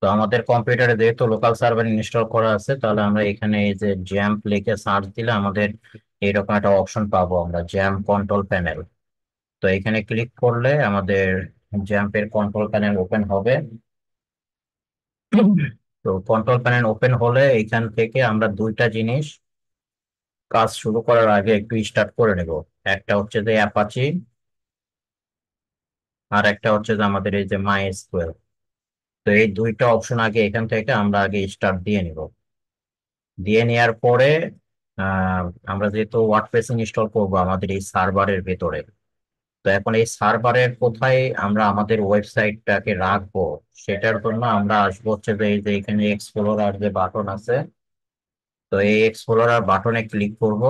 তো আমাদের কম্পিউটারে যেহেতু লোকাল সার্ভার ইনস্টল করা আছে তাহলে আমরা এখানে এই যে জ্যাম্প লিখে সার্চ দিলে আমাদের এইরকম একটা অপশন পাবো আমরা জ্যাম্প কন্ট্রোল প্যানেল তো এখানে ক্লিক করলে আমাদের জ্যাম্পের কন্ট্রোল প্যানেল ওপেন হবে তো কন্ট্রোল প্যানেল ওপেন হলে এখান থেকে আমরা দুইটা জিনিস কাজ শুরু করার আগে একটু স্টার্ট করে নেব একটা হচ্ছে যে অ্যাপাচি আর একটা হচ্ছে যে আমাদের এই যে মাই স্কোয়ার তো এই দুইটা অপশন আগে এখান থেকে আমরা আগে স্টার্ট দিয়ে নিব দিয়ে নেওয়ার পরে আমরা যেহেতু ওয়ার্ডপ্রেস ইনস্টল করব আমাদের এই সার্ভারের ভেতরে তো এখন এই সার্ভারের কোথায় আমরা আমাদের ওয়েবসাইটটাকে রাখবো সেটার জন্য আমরা আসবো হচ্ছে যে এই যে এখানে এক্সপ্লোরার যে বাটন আছে তো এই এক্সপ্লোরার বাটনে ক্লিক করব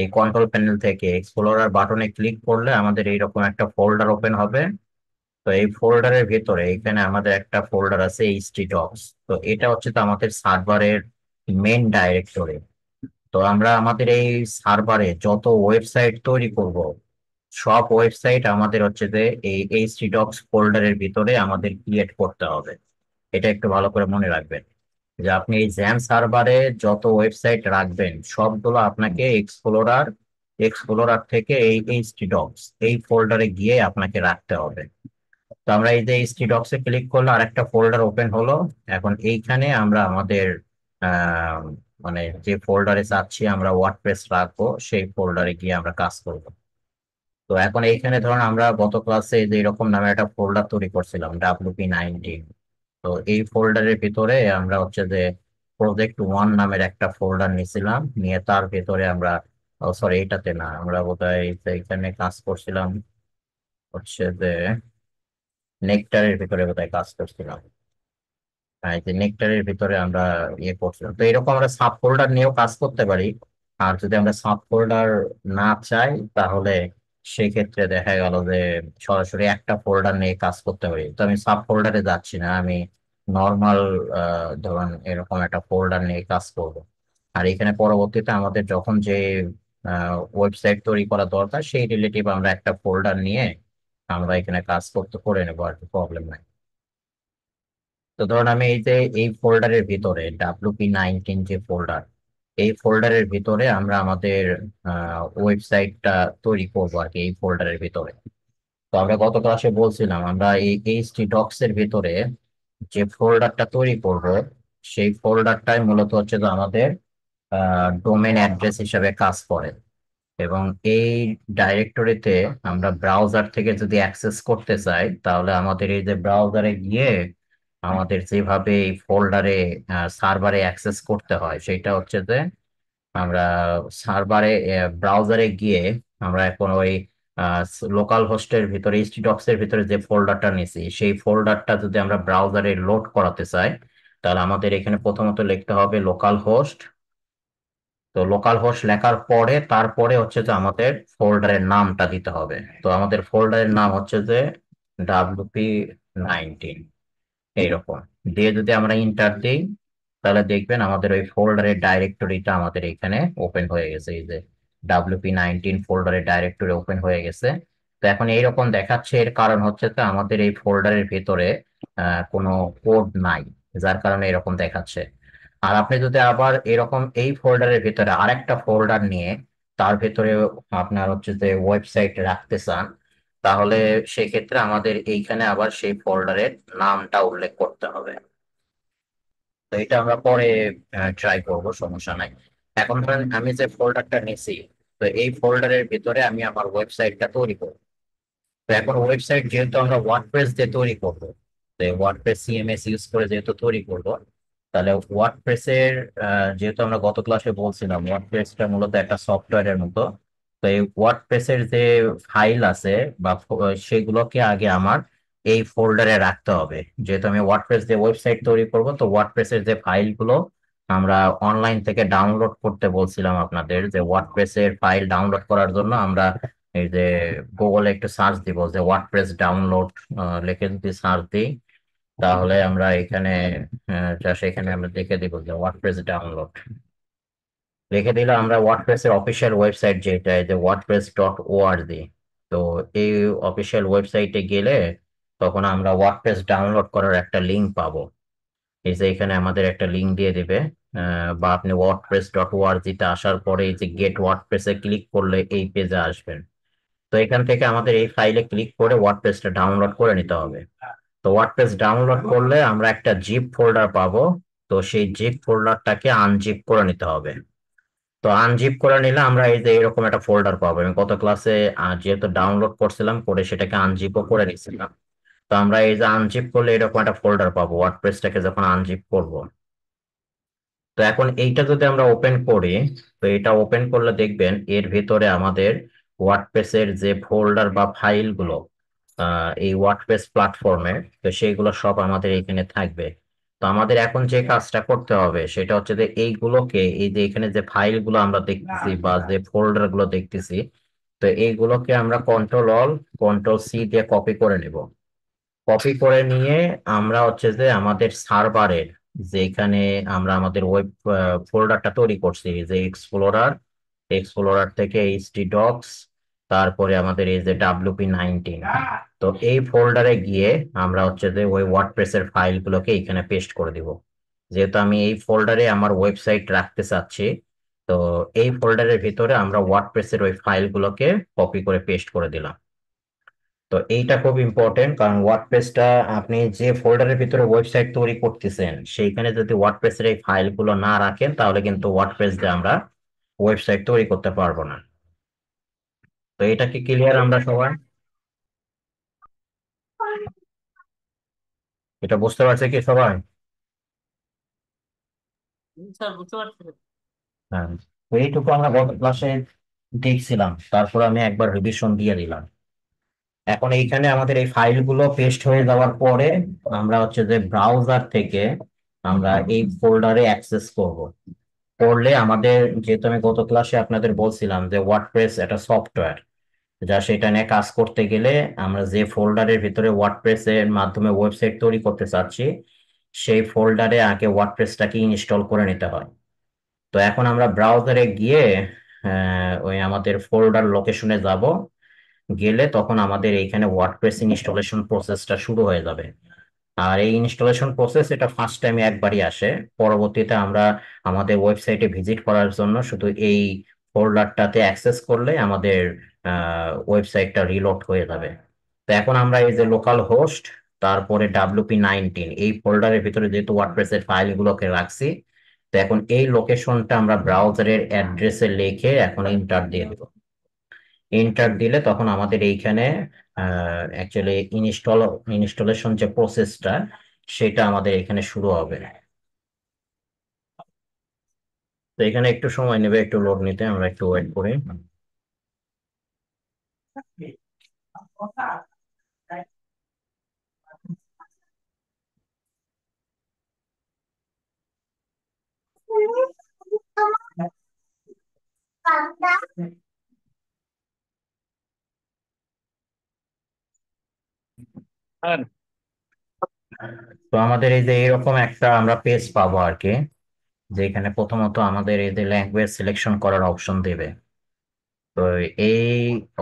এই কন্ট্রোল প্যানেল থেকে এক্সপ্লোরার বাটনে ক্লিক করলে আমাদের এইরকম একটা ফোল্ডার ওপেন হবে তো এই ফোল্ডারের ভেতরে এখানে আমাদের একটা ফোল্ডার আছে এইচটি ডক্স তো এটা হচ্ছে তো আমাদের সার্ভারের মেন ডাইরেক্টরি তো আমরা আমাদের এই সার্ভারে যত ওয়েবসাইট তৈরি করব সব ওয়েবসাইট আমাদের হচ্ছে যে এই এইচটি ডকস ফোল্ডারের ভিতরে আমাদের ক্রিয়েট করতে হবে এটা একটু ভালো করে মনে রাখবেন যে আপনি এই জ্যাম সার্ভারে যত ওয়েবসাইট রাখবেন সবগুলো আপনাকে এক্সপ্লোরার এক্সপ্লোরার থেকে এই এইচটি ডক্স এই ফোল্ডারে গিয়ে আপনাকে রাখতে হবে তো আমরা এই যে স্টি ডক্সে ক্লিক করলে আর একটা ফোল্ডার ওপেন হলো এখন এইখানে আমরা আমাদের মানে যে ফোল্ডারে চাচ্ছি আমরা ওয়ার্ডপ্রেস রাখবো সেই ফোল্ডারে গিয়ে আমরা কাজ করব তো এখন এইখানে ধরুন আমরা গত ক্লাসে যে এরকম নামে একটা ফোল্ডার তৈরি করছিলাম ডাব্লিউপি নাইনটিন তো এই ফোল্ডারের ভিতরে আমরা হচ্ছে যে প্রজেক্ট ওয়ান নামের একটা ফোল্ডার নিয়েছিলাম নিয়ে তার ভিতরে আমরা সরি এটাতে না আমরা বোধহয় এখানে কাজ করছিলাম হচ্ছে যে নেকটারের ভিতরে বোধহয় কাজ করছিলাম নেকটারের হ্যাঁ, ভিতরে আমরা ইয়ে করছিলাম তো এরকম আমরা সাব ফোল্ডার নিয়েও কাজ করতে পারি আর যদি আমরা সাব ফোল্ডার না চাই তাহলে সেক্ষেত্রে দেখা গেল যে সরাসরি একটা ফোল্ডার নিয়ে কাজ করতে পারি তো আমি সাব ফোল্ডারে যাচ্ছি না আমি নর্মাল ধরুন এরকম একটা ফোল্ডার নিয়ে কাজ করব আর এখানে পরবর্তীতে আমাদের যখন যে ওয়েবসাইট তৈরি করা দরকার সেই রিলেটিভ আমরা একটা ফোল্ডার নিয়ে আমরা এখানে কাজ করতে করে নেবো আর প্রবলেম নাই তো ধরুন আমি এই যে এই ফোল্ডারের ভিতরে ডাব্লুপি নাইনটিন যে ফোল্ডার এই ফোল্ডারের ভিতরে আমরা আমাদের ওয়েবসাইটটা তৈরি করবো আর কি এই ফোল্ডারের ভিতরে তো আমরা গত ক্লাসে বলছিলাম আমরা এই এইচটি ডক্স এর ভিতরে যে ফোল্ডারটা তৈরি করবো সেই ফোল্ডারটাই মূলত হচ্ছে তো আমাদের ডোমেন অ্যাড্রেস হিসাবে কাজ করে এবং এই ডাইরেক্টরিতে আমরা ব্রাউজার থেকে যদি অ্যাক্সেস করতে চাই তাহলে আমাদের এই যে ব্রাউজারে গিয়ে আমাদের যেভাবে এই ফোল্ডারে সার্ভারে অ্যাক্সেস করতে হয় সেটা হচ্ছে যে আমরা সার্ভারে ব্রাউজারে গিয়ে আমরা এখন ওই লোকাল হোস্টের ভিতরে স্টিডক্সের ভিতরে যে ফোল্ডারটা নিছি সেই ফোল্ডারটা যদি আমরা ব্রাউজারে লোড করাতে চাই তাহলে আমাদের এখানে প্রথমত লিখতে হবে লোকাল হোস্ট তো লোকাল হোস্ট লেখার পরে তারপরে হচ্ছে যে আমাদের ফোল্ডারের নামটা দিতে হবে তো আমাদের ফোল্ডারের নাম হচ্ছে যে পি নাইনটিন এইরকম দিয়ে যদি আমরা ইন্টার দিই তাহলে দেখবেন আমাদের ওই ফোল্ডারের ডাইরেক্টরিটা আমাদের এখানে ওপেন হয়ে গেছে এই যে ডাব্লিউপি নাইনটিন ফোল্ডারের ডাইরেক্টরি ওপেন হয়ে গেছে তো এখন এইরকম দেখাচ্ছে এর কারণ হচ্ছে তো আমাদের এই ফোল্ডারের ভেতরে কোনো কোড নাই যার কারণে এরকম দেখাচ্ছে আর আপনি যদি আবার এরকম এই ফোল্ডারের ভিতরে আরেকটা ফোল্ডার নিয়ে তার ভেতরে আপনার হচ্ছে যে ওয়েবসাইট রাখতে চান তাহলে সেক্ষেত্রে আমাদের এইখানে আবার সেই ফোল্ডারের নামটা উল্লেখ করতে হবে তো এটা আমরা পরে ট্রাই করব সমস্যা নাই এখন ধরেন আমি যে ফোল্ডারটা নিছি তো এই ফোল্ডারের ভিতরে আমি আমার ওয়েবসাইটটা তৈরি করব তো এখন ওয়েবসাইট যেহেতু আমরা ওয়ার্ডপ্রেস দিয়ে তৈরি করব তো ওয়ার্ডপ্রেস সিএমএস ইউজ করে যেহেতু তৈরি করব তাহলে এর যেহেতু আমরা গত ক্লাসে বলছিলাম টা মূলত একটা সফটওয়্যার এর মতো তো এই এর যে ফাইল আছে বা সেগুলোকে আগে আমার এই ফোল্ডারে রাখতে হবে যেহেতু আমি ওয়ার্ডপ্রেস যে ওয়েবসাইট তৈরি করব তো এর যে ফাইল গুলো আমরা অনলাইন থেকে ডাউনলোড করতে বলছিলাম আপনাদের যে এর ফাইল ডাউনলোড করার জন্য আমরা এই যে গুগলে একটু সার্চ দিব যে ওয়ার্ডপ্রেস ডাউনলোড লিখে যদি সার্চ দিই তাহলে আমরা এখানে জাস্ট এখানে আমরা দেখে দিব যে ওয়ার্ডপ্রেস ডাউনলোড লিখে দিলে আমরা ওয়ার্ডপ্রেসের অফিসিয়াল ওয়েবসাইট যেটা যে ওয়ার্ডপ্রেস ডট ওআরজি তো এই অফিসিয়াল ওয়েবসাইটে গেলে তখন আমরা ওয়ার্ডপ্রেস ডাউনলোড করার একটা লিঙ্ক পাবো এই যে এখানে আমাদের একটা লিঙ্ক দিয়ে দেবে বা আপনি ওয়ার্ডপ্রেস ডট তে আসার পরে এই যে গেট ওয়ার্ডপ্রেসে ক্লিক করলে এই পেজে আসবেন তো এখান থেকে আমাদের এই ফাইলে ক্লিক করে ওয়ার্ডপ্রেসটা ডাউনলোড করে নিতে হবে তো ওয়ার্ডপ্রেস ডাউনলোড করলে আমরা একটা জিপ ফোল্ডার পাবো তো সেই জিপ ফোল্ডারটাকে আনজিপ করে নিতে হবে তো আনজিপ করে নিলে আমরা এই যে এরকম একটা ফোল্ডার পাবো আমি গত ক্লাসে যেহেতু ডাউনলোড করছিলাম করে সেটাকে আনজিপও করে নিয়েছিলাম তো আমরা এই যে আনজিপ করলে এরকম একটা ফোল্ডার পাবো ওয়ার্ডপ্রেসটাকে যখন আনজিপ করব তো এখন এইটা যদি আমরা ওপেন করি তো এটা ওপেন করলে দেখবেন এর ভিতরে আমাদের ওয়ার্ডপ্রেসের যে ফোল্ডার বা ফাইলগুলো এই ওয়ার্ডপ্রেস প্ল্যাটফর্মে তো সেইগুলো সব আমাদের এখানে থাকবে তো আমাদের এখন যে কাজটা করতে হবে সেটা হচ্ছে যে এইগুলোকে এই যে এখানে যে ফাইলগুলো আমরা দেখতেছি বা যে ফোল্ডার গুলো দেখতেছি তো এইগুলোকে আমরা কন্ট্রোল অল কন্ট্রোল সি দিয়ে কপি করে নেব কপি করে নিয়ে আমরা হচ্ছে যে আমাদের সার্ভারের যেখানে আমরা আমাদের ওয়েব ফোল্ডারটা তৈরি করছি যে এক্সপ্লোরার এক্সপ্লোরার থেকে এইচডি ডকস তারপরে আমাদের এই যে ডাব্লিউপি নাইনটিন তো এই ফোল্ডারে গিয়ে আমরা হচ্ছে যে ওই ওয়ার্ডপ্রেসের ফাইলগুলোকে এখানে পেস্ট করে দিব যেহেতু আমি এই ফোল্ডারে আমার ওয়েবসাইট রাখতে চাচ্ছি তো এই ফোল্ডারের ভিতরে আমরা ওয়ার্ডপ্রেসের ওই ফাইলগুলোকে কপি করে পেস্ট করে দিলাম তো এইটা খুব ইম্পর্টেন্ট কারণ ওয়ার্ডপ্রেসটা আপনি যে ফোল্ডারের ভিতরে ওয়েবসাইট তৈরি করতেছেন সেইখানে যদি ওয়ার্ডপ্রেসের এই ফাইলগুলো না রাখেন তাহলে কিন্তু ওয়ার্ডপ্রেস দিয়ে আমরা ওয়েবসাইট তৈরি করতে পারবো না তো এটা কি ক্লিয়ার আমরা সবাই এটা বুঝতে পারছে কি সবাই স্যার বুঝতে পারছি হ্যাঁ এইটুকু আমরা গত ক্লাসে দেখছিলাম তারপর আমি একবার রিভিশন দিয়ে দিলাম এখন এইখানে আমাদের এই ফাইলগুলো পেস্ট হয়ে যাওয়ার পরে আমরা হচ্ছে যে ব্রাউজার থেকে আমরা এই ফোল্ডারে অ্যাক্সেস করব করলে আমাদের যেহেতু আমি গত ক্লাসে আপনাদের বলছিলাম যে ওয়ার্ডপ্রেস একটা সফটওয়্যার যা সেটা নিয়ে কাজ করতে গেলে আমরা যে ফোল্ডারের ভিতরে এর মাধ্যমে ওয়েবসাইট তৈরি করতে চাচ্ছি সেই ফোল্ডারে আগে ওয়ার্ডপ্রেসটাকে ইনস্টল করে নিতে হয় তো এখন আমরা ব্রাউজারে গিয়ে ওই আমাদের ফোল্ডার লোকেশনে যাব গেলে তখন আমাদের এইখানে ওয়ার্ডপ্রেস ইনস্টলেশন প্রসেসটা শুরু হয়ে যাবে আর এই ইনস্টলেশন প্রসেস এটা ফার্স্ট টাইমে একবারই আসে পরবর্তীতে আমরা আমাদের ওয়েবসাইটে ভিজিট করার জন্য শুধু এই ফোল্ডারটাতে অ্যাক্সেস করলে আমাদের ওয়েবসাইটটা রিলোড হয়ে যাবে তো এখন আমরা এই যে লোকাল হোস্ট তারপরে ডাব্লিউপি নাইনটিন এই ফোল্ডারের ভিতরে যেহেতু ওয়ার্ডপ্রেস এর ফাইল গুলোকে রাখছি তো এখন এই লোকেশনটা আমরা ব্রাউজারের অ্যাড্রেসে লিখে এখন ইন্টার দিয়ে দেব ইন্টার দিলে তখন আমাদের এইখানে অ্যাকচুয়ালি ইনস্টল ইনস্টলেশন যে প্রসেসটা সেটা আমাদের এখানে শুরু হবে তো এখানে একটু সময় নেবে একটু লোড নিতে আমরা একটু ওয়েট করি তো আমাদের এই যে এরকম একটা আমরা পেজ পাবো আর কি যেখানে প্রথমত আমাদের এই যে ল্যাঙ্গুয়েজ সিলেকশন করার অপশন দেবে তো এই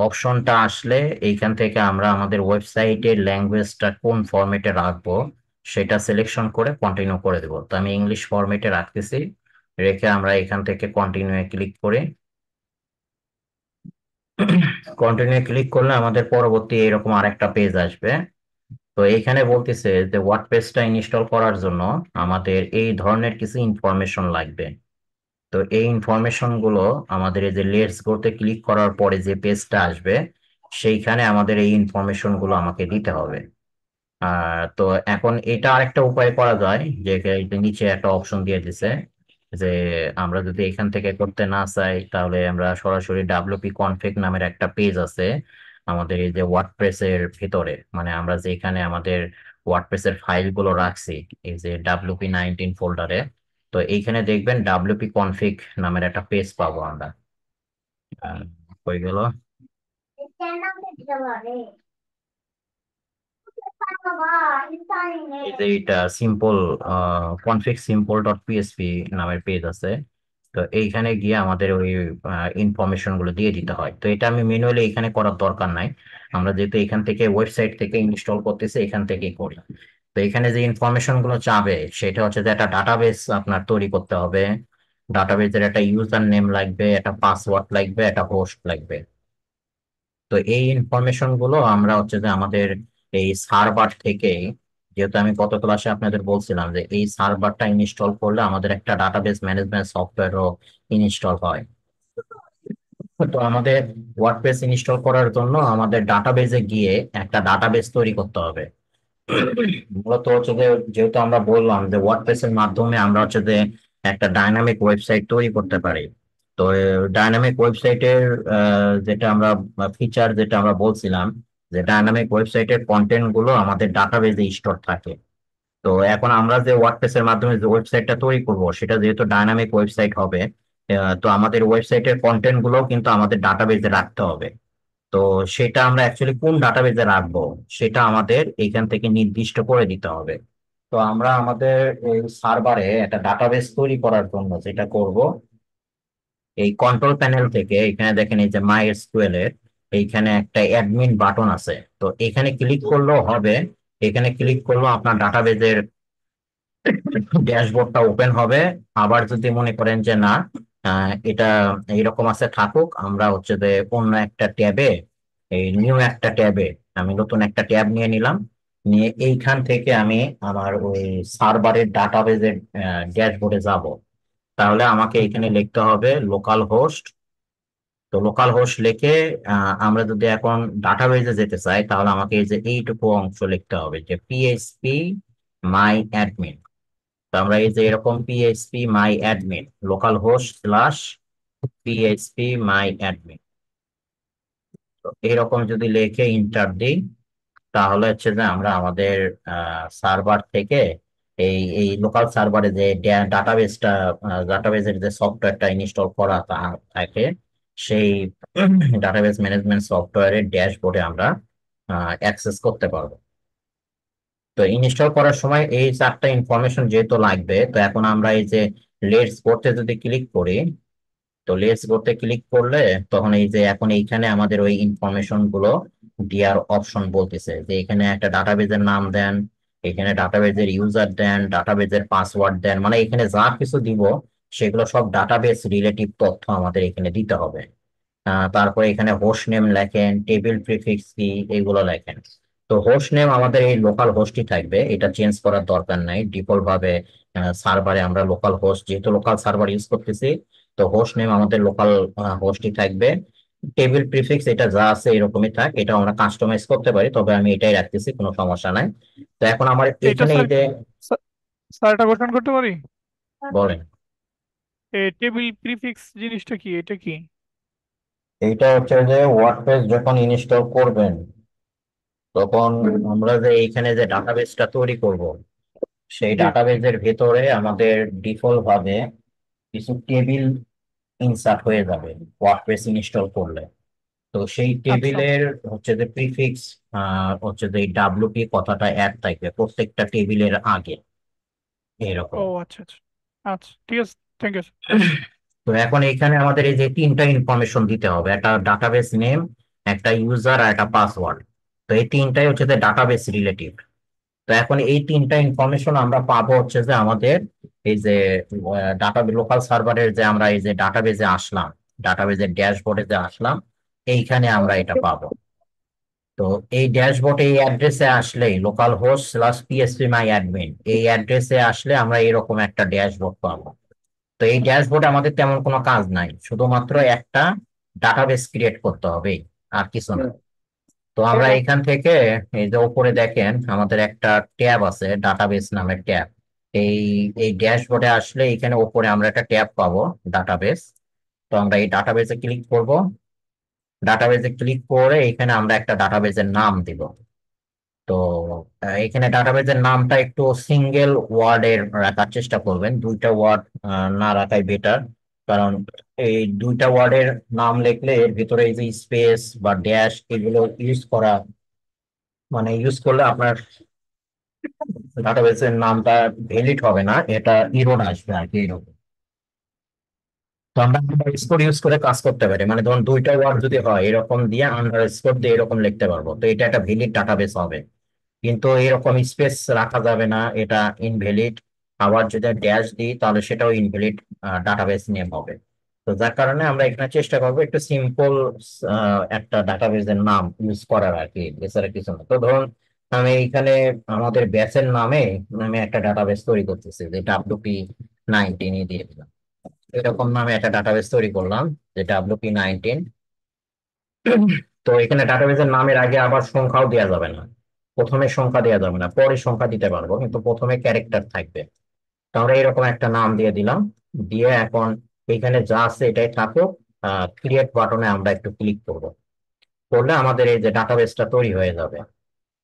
অপশনটা আসলে এইখান থেকে আমরা আমাদের ওয়েবসাইটের ল্যাঙ্গুয়েজটা কোন ফরম্যাটে রাখবো সেটা সিলেকশন করে কন্টিনিউ করে দেবো তো আমি ইংলিশ ফরম্যাটে রাখতেছি রেখে আমরা এখান থেকে কন্টিনিউ ক্লিক করে কন্টিনিউ ক্লিক করলে আমাদের পরবর্তী এরকম আরেকটা পেজ আসবে তো এখানে বলতেছে যে ওয়ার্ডপ্রেসটা ইনস্টল করার জন্য আমাদের এই ধরনের কিছু ইনফরমেশন লাগবে তো এই ইনফরমেশন গুলো আমাদের এই যে লেটস গোতে ক্লিক করার পরে যে পেজটা আসবে সেইখানে আমাদের এই ইনফরমেশন গুলো আমাকে দিতে হবে তো এখন এটা আরেকটা উপায় করা যায় যে নিচে একটা অপশন দিয়ে দিছে যে আমরা যদি এখান থেকে করতে না চাই তাহলে আমরা সরাসরি ডাব্লিউপি কনফিগ নামের একটা পেজ আছে আমাদের এই যে ওয়ার্ডপ্রেসের ভিতরে মানে আমরা যেখানে আমাদের ওয়ার্ডপ্রেসের গুলো রাখছি এই যে ডাব্লিউপি নাইনটিন ফোল্ডারে তো এইখানে দেখবেন ডাব্লিউপি কনফিগ নামের একটা পেজ পাবো আমরা হয়ে গেল এইটা simple config simple dot PHP নামের পেজ আছে তো এইখানে গিয়ে আমাদের ওই ইনফরমেশন গুলো দিয়ে দিতে হয় তো এটা আমি ম্যানুয়ালি এখানে করার দরকার নাই আমরা যেহেতু এখান থেকে ওয়েবসাইট থেকে ইনস্টল করতেছি এখান থেকেই করি তো এখানে যে ইনফরমেশন গুলো চাবে সেটা হচ্ছে যে একটা ডাটাবেস আপনার তৈরি করতে হবে ডাটাবেসের একটা ইউজার নেম লাগবে একটা পাসওয়ার্ড লাগবে একটা হোস্ট লাগবে তো এই ইনফরমেশন গুলো আমরা হচ্ছে যে আমাদের এই সার্ভার থেকে যেহেতু আমি গত ক্লাসে আপনাদের বলছিলাম যে এই সার্ভারটা ইনস্টল করলে আমাদের একটা ডাটাবেস ম্যানেজমেন্ট সফটওয়্যারও ইনস্টল হয় তো আমাদের ওয়ার্ডপ্রেস ইনস্টল করার জন্য আমাদের ডাটাবেজে গিয়ে একটা ডাটাবেস তৈরি করতে হবে মূলত হচ্ছে যে যেহেতু আমরা বললাম যে ওয়ার্ডপ্রেস এর মাধ্যমে আমরা হচ্ছে যে একটা ডাইনামিক ওয়েবসাইট তৈরি করতে পারি তো ডাইনামিক ওয়েবসাইটের যেটা আমরা ফিচার যেটা আমরা বলছিলাম যে ডাইনামিক ওয়েবসাইটের কন্টেন্ট গুলো আমাদের ডাটাবেজে স্টোর থাকে তো এখন আমরা যে ওয়ার্ডপ্রেস এর মাধ্যমে যে ওয়েবসাইটটা তৈরি করব সেটা যেহেতু ডাইনামিক ওয়েবসাইট হবে তো আমাদের ওয়েবসাইটের কন্টেন্ট গুলো কিন্তু আমাদের ডাটাবেজে রাখতে হবে তো সেটা আমরা অ্যাকচুয়ালি কোন ডাটাবেজে রাখবো সেটা আমাদের এখান থেকে নির্দিষ্ট করে দিতে হবে তো আমরা আমাদের এই সার্ভারে একটা ডাটাবেস তৈরি করার জন্য যেটা করব এই কন্ট্রোল প্যানেল থেকে এখানে দেখেন এই যে মাই এসকিউএল এর এইখানে একটা অ্যাডমিন বাটন আছে তো এখানে ক্লিক করলেও হবে এখানে ক্লিক করলেও আপনার ডাটাবেজের ড্যাশবোর্ডটা ওপেন হবে আবার যদি মনে করেন যে না এটা এরকম আছে থাকুক আমরা হচ্ছে যে অন্য একটা ট্যাবে এই নিউ একটা ট্যাবে আমি নতুন একটা ট্যাব নিয়ে নিলাম নিয়ে এইখান থেকে আমি আমার ওই সার্ভারের ডাটাবেজের ড্যাশবোর্ডে যাব তাহলে আমাকে এখানে লিখতে হবে লোকাল হোস্ট তো লোকাল হোস্ট লিখে আমরা যদি এখন ডাটাবেজে যেতে চাই তাহলে আমাকে এই যে এইটুকু অংশ লিখতে হবে যে পিএসপি মাই অ্যাডমিন তো আমরা এই যে এরকম PHP my admin local host slash PHP my admin তো এরকম যদি লিখে ইন্টার দিই তাহলে হচ্ছে যে আমরা আমাদের সার্ভার থেকে এই এই লোকাল সার্ভারে যে ডাটাবেসটা ডাটাবেসের যে সফটওয়্যারটা ইনস্টল করা থাকে সেই ডাটাবেস ম্যানেজমেন্ট সফটওয়্যারের ড্যাশবোর্ডে আমরা অ্যাক্সেস করতে পারবো তো ইনস্টল করার সময় এই চারটা ইনফরমেশন যেহেতু লাগবে তো এখন আমরা এই যে লেটস করতে যদি ক্লিক করি তো লেটস করতে ক্লিক করলে তখন এই যে এখন এইখানে আমাদের ওই ইনফরমেশন গুলো দেওয়ার অপশন বলতেছে যে এখানে একটা ডাটাবেজের নাম দেন এখানে ডাটাবেজের ইউজার দেন ডাটাবেজের পাসওয়ার্ড দেন মানে এখানে যা কিছু দিব সেগুলো সব ডাটাবেস রিলেটিভ তথ্য আমাদের এখানে দিতে হবে তারপরে এখানে হোস্ট নেম লেখেন টেবিল প্রিফিক্স কি এগুলো লেখেন তো হোস্ট নেম আমাদের এই লোকাল হোস্টই থাকবে এটা চেঞ্জ করার দরকার নাই ডিফল্ট ভাবে সার্ভারে আমরা লোকাল হোস্ট যেহেতু লোকাল সার্ভার ইউজ করতেছি তো হোস্ট নেম আমাদের লোকাল হোস্টই থাকবে টেবিল প্রিফিক্স এটা যা আছে এরকমই থাক এটা আমরা কাস্টমাইজ করতে পারি তবে আমি এটাই রাখতেছি কোনো সমস্যা নাই তো এখন আমার এখানে এই যে স্যার এটা কোশ্চেন করতে পারি বলেন এই টেবিল প্রিফিক্স জিনিসটা কি এটা কি এইটা হচ্ছে যে ওয়ার্ডপ্রেস যখন ইনস্টল করবেন তখন আমরা যে এইখানে যে ডাটাবেসটা তৈরি করব সেই ডাটাবেজের ভেতরে আমাদের ডিফল্ট ভাবে কিছু টেবিল ইনসার্ট হয়ে যাবে ওয়ার্ডপ্রেস ইনস্টল করলে তো সেই টেবিলের আচ্ছা। হচ্ছে যে প্রিফিক্স হচ্ছে যে ডাব্লিউপি কথাটা অ্যাড থাকবে প্রত্যেকটা টেবিলের আগে এরকম ও আচ্ছা আচ্ছা আচ্ছা ঠিক আছে থ্যাংক ইউ তো এখন এখানে আমাদের এই যে তিনটা ইনফরমেশন দিতে হবে একটা ডাটাবেস নেম একটা ইউজার আর একটা পাসওয়ার্ড তো এই তিনটাই হচ্ছে যে ডাটাবেস রিলেটিভ তো এখন এই তিনটা ইনফরমেশন আমরা পাবো হচ্ছে যে আমাদের এই যে ডাটা লোকাল সার্ভারের যে আমরা এই যে ডাটাবেজে আসলাম ডাটাবেজের ড্যাশবোর্ডে যে আসলাম এইখানে আমরা এটা পাবো তো এই ড্যাশবোর্ডে এই অ্যাড্রেসে আসলে local host slash PHP my admin এই অ্যাড্রেসে আসলে আমরা এরকম একটা ড্যাশবোর্ড পাবো তো এই ড্যাশবোর্ডে আমাদের তেমন কোনো কাজ নাই শুধুমাত্র একটা ডাটাবেস ক্রিয়েট করতে হবে আর কিছু না তো আমরা এখান থেকে এই যে উপরে দেখেন আমাদের একটা ট্যাব আছে ডাটাবেস নামের ট্যাব এই এই ড্যাশবোর্ডে আসলে এখানে উপরে আমরা একটা ট্যাব পাবো ডাটাবেস তো আমরা এই ডাটাবেসে ক্লিক করব ডাটাবেসে ক্লিক করে এখানে আমরা একটা ডাটাবেসের নাম দিব তো এখানে ডাটাবেজের নামটা একটু সিঙ্গেল ওয়ার্ডের রাখার চেষ্টা করবেন দুইটা ওয়ার্ড না রাখাই বেটার কারণ এই দুইটা ওয়ার্ডের নাম লিখলে এর ভিতরে এই যে স্পেস বা ড্যাশ এগুলো ইউজ করা মানে ইউজ করলে আপনার ডাটাবেসের নামটা ভ্যালিড হবে না এটা ইরোড আসবে আর কি এরকম তো আমরা স্কোর ইউজ করে কাজ করতে পারি মানে ধরুন দুইটা ওয়ার্ড যদি হয় এরকম দিয়ে আন্ডার স্কোর দিয়ে এরকম লিখতে পারবো তো এটা একটা ভ্যালিড ডাটাবেস হবে কিন্তু এরকম স্পেস রাখা যাবে না এটা ইনভ্যালিড আবার যদি ড্যাশ দিই তাহলে সেটাও ইনভ্যালিড ডাটাবেস নেম হবে তো যার কারণে আমরা এখানে চেষ্টা করবো একটু সিম্পল একটা এর নাম ইউজ করার আর কি এছাড়া কিছু না তো ধরুন আমি এখানে আমাদের ব্যাচের নামে আমি একটা ডাটাবেস তৈরি করতেছি যে ডাব্লিউপি নাইনটিন দিয়ে দিলাম এরকম নামে একটা ডাটাবেস তৈরি করলাম যে ডাব্লিউপি নাইনটিন তো এখানে এর নামের আগে আবার সংখ্যাও দেওয়া যাবে না প্রথমে সংখ্যা দেওয়া যাবে না পরে সংখ্যা দিতে পারবো কিন্তু প্রথমে ক্যারেক্টার থাকবে তাহলে আমরা এরকম একটা নাম দিয়ে দিলাম দিয়ে এখন এখানে যা আছে এটাই থাকুক ক্রিয়েট বাটনে আমরা একটু ক্লিক করব করলে আমাদের এই যে ডাটাবেসটা তৈরি হয়ে যাবে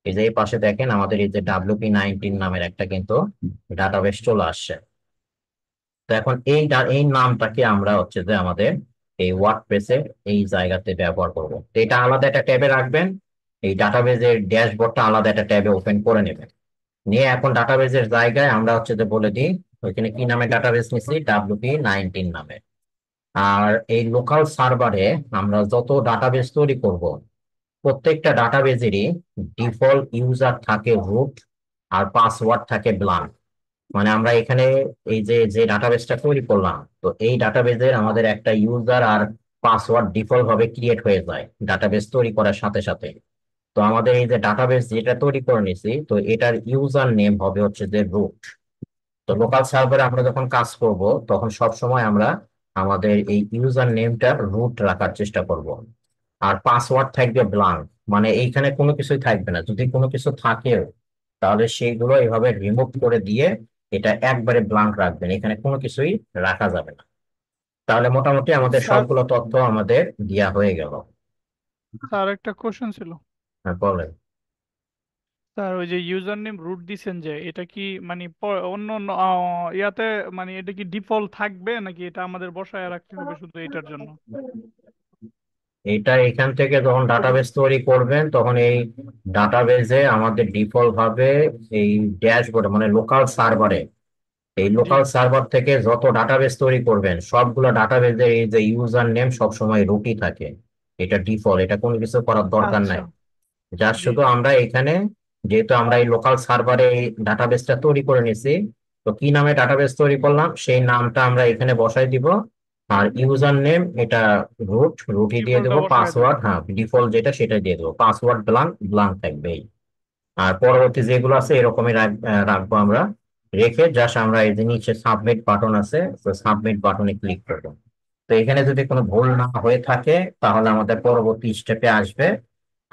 এই যে এই পাশে দেখেন আমাদের এই যে ডাব্লিউপি নাইনটিন নামের একটা কিন্তু ডাটাবেস চলে আসছে তো এখন এই এই নামটাকে আমরা হচ্ছে যে আমাদের এই ওয়ার্ডপ্রেসে এই জায়গাতে ব্যবহার করব তো এটা আলাদা একটা ট্যাবে রাখবেন এই ডাটাবেজের ড্যাশবোর্ডটা আলাদা একটা ট্যাবে ওপেন করে নেবেন নিয়ে এখন ডাটাবেজের জায়গায় আমরা হচ্ছে যে বলে দিই ওইখানে কি নামে ডাটাবেস নিছি ডাব্লিউপি নাইনটিন নামে আর এই লোকাল সার্ভারে আমরা যত ডাটাবেস তৈরি করব প্রত্যেকটা ডাটাবেজেরই ডিফল্ট ইউজার থাকে রুট আর পাসওয়ার্ড থাকে ব্লান মানে আমরা এখানে এই যে যে ডাটাবেসটা তৈরি করলাম তো এই ডাটাবেজের আমাদের একটা ইউজার আর পাসওয়ার্ড ডিফল্ট ভাবে ক্রিয়েট হয়ে যায় ডাটাবেস তৈরি করার সাথে সাথে তো আমাদের এই যে ডাটাবেস যেটা তৈরি করে নিছি তো এটার ইউজার নেম হবে হচ্ছে যে রুট তো লোকাল সার্ভারে আমরা যখন কাজ করব তখন সব সময় আমরা আমাদের এই ইউজার নেমটা রুট রাখার চেষ্টা করব আর পাসওয়ার্ড থাকবে ব্লাঙ্ক মানে এইখানে কোনো কিছুই থাকবে না যদি কোনো কিছু থাকে তাহলে সেইগুলো এভাবে রিমুভ করে দিয়ে এটা একবারে ব্লাঙ্ক রাখবেন এখানে কোনো কিছুই রাখা যাবে না তাহলে মোটামুটি আমাদের সবগুলো তথ্য আমাদের দেওয়া হয়ে গেল স্যার একটা কোশ্চেন ছিল হ্যাঁ বলেন স্যার ওই যে ইউজার নেম রুট দিছেন যে এটা কি মানে অন্য ইয়াতে মানে এটা কি ডিফল্ট থাকবে নাকি এটা আমাদের বসায় রাখতে হবে শুধু এটার জন্য এটা এখান থেকে যখন ডাটাবেস তৈরি করবেন তখন এই ডাটাবেজে আমাদের ডিফল্ট ভাবে এই ড্যাশবোর্ড মানে লোকাল সার্ভারে এই লোকাল সার্ভার থেকে যত ডাটাবেস তৈরি করবেন সবগুলো ডাটাবেজে এই যে ইউজার নেম সবসময় রুটই থাকে এটা ডিফল্ট এটা কোনো কিছু করার দরকার আচ্ছা নাই যার শুধু আমরা এখানে যেহেতু আমরা এই লোকাল সার্ভারে এই ডাটাবেসটা তৈরি করে নিছি তো কি নামে ডাটাবেস তৈরি করলাম সেই নামটা আমরা এখানে বসাই দিব আর ইউজার নেম এটা রুট রুটই হ্যাঁ, দিয়ে দেবো পাসওয়ার্ড হ্যাঁ ডিফল্ট যেটা সেটা দিয়ে দেবো পাসওয়ার্ড ব্লাঙ্ক ব্লাঙ্ক থাকবে আর পরবর্তী যেগুলো আছে এরকমই রাখবো আমরা রেখে জাস্ট আমরা এই যে নিচে সাবমিট বাটন আছে তো সাবমিট বাটনে ক্লিক করবো তো এখানে যদি কোনো ভুল না হয়ে থাকে তাহলে আমাদের পরবর্তী স্টেপে আসবে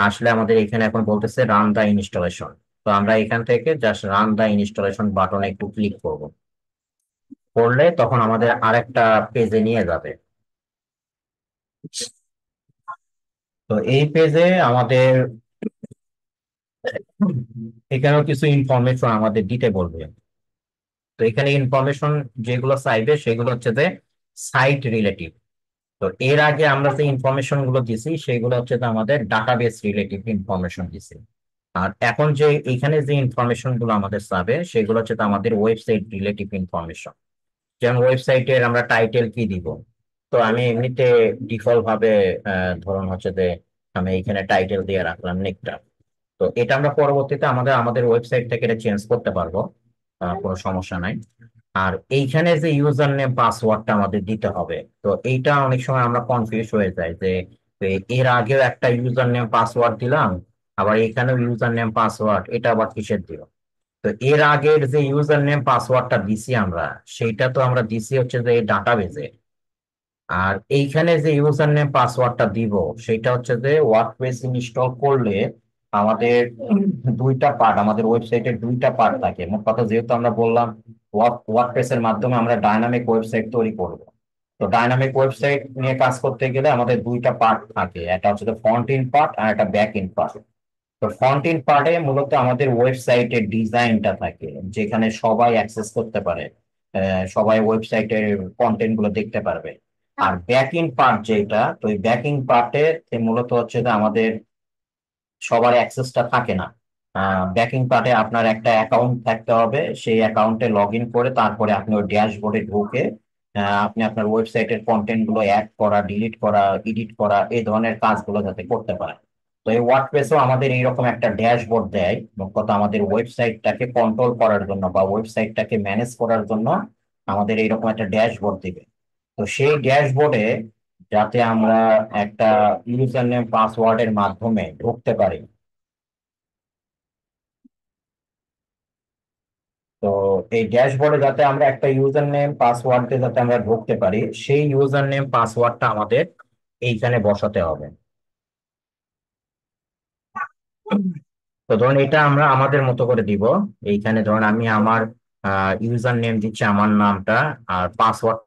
আসলে আমাদের এখানে এখন বলতেছে রান দা ইনস্টলেশন তো আমরা এখান থেকে জাস্ট রান দা ইনস্টলেশন বাটনে একটু ক্লিক করব করলে তখন আমাদের আরেকটা পেজে নিয়ে যাবে তো এই পেজে আমাদের এখানেও কিছু ইনফরমেশন আমাদের দিতে বলবে তো এখানে ইনফরমেশন যেগুলো চাইবে সেগুলো হচ্ছে যে সাইট রিলেটিভ তো এর আগে আমরা যে ইনফরমেশন গুলো দিছি সেগুলো হচ্ছে আমাদের ডাটাবেস রিলেটিভ ইনফরমেশন দিছি আর এখন যে এখানে যে ইনফরমেশন গুলো আমাদের চাবে সেগুলো হচ্ছে আমাদের ওয়েবসাইট রিলেটিভ ইনফরমেশন যেমন ওয়েবসাইটের আমরা টাইটেল কি দিব তো আমি এমনিতে ডিফল্ট ভাবে ধরুন হচ্ছে যে আমি এখানে টাইটেল দিয়ে রাখলাম নেকটা তো এটা আমরা পরবর্তীতে আমাদের আমাদের ওয়েবসাইট থেকে এটা চেঞ্জ করতে পারবো কোনো সমস্যা নাই আর এইখানে যে ইউজার নেম পাসওয়ার্ডটা আমাদের দিতে হবে তো এইটা অনেক সময় আমরা কনফিউজ হয়ে যাই যে এর আগেও একটা ইউজার নেম পাসওয়ার্ড দিলাম আবার এখানেও ইউজার নেম পাসওয়ার্ড এটা আবার কিসের দিল তো এর আগের যে ইউজার নেম পাসওয়ার্ডটা দিছি আমরা সেইটা তো আমরা দিছি হচ্ছে যে ডাটাবেজে আর এইখানে যে ইউজার নেম পাসওয়ার্ডটা দিব সেটা হচ্ছে যে ওয়ার্ডপ্রেস ইনস্টল করলে আমাদের দুইটা পার্ট আমাদের ওয়েবসাইটের দুইটা পার্ট থাকে মোট কথা যেহেতু আমরা বললাম ওয়ার্ডপ্রেস এর মাধ্যমে আমরা ডাইনামিক ওয়েবসাইট তৈরি করব তো ডাইনামিক ওয়েবসাইট নিয়ে কাজ করতে গেলে আমাদের দুইটা পার্ট থাকে একটা হচ্ছে ফ্রন্ট ইন পার্ট আর একটা ব্যাক ইন পার্ট তো ফ্রন্ট ইন পার্টে মূলত আমাদের ওয়েবসাইটের ডিজাইনটা থাকে যেখানে সবাই অ্যাক্সেস করতে পারে সবাই ওয়েবসাইটের কন্টেন্ট গুলো দেখতে পারবে আর ব্যাক ইন পার্ট যেটা তো ব্যাক ইন পার্টে মূলত হচ্ছে আমাদের সবার অ্যাক্সেসটা থাকে না ব্যাকিং পার্টে আপনার একটা অ্যাকাউন্ট থাকতে হবে সেই অ্যাকাউন্টে লগ ইন করে তারপরে আপনি ওই ড্যাশবোর্ডে ঢুকে আপনি আপনার ওয়েবসাইটের কন্টেন্ট গুলো অ্যাড করা ডিলিট করা এডিট করা এই ধরনের কাজগুলো যাতে করতে পারেন তো এই ওয়ার্ডপ্রেসও আমাদের এইরকম একটা ড্যাশবোর্ড দেয় কথা আমাদের ওয়েবসাইটটাকে কন্ট্রোল করার জন্য বা ওয়েবসাইটটাকে ম্যানেজ করার জন্য আমাদের এইরকম একটা ড্যাশবোর্ড দিবে তো সেই ড্যাশবোর্ডে যাতে আমরা একটা ইউজার নেম পাসওয়ার্ড এর মাধ্যমে ঢুকতে পারি তো এই ড্যাশবোর্ডে যাতে আমরা একটা ইউজার নেম পাসওয়ার্ড যাতে আমরা ঢুকতে পারি সেই ইউজার নেম পাসওয়ার্ডটা আমাদের এইখানে বসাতে হবে তো ধরুন এটা আমরা আমাদের মতো করে দিব এইখানে ধরুন আমি আমার ইউজার নেম দিচ্ছি আমার নামটা আর পাসওয়ার্ড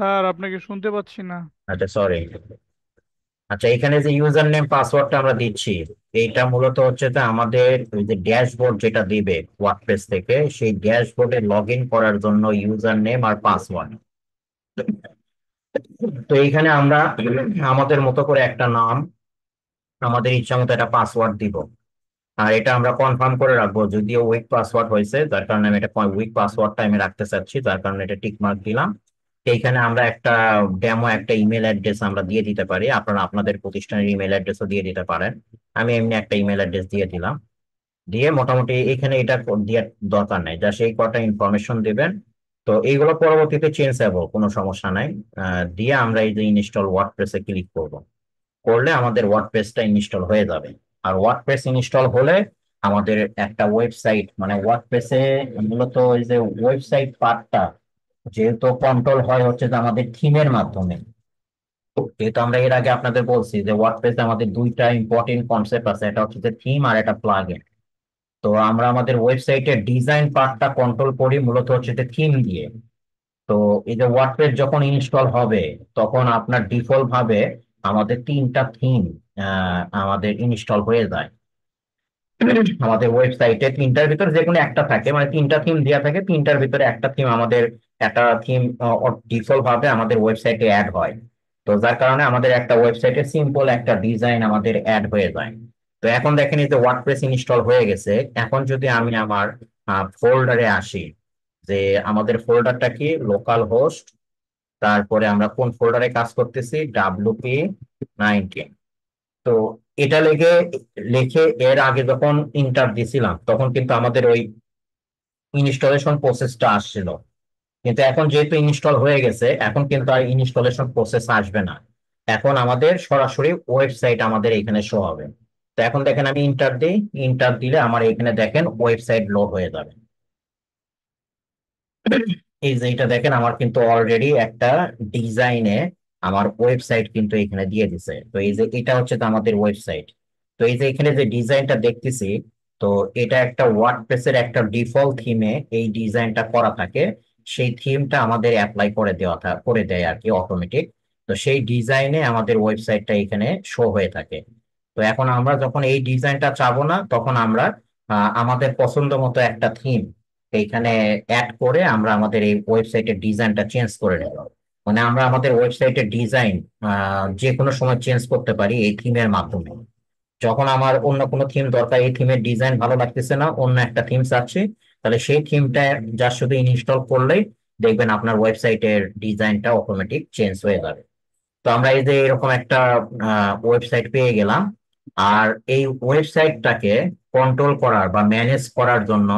স্যার আপনাকে শুনতে পাচ্ছি না আচ্ছা সরি আচ্ছা এখানে যে ইউজার নেম পাসওয়ার্ডটা আমরা দিচ্ছি এইটা মূলত হচ্ছে যে আমাদের ওই যে ড্যাশবোর্ড যেটা দিবে ওয়ার্ডপ্রেস থেকে সেই ড্যাশবোর্ডে লগ ইন করার জন্য ইউজার নেম আর পাসওয়ার্ড তো এইখানে আমরা আমাদের মতো করে একটা নাম আমাদের ইচ্ছা মতো একটা পাসওয়ার্ড দিব আর এটা আমরা কনফার্ম করে রাখবো যদিও উইক পাসওয়ার্ড হয়েছে যার কারণে আমি এটা উইক পাসওয়ার্ডটা আমি রাখতে চাচ্ছি যার কারণে এটা টিক মার্ক দিলাম এইখানে আমরা একটা ডেমো একটা ইমেল অ্যাড্রেস আমরা দিয়ে দিতে পারি আপনারা আপনাদের প্রতিষ্ঠানের ইমেল অ্যাড্রেসও দিয়ে দিতে পারেন আমি এমনি একটা ইমেল অ্যাড্রেস দিয়ে দিলাম দিয়ে মোটামুটি এখানে এটা দেওয়ার দরকার নাই যা সেই কটা ইনফরমেশন দেবেন তো এইগুলো পরবর্তীতে চেঞ্জ হবে কোনো সমস্যা নাই দিয়ে আমরা এই যে ইনস্টল ওয়ার্ডপ্রেসে ক্লিক করব করলে আমাদের ওয়ার্ডপ্রেসটা ইনস্টল হয়ে যাবে আর ওয়ার্ডপ্রেস ইনস্টল হলে আমাদের একটা ওয়েবসাইট মানে ওয়ার্ডপ্রেসে মূলত ওই যে ওয়েবসাইট পার্টটা যেহেতু কন্ট্রোল হয় হচ্ছে যে আমাদের থিমের মাধ্যমে যেহেতু আমরা এর আগে আপনাদের বলছি যে ওয়ার্ডপ্রেসে আমাদের দুইটা ইম্পর্টেন্ট কনসেপ্ট আছে এটা হচ্ছে যে থিম আর এটা প্লাগইন তো আমরা আমাদের ওয়েবসাইটের ডিজাইন পার্টটা কন্ট্রোল করি মূলত হচ্ছে যে থিম দিয়ে তো এই যে ওয়ার্ডপ্রেস যখন ইনস্টল হবে তখন আপনার ডিফল্ট ভাবে আমাদের তিনটা থিম আমাদের ইনস্টল হয়ে যায় আমাদের ওয়েবসাইটে তিনটার ভিতরে যে কোনো একটা থাকে মানে তিনটা থিম দেওয়া থাকে তিনটার ভিতরে একটা থিম আমাদের একটা থিম ডিফল্ট ভাবে আমাদের ওয়েবসাইটে অ্যাড হয় তো যার কারণে আমাদের একটা ওয়েবসাইটে সিম্পল একটা ডিজাইন আমাদের অ্যাড হয়ে যায় তো এখন দেখেন এই যে ওয়ার্ডপ্রেস ইনস্টল হয়ে গেছে এখন যদি আমি আমার ফোল্ডারে আসি যে আমাদের ফোল্ডারটা কি লোকাল হোস্ট তারপরে আমরা কোন ফোল্ডারে কাজ করতেছি ডাব্লুপি নাইনটিন তো এটা লেগে লিখে এর আগে যখন ইন্টার দিছিলাম তখন কিন্তু আমাদের ওই ইনস্টলেশন প্রসেসটা আসছিল কিন্তু এখন যেহেতু ইনস্টল হয়ে গেছে এখন কিন্তু আর ইনস্টলেশন প্রসেস আসবে না এখন আমাদের সরাসরি ওয়েবসাইট আমাদের এখানে শো হবে তো এখন দেখেন আমি ইন্টার দিই ইন্টার দিলে আমার এখানে দেখেন ওয়েবসাইট লোড হয়ে যাবে এই যে এটা দেখেন আমার কিন্তু অলরেডি একটা ডিজাইনে আমার ওয়েবসাইট কিন্তু এখানে দিয়ে দিছে তো এই যে এটা হচ্ছে আমাদের ওয়েবসাইট তো এই যে এখানে যে ডিজাইনটা দেখতেছি তো এটা একটা প্রেসের একটা ডিফল্ট থিমে এই ডিজাইনটা করা থাকে সেই থিমটা আমাদের অ্যাপ্লাই করে দেওয়া করে দেয় আর কি অটোমেটিক তো সেই ডিজাইনে আমাদের ওয়েবসাইটটা এখানে শো হয়ে থাকে তো এখন আমরা যখন এই ডিজাইনটা চাবো না তখন আমরা আমাদের পছন্দ মতো একটা থিম এইখানে অ্যাড করে আমরা আমাদের এই ওয়েবসাইটের ডিজাইনটা চেঞ্জ করে নেব মানে আমরা আমাদের ওয়েবসাইটের ডিজাইন যে কোনো সময় চেঞ্জ করতে পারি এই থিমের মাধ্যমে যখন আমার অন্য কোনো থিম দরকার এই থিমের ডিজাইন ভালো লাগতেছে না অন্য একটা থিম চাচ্ছি তাহলে সেই থিমটা যার শুধু ইনস্টল করলেই দেখবেন আপনার ওয়েবসাইটের ডিজাইনটা অটোমেটিক চেঞ্জ হয়ে যাবে তো আমরা এই যে এরকম একটা ওয়েবসাইট পেয়ে গেলাম আর এই ওয়েবসাইটটাকে কন্ট্রোল করার বা ম্যানেজ করার জন্য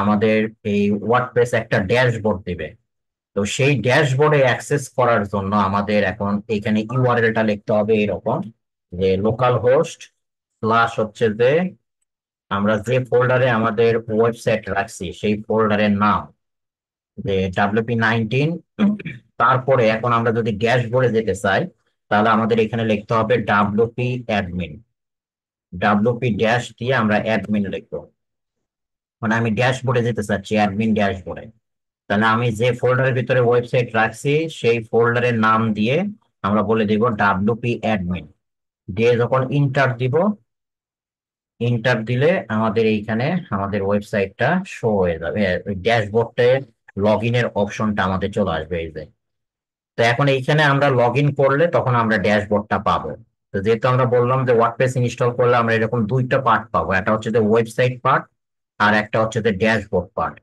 আমাদের এই ওয়ার্ডপ্রেস একটা ড্যাশবোর্ড দিবে তো সেই ড্যাশবোর্ডে অ্যাক্সেস করার জন্য আমাদের এখন এখানে ইউআরএলটা লিখতে হবে এরকম যে লোকাল হোস্ট প্লাস হচ্ছে যে আমরা যে ফোল্ডারে আমাদের ওয়েবসাইট রাখছি সেই ফোল্ডারের নাম যে ডাব্লিউপি নাইনটিন তারপরে এখন আমরা যদি ড্যাশবোর্ডে যেতে চাই তাহলে আমাদের এখানে লিখতে হবে ডাব্লিউপি অ্যাডমিন ডাব্লিউপি ড্যাশ দিয়ে আমরা অ্যাডমিন লিখব মানে আমি ড্যাশবোর্ডে যেতে চাচ্ছি অ্যাডমিন ড্যাশবোর্ডে তাহলে আমি যে ফোল্ডারের ভিতরে ওয়েবসাইট রাখছি সেই ফোল্ডারের নাম দিয়ে আমরা বলে দিব ডাব্লিউপি অ্যাডমিন দিয়ে যখন ইন্টার দিব ইন্টার দিলে আমাদের এইখানে আমাদের ওয়েবসাইটটা শো হয়ে যাবে ড্যাশবোর্ডে লগ ইনের অপশনটা আমাদের চলে আসবে এই যে তো এখন এইখানে আমরা লগ ইন করলে তখন আমরা ড্যাশবোর্ডটা পাবো তো যেহেতু আমরা বললাম যে ওয়ার্ডপ্রেস ইনস্টল করলে আমরা এরকম দুইটা পার্ট পাবো একটা হচ্ছে যে ওয়েবসাইট পার্ট আর একটা হচ্ছে যে ড্যাশবোর্ড পার্ট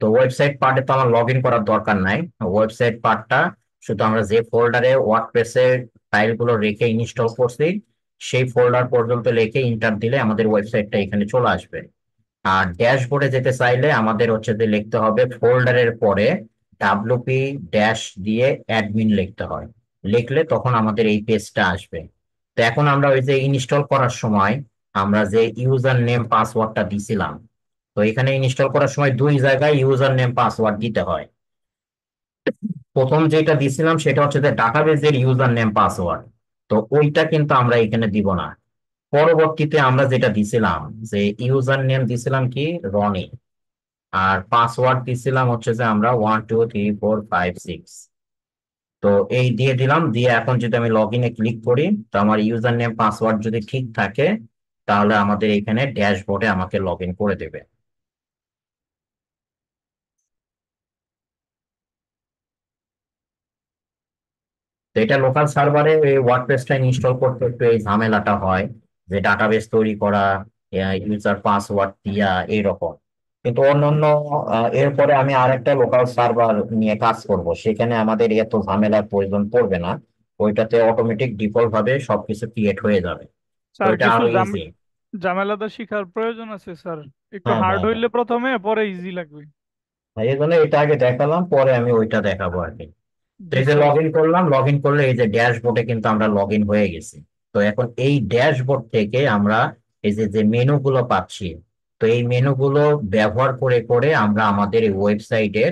তো ওয়েবসাইট পার্টে তো আমার লগ ইন করার দরকার নাই ওয়েবসাইট পার্টটা শুধু আমরা যে ফোল্ডারে ওয়ার্ডপ্রেসের ফাইলগুলো রেখে ইনস্টল করছি সেই ফোল্ডার পর্যন্ত লিখে ইন্টার দিলে আমাদের ওয়েবসাইটটা এখানে চলে আসবে আর ড্যাশবোর্ডে যেতে চাইলে আমাদের হচ্ছে যে লিখতে হবে ফোল্ডারের পরে ডাব্লুপি ড্যাশ দিয়ে অ্যাডমিন লিখতে হয় লিখলে তখন আমাদের এই পেজটা আসবে তো এখন আমরা ওই যে ইনস্টল করার সময় আমরা যে ইউজার নেম পাসওয়ার্ডটা দিছিলাম তো এখানে ইনস্টল করার সময় দুই জায়গায় ইউজার নেম পাসওয়ার্ড দিতে হয় প্রথম যেটা দিছিলাম সেটা হচ্ছে যে ডাটাবেজের ইউজার নেম পাসওয়ার্ড তো ওইটা কিন্তু আমরা এখানে দিব না পরবর্তীতে আমরা যেটা দিছিলাম যে ইউজার নেম দিছিলাম কি রনি আর পাসওয়ার্ড দিছিলাম হচ্ছে যে আমরা one two three four five six তো এই দিয়ে দিলাম দিয়ে এখন যদি আমি লগ ইনে ক্লিক করি তো আমার ইউজার নেম পাসওয়ার্ড যদি ঠিক থাকে তাহলে আমাদের এখানে ড্যাশবোর্ডে আমাকে লগ ইন করে দেবে এটা লোকাল সার্ভারে ওয়ার্ডপ্রেসটা ইনস্টল করতে একটু এই ঝামেলাটা হয় যে ডাটাবেস তৈরি করা ইউজার পাসওয়ার্ড দিয়া এইরকম কিন্তু অন্যান্য এরপরে আমি আর একটা লোকাল সার্ভার নিয়ে কাজ করব সেখানে আমাদের এত ঝামেলার প্রয়োজন পড়বে না ওইটাতে অটোমেটিক ডিফল্ট ভাবে সবকিছু ক্রিয়েট হয়ে যাবে ওইটা আরো ইজি ঝামেলাটা শিখার প্রয়োজন আছে স্যার একটু হার্ড হ্যাঁ, হ্যাঁ, হ্যাঁ। হইলে প্রথমে পরে ইজি লাগবে এই জন্য এটা আগে দেখালাম পরে আমি ওইটা দেখাবো আর কি এই যে লগ ইন করলাম লগ ইন করলে এই যে ড্যাশবোর্ডে কিন্তু আমরা লগ ইন হয়ে গেছি তো এখন এই ড্যাশবোর্ড থেকে আমরা এই যে যে মেনু গুলো পাচ্ছি তো এই মেনু গুলো ব্যবহার করে করে আমরা আমাদের এই ওয়েবসাইটের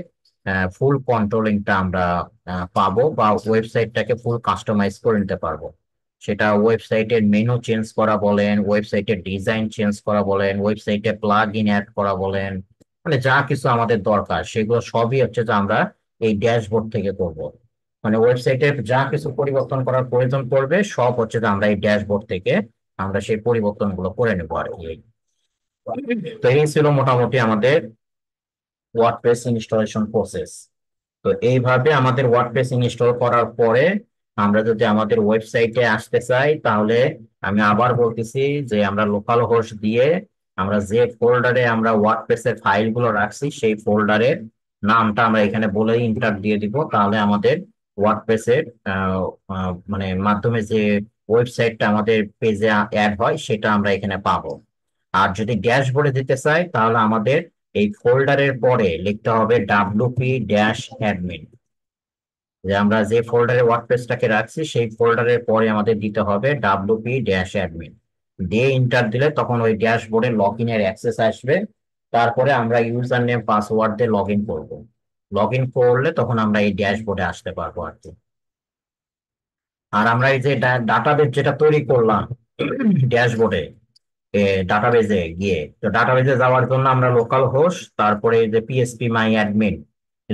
ফুল কন্ট্রোলিংটা আমরা পাবো বা ওয়েবসাইটটাকে ফুল কাস্টমাইজ করে নিতে পারবো সেটা ওয়েবসাইটের মেনু চেঞ্জ করা বলেন ওয়েবসাইটের ডিজাইন চেঞ্জ করা বলেন ওয়েবসাইটে প্লাগ ইন অ্যাড করা বলেন মানে যা কিছু আমাদের দরকার সেগুলো সবই হচ্ছে যে আমরা এই ড্যাশবোর্ড থেকে করব। মানে ওয়েবসাইটে যা কিছু পরিবর্তন করার প্রয়োজন পড়বে সব হচ্ছে যে আমরা এই ড্যাশবোর্ড থেকে আমরা সেই পরিবর্তনগুলো করে নেবো আর কি তো এই ছিল মোটামুটি আমাদের ওয়ার্ডপ্রেস ইনস্টলেশন প্রসেস তো এইভাবে আমাদের ওয়ার্ডপ্রেস ইনস্টল করার পরে আমরা যদি আমাদের ওয়েবসাইটে আসতে চাই তাহলে আমি আবার বলতেছি যে আমরা লোকাল হোস্ট দিয়ে আমরা যে ফোল্ডারে আমরা ওয়ার্ডপ্রেসের ফাইলগুলো রাখছি সেই ফোল্ডারের নামটা আমরা এখানে বলে ইন্টার দিয়ে দিব তাহলে আমাদের এর মানে মাধ্যমে যে ওয়েবসাইটটা আমাদের পেজে অ্যাড হয় সেটা আমরা এখানে পাবো আর যদি ড্যাশবোর্ডে দিতে চাই তাহলে আমাদের এই ফোল্ডারের পরে লিখতে হবে ডাব্লিউপি ড্যাশ অ্যাডমিন যে আমরা যে ফোল্ডারে ওয়ার্ডপ্রেসটাকে রাখছি সেই ফোল্ডারের পরে আমাদের দিতে হবে ডাব্লিউপি ড্যাশ অ্যাডমিন দিয়ে ইন্টার দিলে তখন ওই ড্যাশবোর্ডে লগ এর অ্যাক্সেস আসবে তারপরে আমরা ইউজার নেম পাসওয়ার্ড দিয়ে লগ ইন করবো লগ ইন করলে তখন আমরা এই ড্যাশবোর্ডে আসতে পারবো আর কি আর আমরা এই যে ডাটাবেস যেটা তৈরি করলাম ড্যাশবোর্ডে ডাটাবেজে গিয়ে তো ডাটাবেজে যাওয়ার জন্য আমরা লোকাল হোস্ট তারপরে এই যে পিএসপি মাই অ্যাডমিন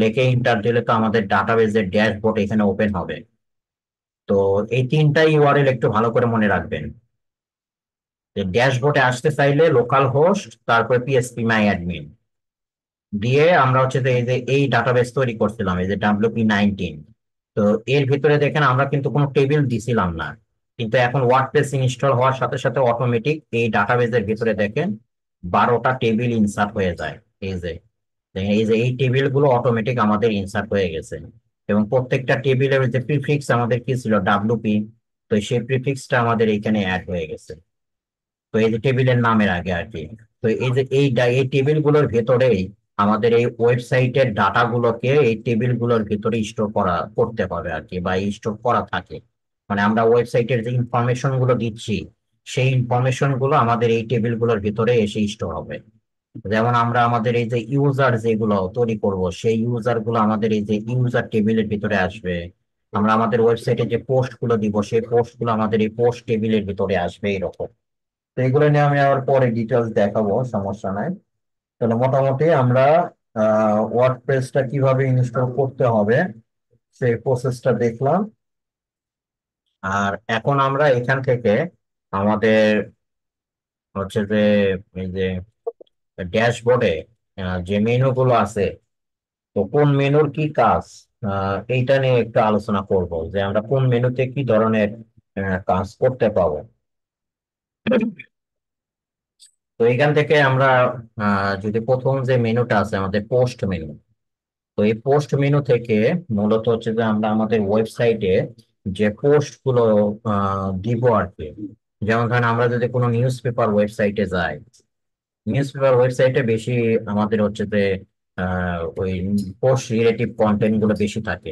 লেখে ইন্টার দিলে তো আমাদের ডাটাবেজের ড্যাশবোর্ড এখানে ওপেন হবে তো এই তিনটা ইউআরএল একটু ভালো করে মনে রাখবেন ড্যাশবোর্ডে আসতে চাইলে লোকাল হোস্ট তারপরে পিএসপি মাই অ্যাডমিন দিয়ে আমরা হচ্ছে যে এই যে এই ডাটাবেস তৈরি করছিলাম এই যে ডাব্লিউপি নাইনটিন তো এর ভিতরে দেখেন আমরা কিন্তু কোনো টেবিল দিছিলাম না কিন্তু এখন ওয়ার্ডপ্রেস ইনস্টল হওয়ার সাথে সাথে অটোমেটিক এই ডাটাবেজের ভিতরে দেখেন বারোটা টেবিল ইনসার্ট হয়ে যায় এই যে দেখেন এই যে এই টেবিলগুলো অটোমেটিক আমাদের ইনসার্ট হয়ে গেছে এবং প্রত্যেকটা টেবিলের যে প্রিফিক্স আমাদের কি ছিল ডাব্লিউপি তো সেই প্রিফিক্সটা আমাদের এখানে অ্যাড হয়ে গেছে তো এই যে টেবিলের নামের আগে আর কি তো এই যে এই এই গুলোর ভেতরেই আমাদের এই ওয়েবসাইটের গুলোকে এই টেবিল গুলোর ভেতরে স্টোর করা করতে হবে আর কি বা স্টোর করা থাকে মানে আমরা ওয়েবসাইটের যে ইনফরমেশন গুলো দিচ্ছি সেই ইনফরমেশন গুলো আমাদের এই টেবিল গুলোর ভিতরে এসে স্টোর হবে যেমন আমরা আমাদের এই যে ইউজার যেগুলো তৈরি করব সেই ইউজার গুলো আমাদের এই যে ইউজার টেবিলের ভিতরে আসবে আমরা আমাদের ওয়েবসাইটে যে পোস্ট গুলো দিব সেই পোস্ট গুলো আমাদের এই পোস্ট টেবিলের ভিতরে আসবে এরকম তো এগুলো নিয়ে আমি আবার পরে ডিটেলস দেখাবো সমস্যা নাই তাহলে মোটামুটি আমরা ওয়ার্ডপ্রেসটা কিভাবে ইনস্টল করতে হবে সেই প্রসেসটা দেখলাম আর এখন আমরা এখান থেকে আমাদের হচ্ছে যে এই যে ড্যাশবোর্ডে যে মেনুগুলো আছে তো কোন মেনুর কি কাজ এইটা নিয়ে একটু আলোচনা করব যে আমরা কোন মেনুতে কি ধরনের কাজ করতে পাবো তো এখান থেকে আমরা যদি প্রথম যে মেনুটা আছে আমাদের পোস্ট মেনু তো এই পোস্ট মেনু থেকে মূলত হচ্ছে যে আমরা আমাদের ওয়েবসাইটে যে পোস্ট গুলো দিব আর কি যেমন ধরেন আমরা যদি কোনো নিউজ পেপার ওয়েবসাইটে যাই নিউজ পেপার ওয়েবসাইটে বেশি আমাদের হচ্ছে যে ওই পোস্ট রিলেটিভ কন্টেন্ট গুলো বেশি থাকে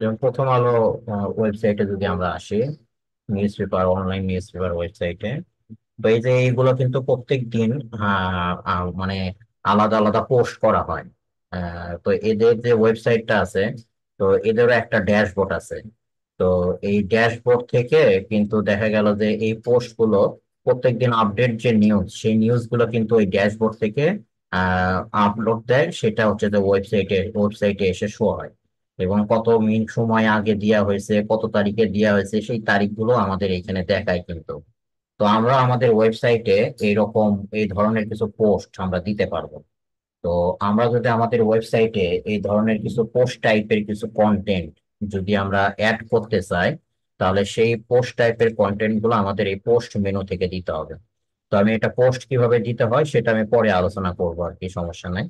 যেমন প্রথম আলো ওয়েবসাইটে যদি আমরা আসি newspaper online newspaper ওয়েবসাইটে তো এই যে এইগুলো কিন্তু প্রত্যেক দিন মানে আলাদা আলাদা পোস্ট করা হয় তো এদের যে ওয়েবসাইটটা আছে তো এদেরও একটা ড্যাশবোর্ড আছে তো এই ড্যাশবোর্ড থেকে কিন্তু দেখা গেল যে এই পোস্ট গুলো প্রত্যেক দিন আপডেট যে নিউজ সেই নিউজ গুলো কিন্তু ওই ড্যাশবোর্ড থেকে আপলোড দেয় সেটা হচ্ছে যে ওয়েবসাইটে ওয়েবসাইটে এসে শো হয় এবং কত মিনিট সময় আগে দেওয়া হয়েছে কত তারিখে দেওয়া হয়েছে সেই তারিখগুলো আমাদের এখানে দেখায় কিন্তু তো আমরা আমাদের ওয়েবসাইটে এইরকম এই ধরনের কিছু পোস্ট আমরা দিতে পারবো তো আমরা যদি আমাদের ওয়েবসাইটে এই ধরনের কিছু পোস্ট টাইপের কিছু কন্টেন্ট যদি আমরা অ্যাড করতে চাই তাহলে সেই পোস্ট টাইপের কন্টেন্ট গুলো আমাদের এই পোস্ট মেনু থেকে দিতে হবে তো আমি এটা পোস্ট কিভাবে দিতে হয় সেটা আমি পরে আলোচনা করবো আর কি সমস্যা নাই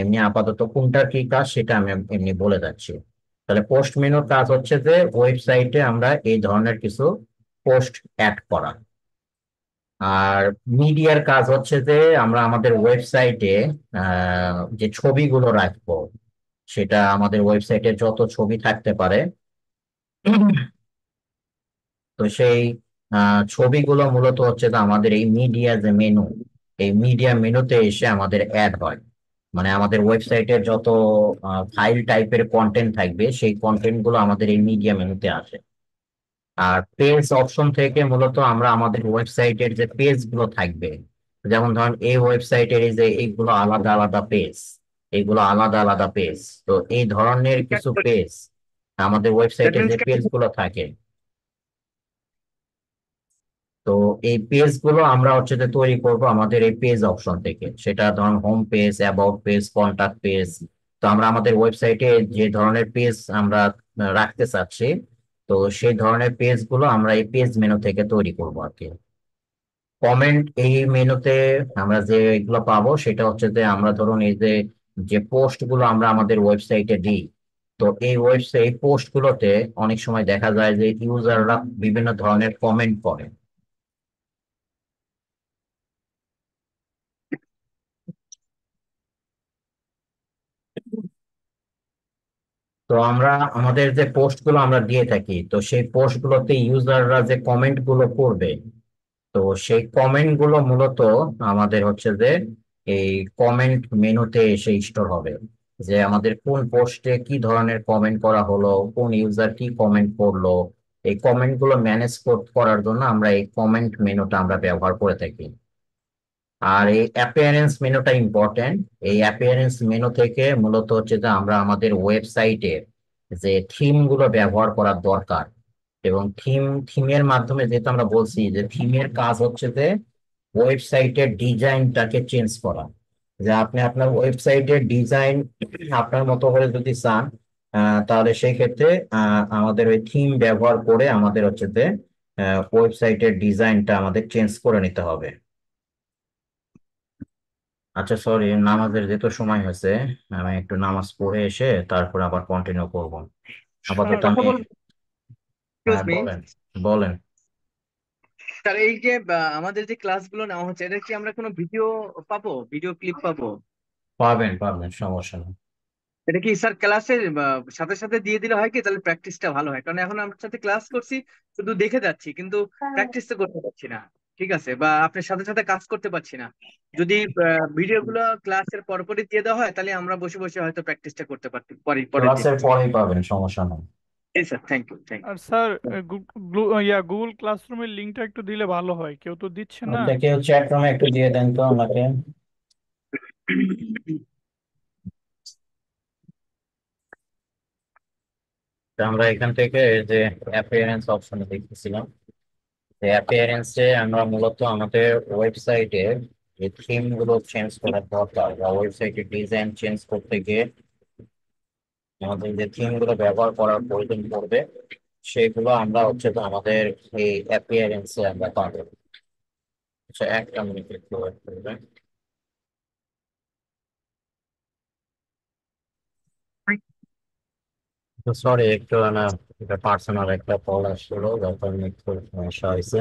এমনি আপাতত কোনটার কি কাজ সেটা আমি এমনি বলে যাচ্ছি তাহলে পোস্ট মেনুর কাজ হচ্ছে যে ওয়েবসাইটে আমরা এই ধরনের কিছু পোস্ট অ্যাড করা আর মিডিয়ার কাজ হচ্ছে যে আমরা আমাদের ওয়েবসাইটে যে ছবিগুলো রাখবো সেটা আমাদের ওয়েবসাইটে যত ছবি থাকতে পারে তো সেই ছবিগুলো মূলত হচ্ছে যে আমাদের এই মিডিয়া যে মেনু এই মিডিয়া মেনুতে এসে আমাদের অ্যাড হয় মানে আমাদের ওয়েবসাইটের যত ফাইল টাইপের কন্টেন্ট থাকবে সেই কন্টেন্ট গুলো আমাদের এই মিডিয়া মেনুতে আসে আর পেজ অপশন থেকে মূলত আমরা আমাদের ওয়েবসাইটের যে পেজ গুলো থাকবে যেমন ধরেন এই ওয়েবসাইটের এই যে এইগুলো আলাদা আলাদা পেজ এইগুলো আলাদা আলাদা পেজ তো এই ধরনের কিছু পেজ আমাদের ওয়েবসাইটের যে পেজ গুলো থাকে তো এই পেজ গুলো আমরা হচ্ছে যে তৈরি করব আমাদের এই পেজ অপশন থেকে সেটা ধরুন home page about page contact page তো আমরা আমাদের ওয়েবসাইটে যে ধরনের পেজ আমরা রাখতে চাচ্ছি তো সেই ধরনের পেজ গুলো আমরা এই পেজ মেনু থেকে তৈরি করব আর কি কমেন্ট এই মেনুতে আমরা যে এগুলো পাবো সেটা হচ্ছে যে আমরা ধরুন এই যে যে পোস্ট গুলো আমরা আমাদের ওয়েবসাইটে দিই তো এই ওয়েবসাইট পোস্ট গুলোতে অনেক সময় দেখা যায় যে ইউজাররা বিভিন্ন ধরনের কমেন্ট করে তো আমরা আমাদের যে পোস্টগুলো আমরা দিয়ে থাকি তো সেই পোস্টগুলোতে ইউজাররা যে কমেন্টগুলো করবে তো সেই কমেন্টগুলো মূলত আমাদের হচ্ছে যে এই কমেন্ট মেনুতে এসে স্টোর হবে যে আমাদের কোন পোস্টে কি ধরনের কমেন্ট করা হলো কোন ইউজার কি কমেন্ট করলো এই কমেন্টগুলো ম্যানেজ করার জন্য আমরা এই কমেন্ট মেনুটা আমরা ব্যবহার করে থাকি আর এই অ্যাপিয়ারেন্স মেনুটা ইম্পর্টেন্ট এই অ্যাপিয়ারেন্স মেনু থেকে মূলত হচ্ছে যে আমরা আমাদের ওয়েবসাইটের যে থিমগুলো ব্যবহার করার দরকার এবং থিম থিমের মাধ্যমে যেহেতু আমরা বলছি যে থিমের কাজ হচ্ছে যে ওয়েবসাইটের ডিজাইনটাকে চেঞ্জ করা যে আপনি আপনার ওয়েবসাইটের ডিজাইন আপনার মতো করে যদি চান তাহলে সেই ক্ষেত্রে আমাদের ওই থিম ব্যবহার করে আমাদের হচ্ছে যে ওয়েবসাইটের ডিজাইনটা আমাদের চেঞ্জ করে নিতে হবে আচ্ছা সরি নামাজের যেহেতু সময় হয়েছে আমি একটু নামাজ পড়ে এসে তারপর আবার কন্টিনিউ করব আপাতত আমি হ্যাঁ বলেন বলেন স্যার এই যে আমাদের যে ক্লাস গুলো নেওয়া হচ্ছে এটা কি আমরা কোনো ভিডিও পাবো ভিডিও ক্লিপ পাবো পাবেন পাবেন সমস্যা নেই এটা কি স্যার ক্লাসের সাথে সাথে দিয়ে দিলে হয় কি তাহলে প্র্যাকটিসটা ভালো হয় কারণ এখন আমার সাথে ক্লাস করছি শুধু দেখে যাচ্ছি কিন্তু প্র্যাকটিস তো করতে পারছি না ঠিক আছে বা আপনার সাথে সাথে কাজ করতে পারছি না যদি ভিডিওগুলো ক্লাসের পরপরই দিয়ে দেওয়া হয় তাহলে আমরা বসে বসে হয়তো প্র্যাকটিসটা করতে পারতাম পরে পরে ক্লাসের পরেই পাবেন সমস্যা নাই এই sir thank you thank you আর স্যার ইয়া গুগল ক্লাসরুমের লিংকটা একটু দিলে ভালো হয় কেউ তো দিচ্ছে না আপনাকে চ্যাট রুমে একটু দিয়ে দেন তো আমাকে আমরা এখান থেকে যে অ্যাপিয়ারেন্স অপশনে দেখতেছিলাম অ্যাপিয়ারেন্সে আমরা মূলত আমাদের ওয়েবসাইটে যে থিমগুলো চেঞ্জ করার দরকার বা ওয়েবসাইটের ডিজাইন চেঞ্জ করতে গিয়ে আমাদের যে থিমগুলো ব্যবহার করার প্রয়োজন পড়বে সেগুলো আমরা হচ্ছে তো আমাদের এই অ্যাপিয়ারেন্সে আমরা পাবো আচ্ছা একটা মিনিট একটু ওয়েট করবেন সরি একটু না এটা পার্সোনাল একটা কল আসছিল যার কারণে একটু সমস্যা হয়েছে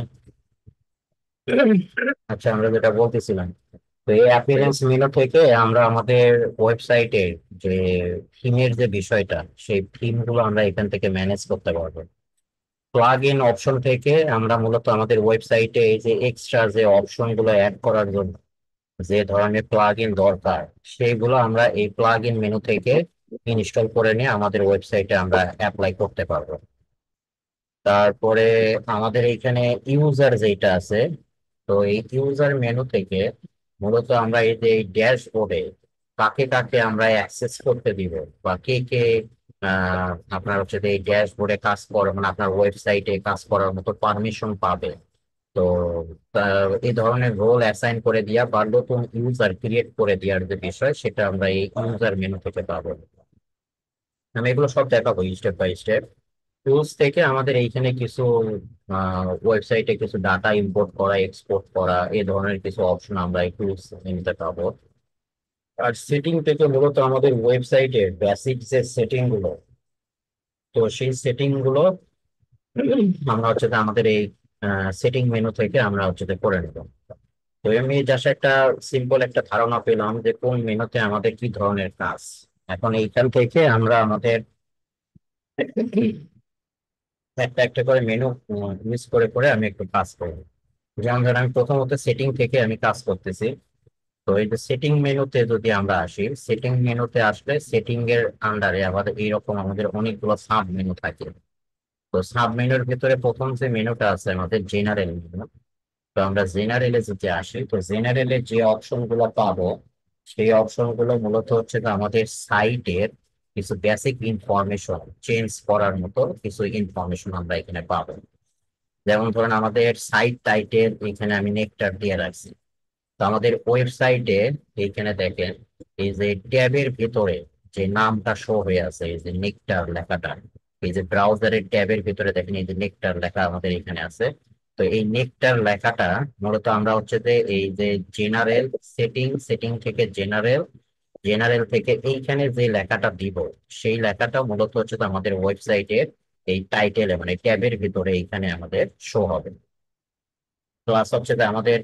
আচ্ছা আমরা যেটা বলতেছিলাম তো এই অ্যাপিয়ারেন্স মেনু থেকে আমরা আমাদের ওয়েবসাইটে যে থিমের যে বিষয়টা সেই গুলো আমরা এখান থেকে ম্যানেজ করতে পারবো প্লাগ ইন অপশন থেকে আমরা মূলত আমাদের ওয়েবসাইটে এই যে এক্সট্রা যে অপশন গুলো অ্যাড করার জন্য যে ধরনের প্লাগ ইন দরকার সেইগুলো আমরা এই প্লাগ ইন মেনু থেকে ইনস্টল করে নিয়ে আমাদের ওয়েবসাইটে আমরা অ্যাপ্লাই করতে পারবো তারপরে আমাদের এখানে ইউজার যেটা আছে তো এই ইউজার মেনু থেকে মূলত আমরা এই যে ড্যাশবোর্ডে কাকে কাকে আমরা অ্যাক্সেস করতে দিব বা কে কে আপনার হচ্ছে এই ড্যাশবোর্ডে কাজ করে মানে আপনার ওয়েবসাইটে কাজ করার মতো পারমিশন পাবে তো এই ধরনের রোল অ্যাসাইন করে দিয়া বা নতুন ইউজার ক্রিয়েট করে দেওয়ার যে বিষয় সেটা আমরা এই ইউজার মেনু থেকে পাবো আমি এগুলো সব দেখাবো স্টেপ বাই স্টেপ টুলস থেকে আমাদের এইখানে কিছু ওয়েবসাইটে কিছু ডাটা ইম্পোর্ট করা এক্সপোর্ট করা এই ধরনের কিছু অপশন আমরা এই টুলস নিতে পাবো আর সেটিং থেকে মূলত আমাদের ওয়েবসাইটে বেসিক যে সেটিং গুলো তো সেই সেটিং গুলো আমরা হচ্ছে আমাদের এই সেটিং মেনু থেকে আমরা হচ্ছে করে নেব তো আমি জাস্ট একটা সিম্পল একটা ধারণা পেলাম যে কোন মেনুতে আমাদের কি ধরনের কাজ এখন এইখান থেকে আমরা আমাদের একটা একটা করে মেনু মিস করে করে আমি একটু কাজ করব যেমন ধরেন আমি প্রথমত সেটিং থেকে আমি কাজ করতেছি তো এই যে সেটিং মেনুতে যদি আমরা আসি সেটিং মেনুতে আসলে সেটিং এর আন্ডারে আমাদের এইরকম আমাদের অনেকগুলো সাব মেনু থাকে তো সাব মেনুর ভিতরে প্রথম যে মেনুটা আছে আমাদের জেনারেল মেনু তো আমরা জেনারেলে যদি আসি তো জেনারেলে যে অপশন গুলো পাবো সেই গুলো মূলত হচ্ছে যে আমাদের সাইটের কিছু বেসিক ইনফরমেশন চেঞ্জ করার মতো কিছু ইনফরমেশন আমরা এখানে পাবো যেমন ধরেন আমাদের সাইট টাইটেল এখানে আমি নেকটার দিয়ে রাখছি তো আমাদের ওয়েবসাইটে এইখানে দেখেন এই যে ট্যাবের ভিতরে যে নামটা শো হয়ে আছে এই যে নেকটার লেখাটা এই যে ব্রাউজারের ট্যাবের ভিতরে দেখেন এই যে নেকটার লেখা আমাদের এখানে আছে তো এই নেটটার লেখাটা মূলত আমরা হচ্ছে যে এই যে জেনারেল সেটিং সেটিং থেকে জেনারেল জেনারেল থেকে এইখানে যে লেখাটা দিব সেই লেখাটা মূলত হচ্ছে আমাদের ওয়েবসাইটের এই টাইটেল মানে ট্যাবের ভিতরে এইখানে আমাদের শো হবে তো আস হচ্ছে যে আমাদের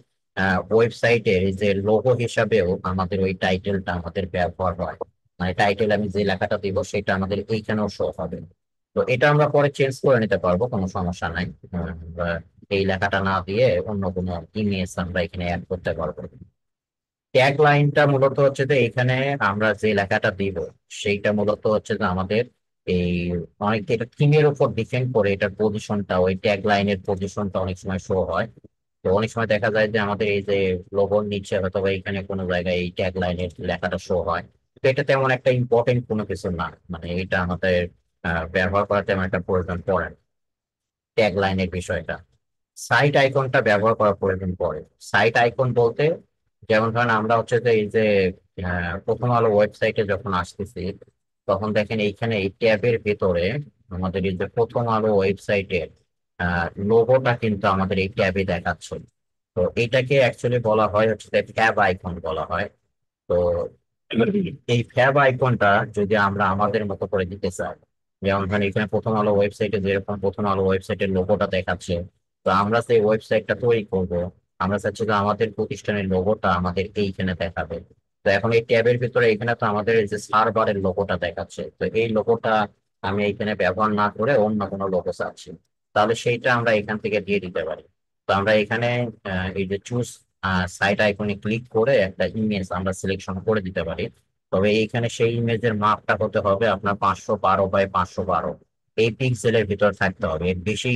ওয়েবসাইটের যে লোগো হিসাবেও আমাদের ওই টাইটেলটা আমাদের ব্যবহার হয় মানে টাইটেল আমি যে লেখাটা দিব সেটা আমাদের এইখানেও শো হবে তো এটা আমরা পরে চেঞ্জ করে নিতে পারবো কোনো সমস্যা নাই এই লেখাটা না দিয়ে অন্য কোনো ইমেজ আমরা এখানে অ্যাড করতে পারবো ট্যাগ লাইনটা মূলত হচ্ছে যে এখানে আমরা যে লেখাটা দিব সেইটা মূলত হচ্ছে যে আমাদের এই অনেক এটা থিমের উপর ডিপেন্ড করে এটার পজিশনটা ওই ট্যাগ লাইনের পজিশনটা অনেক সময় শো হয় তো অনেক সময় দেখা যায় যে আমাদের এই যে লোগোর নিচে হয়তো বা এখানে কোনো জায়গায় এই ট্যাগ লাইনের লেখাটা শো হয় তো এটা তেমন একটা ইম্পর্টেন্ট কোনো কিছু না মানে এটা আমাদের ব্যবহার করা তেমন একটা প্রয়োজন পড়ে না ট্যাগ লাইনের বিষয়টা সাইট আইকনটা ব্যবহার করা প্রয়োজন পড়ে সাইট আইকন বলতে যেমন ধরেন আমরা হচ্ছে যে এই যে প্রথম আলো ওয়েবসাইটে যখন আসতেছি তখন দেখেন এইখানে এই ট্যাবের ভেতরে আমাদের এই যে প্রথম আলো ওয়েবসাইটের লোগোটা কিন্তু আমাদের এই ট্যাবে দেখাচ্ছে তো এটাকে অ্যাকচুয়ালি বলা হয় হচ্ছে যে ট্যাব আইকন বলা হয় তো এই ফ্যাব আইকনটা যদি আমরা আমাদের মতো করে দিতে চাই যেমন ধরেন এখানে প্রথম আলো ওয়েবসাইটে যেরকম প্রথম আলো ওয়েবসাইটের লোগোটা দেখাচ্ছে তো আমরা সেই ওয়েবসাইটটা তৈরি করব আমরা চাচ্ছি তো আমাদের প্রতিষ্ঠানের লোগোটা আমাদের এইখানে দেখাবে তো এখন এই ট্যাবের ভিতরে এখানে তো আমাদের যে সার্ভারের লোগোটা দেখাচ্ছে তো এই লোগোটা আমি এইখানে ব্যবহার না করে অন্য কোনো লোগো চাচ্ছি তাহলে সেইটা আমরা এখান থেকে দিয়ে দিতে পারি তো আমরা এখানে এই যে চুজ সাইট আইকনে ক্লিক করে একটা ইমেজ আমরা সিলেকশন করে দিতে পারি তবে এইখানে সেই ইমেজের মাপটা হতে হবে আপনার পাঁচশো বারো বাই পাঁচশো বারো এই পিক্সেলের ভিতর থাকতে হবে এর বেশি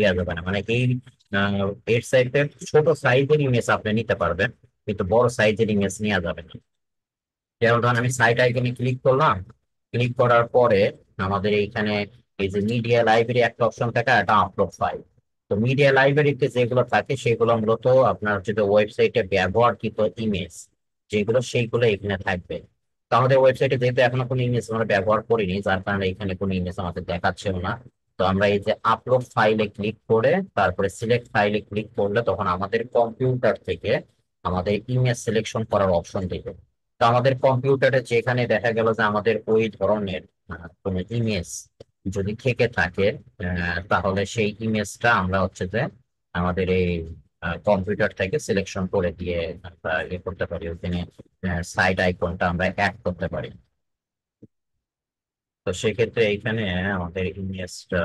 ইয়ে যাবে না মানে এই এর সাইডে ছোট সাইজের ইমেজ আপনি নিতে পারবেন কিন্তু বড় সাইজের ইমেজ নেওয়া যাবে না যেমন ধরুন আমি সাইট আইকনে ক্লিক করলাম ক্লিক করার পরে আমাদের এইখানে এই যে মিডিয়া লাইব্রেরি একটা অপশন থাকে এটা আপলোড ফাইল তো মিডিয়া লাইব্রেরিতে যেগুলো থাকে সেগুলো মূলত আপনার হচ্ছে ওয়েবসাইটে ব্যবহারকৃত ইমেজ যেগুলো সেইগুলো এখানে থাকবে আমাদের ওয়েবসাইটে যেহেতু এখনো কোনো ইমেজ আমরা ব্যবহার করিনি যার কারণে এখানে কোনো ইমেজ আমাদের দেখাচ্ছেও না তো আমরা এই যে আপলোড ফাইলে ক্লিক করে তারপরে সিলেক্ট ফাইলে ক্লিক করলে তখন আমাদের কম্পিউটার থেকে আমাদের ইমেজ সিলেকশন করার অপশন দেবে তো আমাদের কম্পিউটারে যেখানে দেখা গেল যে আমাদের ওই ধরনের কোনো ইমেজ যদি থেকে থাকে তাহলে সেই ইমেজটা আমরা হচ্ছে যে আমাদের এই কম্পিউটার থেকে সিলেকশন করে দিয়ে ইয়ে করতে পারি ওখানে সাইড আইকনটা আমরা অ্যাড করতে পারি তো সেক্ষেত্রে এইখানে আমাদের ইমেজটা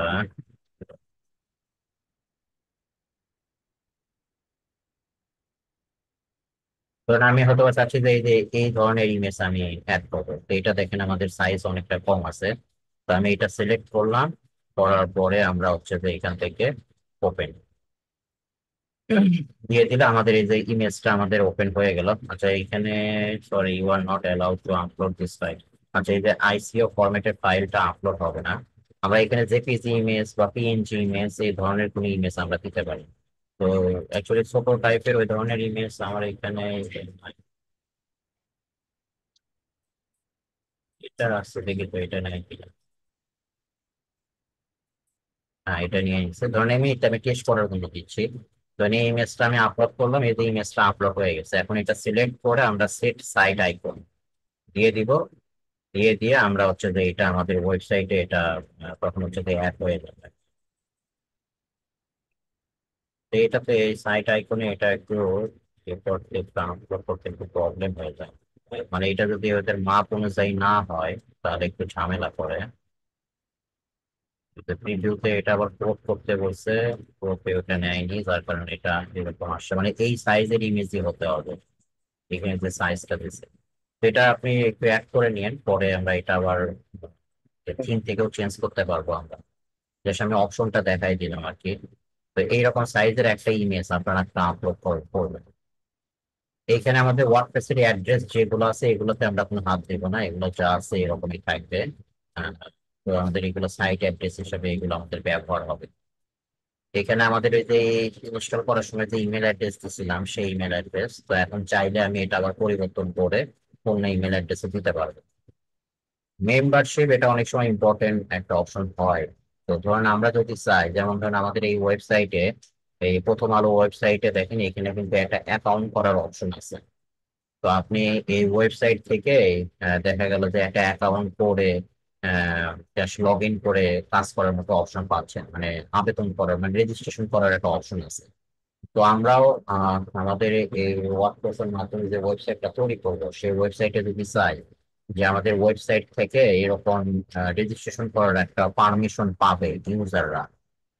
ধরুন আমি হয়তো চাচ্ছি যে এই যে এই ধরনের ইমেজ আমি অ্যাড করবো তো এটা দেখেন আমাদের সাইজ অনেকটা কম আছে তো আমি এটা সিলেক্ট করলাম করার পরে আমরা হচ্ছে যে এখান থেকে ওপেন দিয়ে দিলে আমাদের এই যে ইমেজটা আমাদের ওপেন হয়ে গেল আচ্ছা এখানে sorry you are not allowed to upload this file আচ্ছা এই যে আইসিও ফরম্যাটের ফাইলটা আপলোড হবে না আমরা এখানে জেপিজি ইমেজ বা পিএনজি ইমেজ এই ধরনের কোনো ইমেজ আমরা দিতে পারি তো অ্যাকচুয়ালি ছোট টাইপের ওই ধরনের ইমেজ আমার এখানে এটা আসছে দেখি তো এটা নাই হ্যাঁ এটা নিয়ে নিচ্ছে ধরেন আমি এটা আমি টেস্ট করার জন্য দিচ্ছি ধরেন এই ইমেজটা আমি আপলোড করলাম এই যে ইমেজটা আপলোড হয়ে গেছে এখন এটা সিলেক্ট করে আমরা সেট সাইট আইকন দিয়ে দিব দিয়ে দিয়ে আমরা হচ্ছে যে এটা আমাদের ওয়েবসাইটে এটা তখন হচ্ছে যে অ্যাড হয়ে যাবে তো এটাতে এই সাইট আইকনে এটা একটু আপলোড করতে একটু প্রবলেম হয়ে যায় মানে এটা যদি ওদের মাপ অনুযায়ী না হয় তাহলে একটু ঝামেলা করে যার এটা মানে এই সাইজের হতে হবে এখানে যে আপনি একটু অ্যাড করে নিন পরে এটা আবার চেঞ্জ করতে পারবো আমরা জাস্ট আমি অপশনটা দেখাই দিলাম আর কি তো এইরকম সাইজের একটা ইমেজ আপনারা একটা আপলোড করবেন এখানে আমাদের ওয়ার্ডপ্রেসের অ্যাড্রেস যেগুলো আছে এগুলোতে আমরা কোনো হাত দেবো না এগুলো যা আছে এরকমই থাকবে তো আমাদের এগুলো সাইট অ্যাড্রেস হিসাবে এগুলো আমাদের ব্যবহার হবে এখানে আমাদের ওই যে ইনস্টল করার সময় যে ইমেল অ্যাড্রেস দিয়েছিলাম সেই ইমেল অ্যাড্রেস তো এখন চাইলে আমি এটা আবার পরিবর্তন করে অন্য ইমেল অ্যাড্রেসে দিতে পারবো মেম্বারশিপ এটা অনেক সময় ইম্পর্টেন্ট একটা অপশন হয় তো ধরেন আমরা যদি চাই যেমন ধরেন আমাদের এই ওয়েবসাইটে এই প্রথম আলো ওয়েবসাইটে দেখেন এখানে কিন্তু একটা অ্যাকাউন্ট করার অপশন আছে তো আপনি এই ওয়েবসাইট থেকে দেখা গেল যে একটা অ্যাকাউন্ট করে লগ ইন করে কাজ করার মতো অপশন পাচ্ছেন মানে আবেদন করার মানে রেজিস্ট্রেশন করার একটা অপশন আছে তো আমরাও আমাদের এই ওয়ার্কফোর্সের মাধ্যমে যে ওয়েবসাইটটা তৈরি করবো সেই ওয়েবসাইটে যদি চাই যে আমাদের ওয়েবসাইট থেকে এরকম রেজিস্ট্রেশন করার একটা পারমিশন পাবে ইউজাররা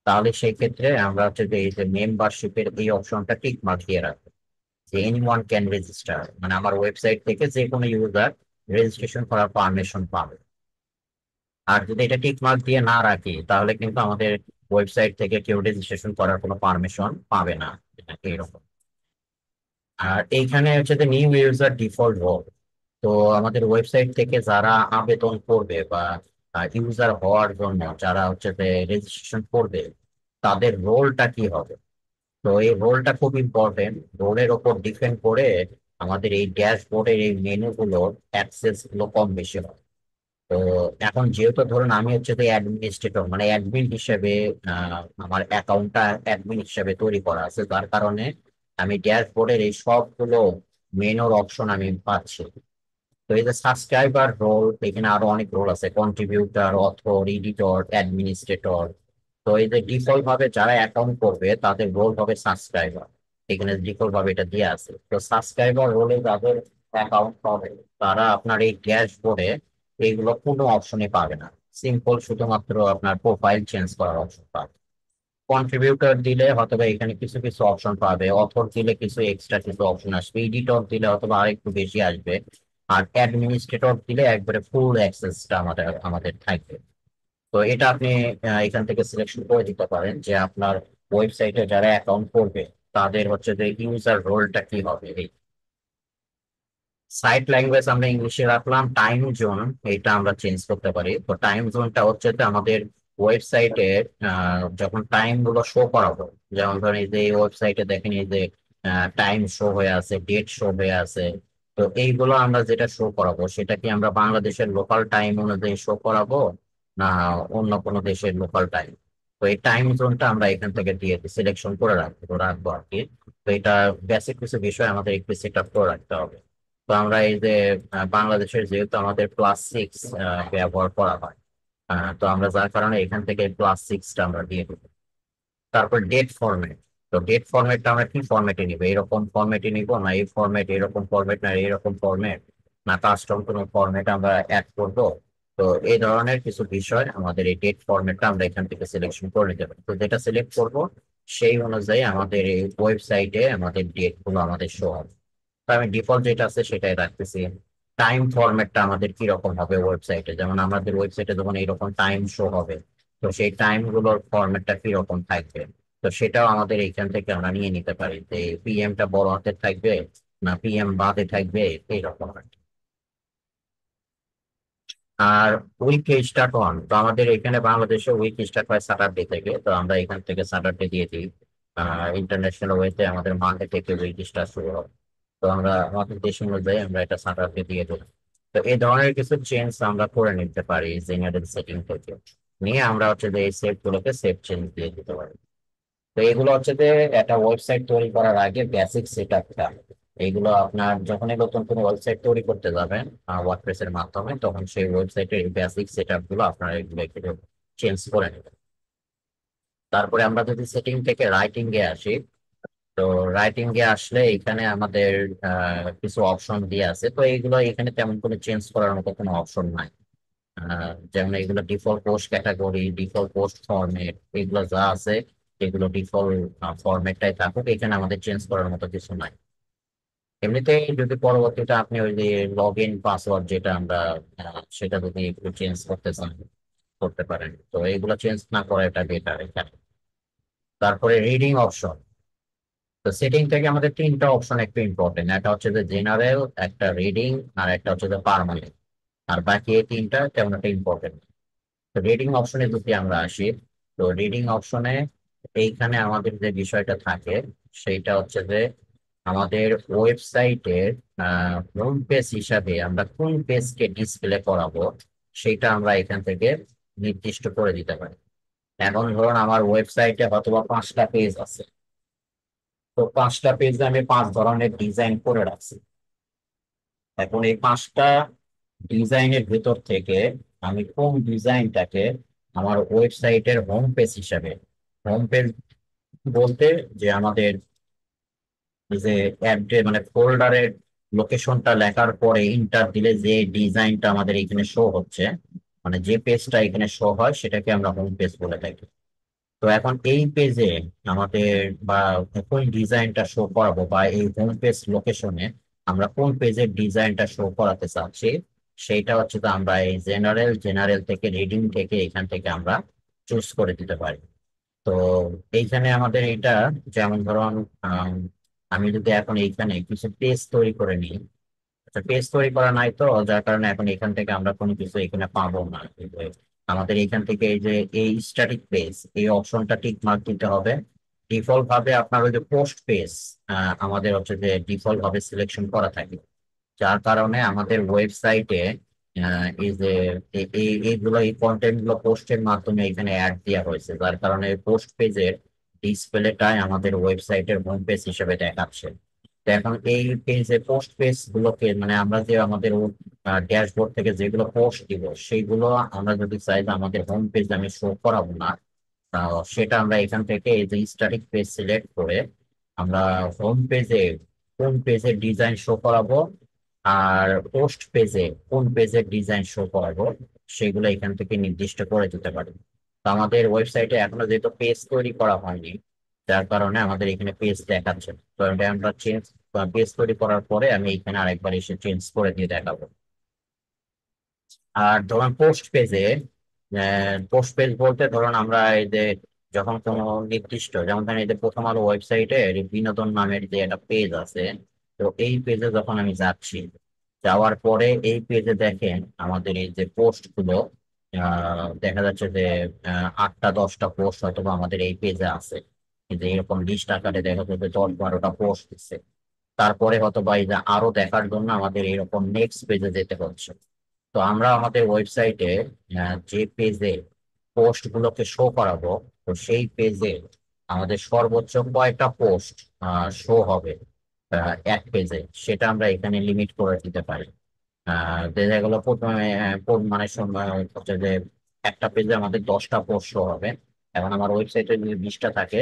তাহলে সেই ক্ষেত্রে আমরা হচ্ছে যে এই যে মেম্বারশিপের এই অপশনটা টিক মার্ক দিয়ে রাখবো যে এনি ওয়ান ক্যান রেজিস্টার মানে আমার ওয়েবসাইট থেকে যে কোনো ইউজার রেজিস্ট্রেশন করার পারমিশন পাবে আর যদি এটা টিক মার্ক দিয়ে না রাখি তাহলে কিন্তু আমাদের ওয়েবসাইট থেকে কেউ রেজিস্ট্রেশন করার কোনো পারমিশন পাবে না এরকম আর এইখানে হচ্ছে যে নিউ ইউজার ডিফল্ট রোল তো আমাদের ওয়েবসাইট থেকে যারা আবেদন করবে বা ইউজার হওয়ার জন্য যারা হচ্ছে যে রেজিস্ট্রেশন করবে তাদের রোলটা কি হবে তো এই রোলটা খুব ইম্পর্টেন্ট রোলের ওপর ডিপেন্ড করে আমাদের এই ড্যাশবোর্ডের এই মেনুগুলোর অ্যাক্সেস গুলো কম বেশি হয় তো এখন যেহেতু ধরুন আমি হচ্ছে যে অ্যাডমিনিস্ট্রেটর মানে অ্যাডমিন হিসেবে আমার অ্যাকাউন্টটা অ্যাডমিন হিসেবে তৈরি করা আছে যার কারণে আমি ড্যাশবোর্ডের এই সবগুলো মেনুর অপশন আমি পাচ্ছি তো এই যে সাবস্ক্রাইবার রোল এখানে আরো অনেক রোল আছে কন্ট্রিবিউটার অথর এডিটর অ্যাডমিনিস্ট্রেটর তো এই যে ডিফল্ট ভাবে যারা অ্যাকাউন্ট করবে তাদের রোল হবে সাবস্ক্রাইবার এখানে ডিফল্ট ভাবে এটা দিয়ে আছে তো সাবস্ক্রাইবার রোলে যাদের অ্যাকাউন্ট হবে তারা আপনার এই ড্যাশবোর্ডে এইগুলো কোনো অপশনে পাবে না সিম্পল শুধুমাত্র আপনার প্রোফাইল চেঞ্জ করার অপশন পাবে কন্ট্রিবিউটর দিলে অথবা এখানে কিছু কিছু অপশন পাবে অথর দিলে কিছু এক্সট্রা কিছু অপশন আসবে এডিটর দিলে অথবা আর একটু বেশি আসবে আর অ্যাডমিনিস্ট্রেটর দিলে একবারে ফুল অ্যাক্সেসটা আমাদের আমাদের থাকবে তো এটা আপনি এখান থেকে সিলেকশন করে দিতে পারেন যে আপনার ওয়েবসাইটে যারা অ্যাকাউন্ট করবে তাদের হচ্ছে যে ইউজার রোলটা কি হবে এই সাইট ল্যাঙ্গুয়েজ আমরা ইংলিশে রাখলাম টাইম জোন এটা আমরা চেঞ্জ করতে পারি তো টাইম জোনটা হচ্ছে আমাদের ওয়েবসাইটে যখন টাইম গুলো শো করাবো যেমন ধরেন এই যে এই ওয়েবসাইটে দেখেন এই যে টাইম শো হয়ে আছে ডেট শো হয়ে আছে তো এইগুলো আমরা যেটা শো করাবো সেটা কি আমরা বাংলাদেশের লোকাল টাইম অনুযায়ী শো করাবো না অন্য কোনো দেশের লোকাল টাইম তো এই টাইম জোনটা আমরা এখান থেকে দিয়ে সিলেকশন করে রাখবো রাখবো আর কি তো এটা বেসিক কিছু বিষয় আমাদের একটু সেট আপ করে রাখতে হবে তো আমরা এই যে বাংলাদেশের যেহেতু আমাদের প্লাস সিক্স ব্যবহার করা হয় তো আমরা যার কারণে এখান থেকে প্লাস সিক্সটা আমরা দিয়ে দেবো তারপর ডেট ফরম্যাট তো ডেট ফরম্যাটটা আমরা কি ফরম্যাটে নিব এরকম ফরম্যাটে নিব না এই ফরম্যাট এরকম ফরম্যাট না এরকম ফরম্যাট না কাস্টম কোনো ফরম্যাট আমরা অ্যাড করব তো এই ধরনের কিছু বিষয় আমাদের এই ডেট ফরম্যাটটা আমরা এখান থেকে সিলেকশন করে নিতে পারি তো যেটা সিলেক্ট করব সেই অনুযায়ী আমাদের এই ওয়েবসাইটে আমাদের ডেটগুলো আমাদের শো হবে আমি ডিফল্ট যেটা আছে সেটাই রাখতেছি টাইম ফরম্যাটটা আমাদের কি রকম হবে ওয়েবসাইটে যেমন আমাদের ওয়েবসাইটে যখন এইরকম টাইম শো হবে তো সেই টাইম টাইমগুলোর ফরম্যাটটা কি রকম থাকবে তো সেটাও আমাদের এইখান থেকে আমরা নিয়ে নিতে পারি যে টা বড় হাতে থাকবে না পিএম বাদে থাকবে এইরকম আর আর উইক স্টার্ট ওয়ান তো আমাদের এখানে বাংলাদেশে উইক স্টার্ট হয় স্যাটারডে থেকে তো আমরা এখান থেকে স্যাটারডে দিয়ে দিই ইন্টারন্যাশনাল ওয়েতে আমাদের মানডে থেকে উইক স্টার্ট শুরু হবে তো আমরা আমাদের দেশ অনুযায়ী আমরা এটা সাঁতারকে দিয়ে দেবো তো এই ধরনের কিছু চেঞ্জ আমরা করে নিতে পারি জেনারেল সেটিং থেকে নিয়ে আমরা হচ্ছে যে এই সেট গুলোকে সেট চেঞ্জ দিয়ে দিতে পারি তো এগুলো হচ্ছে যে একটা ওয়েবসাইট তৈরি করার আগে বেসিক সেট আপটা এইগুলো আপনার যখনই নতুন কোনো ওয়েবসাইট তৈরি করতে যাবেন এর মাধ্যমে তখন সেই ওয়েবসাইটের বেসিক সেট গুলো আপনার এগুলো একটু চেঞ্জ করে নেবেন তারপরে আমরা যদি সেটিং থেকে রাইটিং এ আসি তো রাইটিং এ আসলে এখানে আমাদের কিছু অপশন দিয়ে আছে তো এইগুলো এখানে তেমন কোনো চেঞ্জ করার মতো কোনো অপশন নাই যেমন এগুলো default post category default post format এগুলো যা আছে এগুলো ডিফল্ট ফরম্যাটটাই থাকুক এখানে আমাদের চেঞ্জ করার মতো কিছু নাই এমনিতে যদি পরবর্তীতে আপনি ওই যে লগ ইন পাসওয়ার্ড যেটা আমরা সেটা যদি একটু চেঞ্জ করতে চান করতে পারেন তো এগুলো চেঞ্জ না করা এটা বেটার এখানে তারপরে রিডিং অপশন তো সেটিং থেকে আমাদের তিনটা অপশন একটু ইম্পর্টেন্ট একটা হচ্ছে যে জেনারেল একটা রিডিং আর একটা হচ্ছে যে পারমানেন্ট আর বাকি এই তিনটা তেমন একটা ইম্পর্টেন্ট তো রিডিং অপশনে যদি আমরা আসি তো রিডিং অপশনে এইখানে আমাদের যে বিষয়টা থাকে সেইটা হচ্ছে যে আমাদের ওয়েবসাইটের হোম পেজ হিসাবে আমরা কোন পেজকে ডিসপ্লে করাবো সেটা আমরা এখান থেকে নির্দিষ্ট করে দিতে পারি এখন ধরুন আমার ওয়েবসাইটে হয়তোবা পাঁচটা পেজ আছে তো পাঁচটা পেজে আমি পাঁচ ধরনের ডিজাইন করে রাখছি এখন এই পাঁচটা ডিজাইনের ভেতর থেকে আমি কোন ডিজাইনটাকে আমার ওয়েবসাইটের হোম পেজ হিসাবে হোম পেজ বলতে যে আমাদের যে অ্যাড্রে মানে ফোল্ডারের লোকেশনটা লেখার পরে ইন্টার দিলে যে ডিজাইনটা আমাদের এখানে শো হচ্ছে মানে যে পেজটা এখানে শো হয় সেটাকে আমরা হোম পেজ বলে থাকি তো এখন এই পেজে আমাদের বা কোন ডিজাইনটা শো করাবো বা এই হোম পেজ লোকেশনে আমরা কোন পেজের ডিজাইনটা শো করাতে চাচ্ছি সেইটা হচ্ছে তো আমরা এই জেনারেল জেনারেল থেকে রিডিং থেকে এখান থেকে আমরা চুজ করে দিতে পারি তো এইখানে আমাদের এটা যেমন ধরুন আমি যদি এখন এইখানে কিছু পেজ তৈরি করে নিই আচ্ছা পেজ তৈরি করা নাই তো যার কারণে এখন এখান থেকে আমরা কোনো কিছু এখানে পাবো না আমাদের এখান থেকে এই যে এই স্ট্যাটিক পেজ এই অপশনটা টিক মার্ক দিতে হবে ডিফল্ট ভাবে আপনার ওই যে পোস্ট পেজ আমাদের হচ্ছে যে ডিফল্ট ভাবে সিলেকশন করা থাকে যার কারণে আমাদের ওয়েবসাইটে এই যে এই এইগুলো এই কন্টেন্ট গুলো পোস্টের মাধ্যমে এখানে অ্যাড দেওয়া হয়েছে যার কারণে পোস্ট পেজের ডিসপ্লেটাই আমাদের ওয়েবসাইটের হোম পেজ হিসেবে দেখাচ্ছে এখন এই পেজে পোস্ট পেজ গুলোকে মানে আমরা যে আমাদের ড্যাশবোর্ড থেকে যেগুলো পোস্ট দিব সেইগুলো আমরা যদি চাই যে আমাদের হোম পেজ আমি শো করাবো না সেটা আমরা এখান থেকে এই যে স্ট্যাটিক পেজ সিলেক্ট করে আমরা হোম পেজে কোন পেজে ডিজাইন শো করাবো আর পোস্ট পেজে কোন পেজের ডিজাইন শো করাবো সেগুলো এখান থেকে নির্দিষ্ট করে দিতে পারি তো আমাদের ওয়েবসাইটে এখনো যেহেতু পেজ তৈরি করা হয়নি যার কারণে আমাদের এখানে পেজ দেখাচ্ছে তো এটা আমরা চেঞ্জ বা পেজ তৈরি করার পরে আমি এখানে আরেকবার এসে চেঞ্জ করে দিয়ে দেখাবো আর ধরুন পোস্ট পেজে পোস্ট পেজ বলতে ধরুন আমরা এই যে যখন কোনো নির্দিষ্ট যেমন ধরেন এই যে প্রথম আলো ওয়েবসাইটে বিনোদন নামের যে একটা পেজ আছে তো এই পেজে যখন আমি যাচ্ছি যাওয়ার পরে এই পেজে দেখেন আমাদের এই যে পোস্ট গুলো দেখা যাচ্ছে যে আটটা দশটা পোস্ট হয়তো আমাদের এই পেজে আছে কিন্তু এরকম লিস্ট আকারে দেখা যাচ্ছে দশ বারোটা পোস্ট দিচ্ছে তারপরে হয়তো বা এটা আরো দেখার জন্য আমাদের এরকম নেক্সট পেজে যেতে হচ্ছে তো আমরা আমাদের ওয়েবসাইটে যে পেজে পোস্ট গুলোকে শো করাবো তো সেই পেজে আমাদের সর্বোচ্চ কয়টা পোস্ট শো হবে এক পেজে সেটা আমরা এখানে লিমিট করে দিতে পারি দেখা গেল মানে হচ্ছে যে একটা পেজে আমাদের দশটা পোস্ট শো হবে এখন আমার ওয়েবসাইটে যদি বিশটা থাকে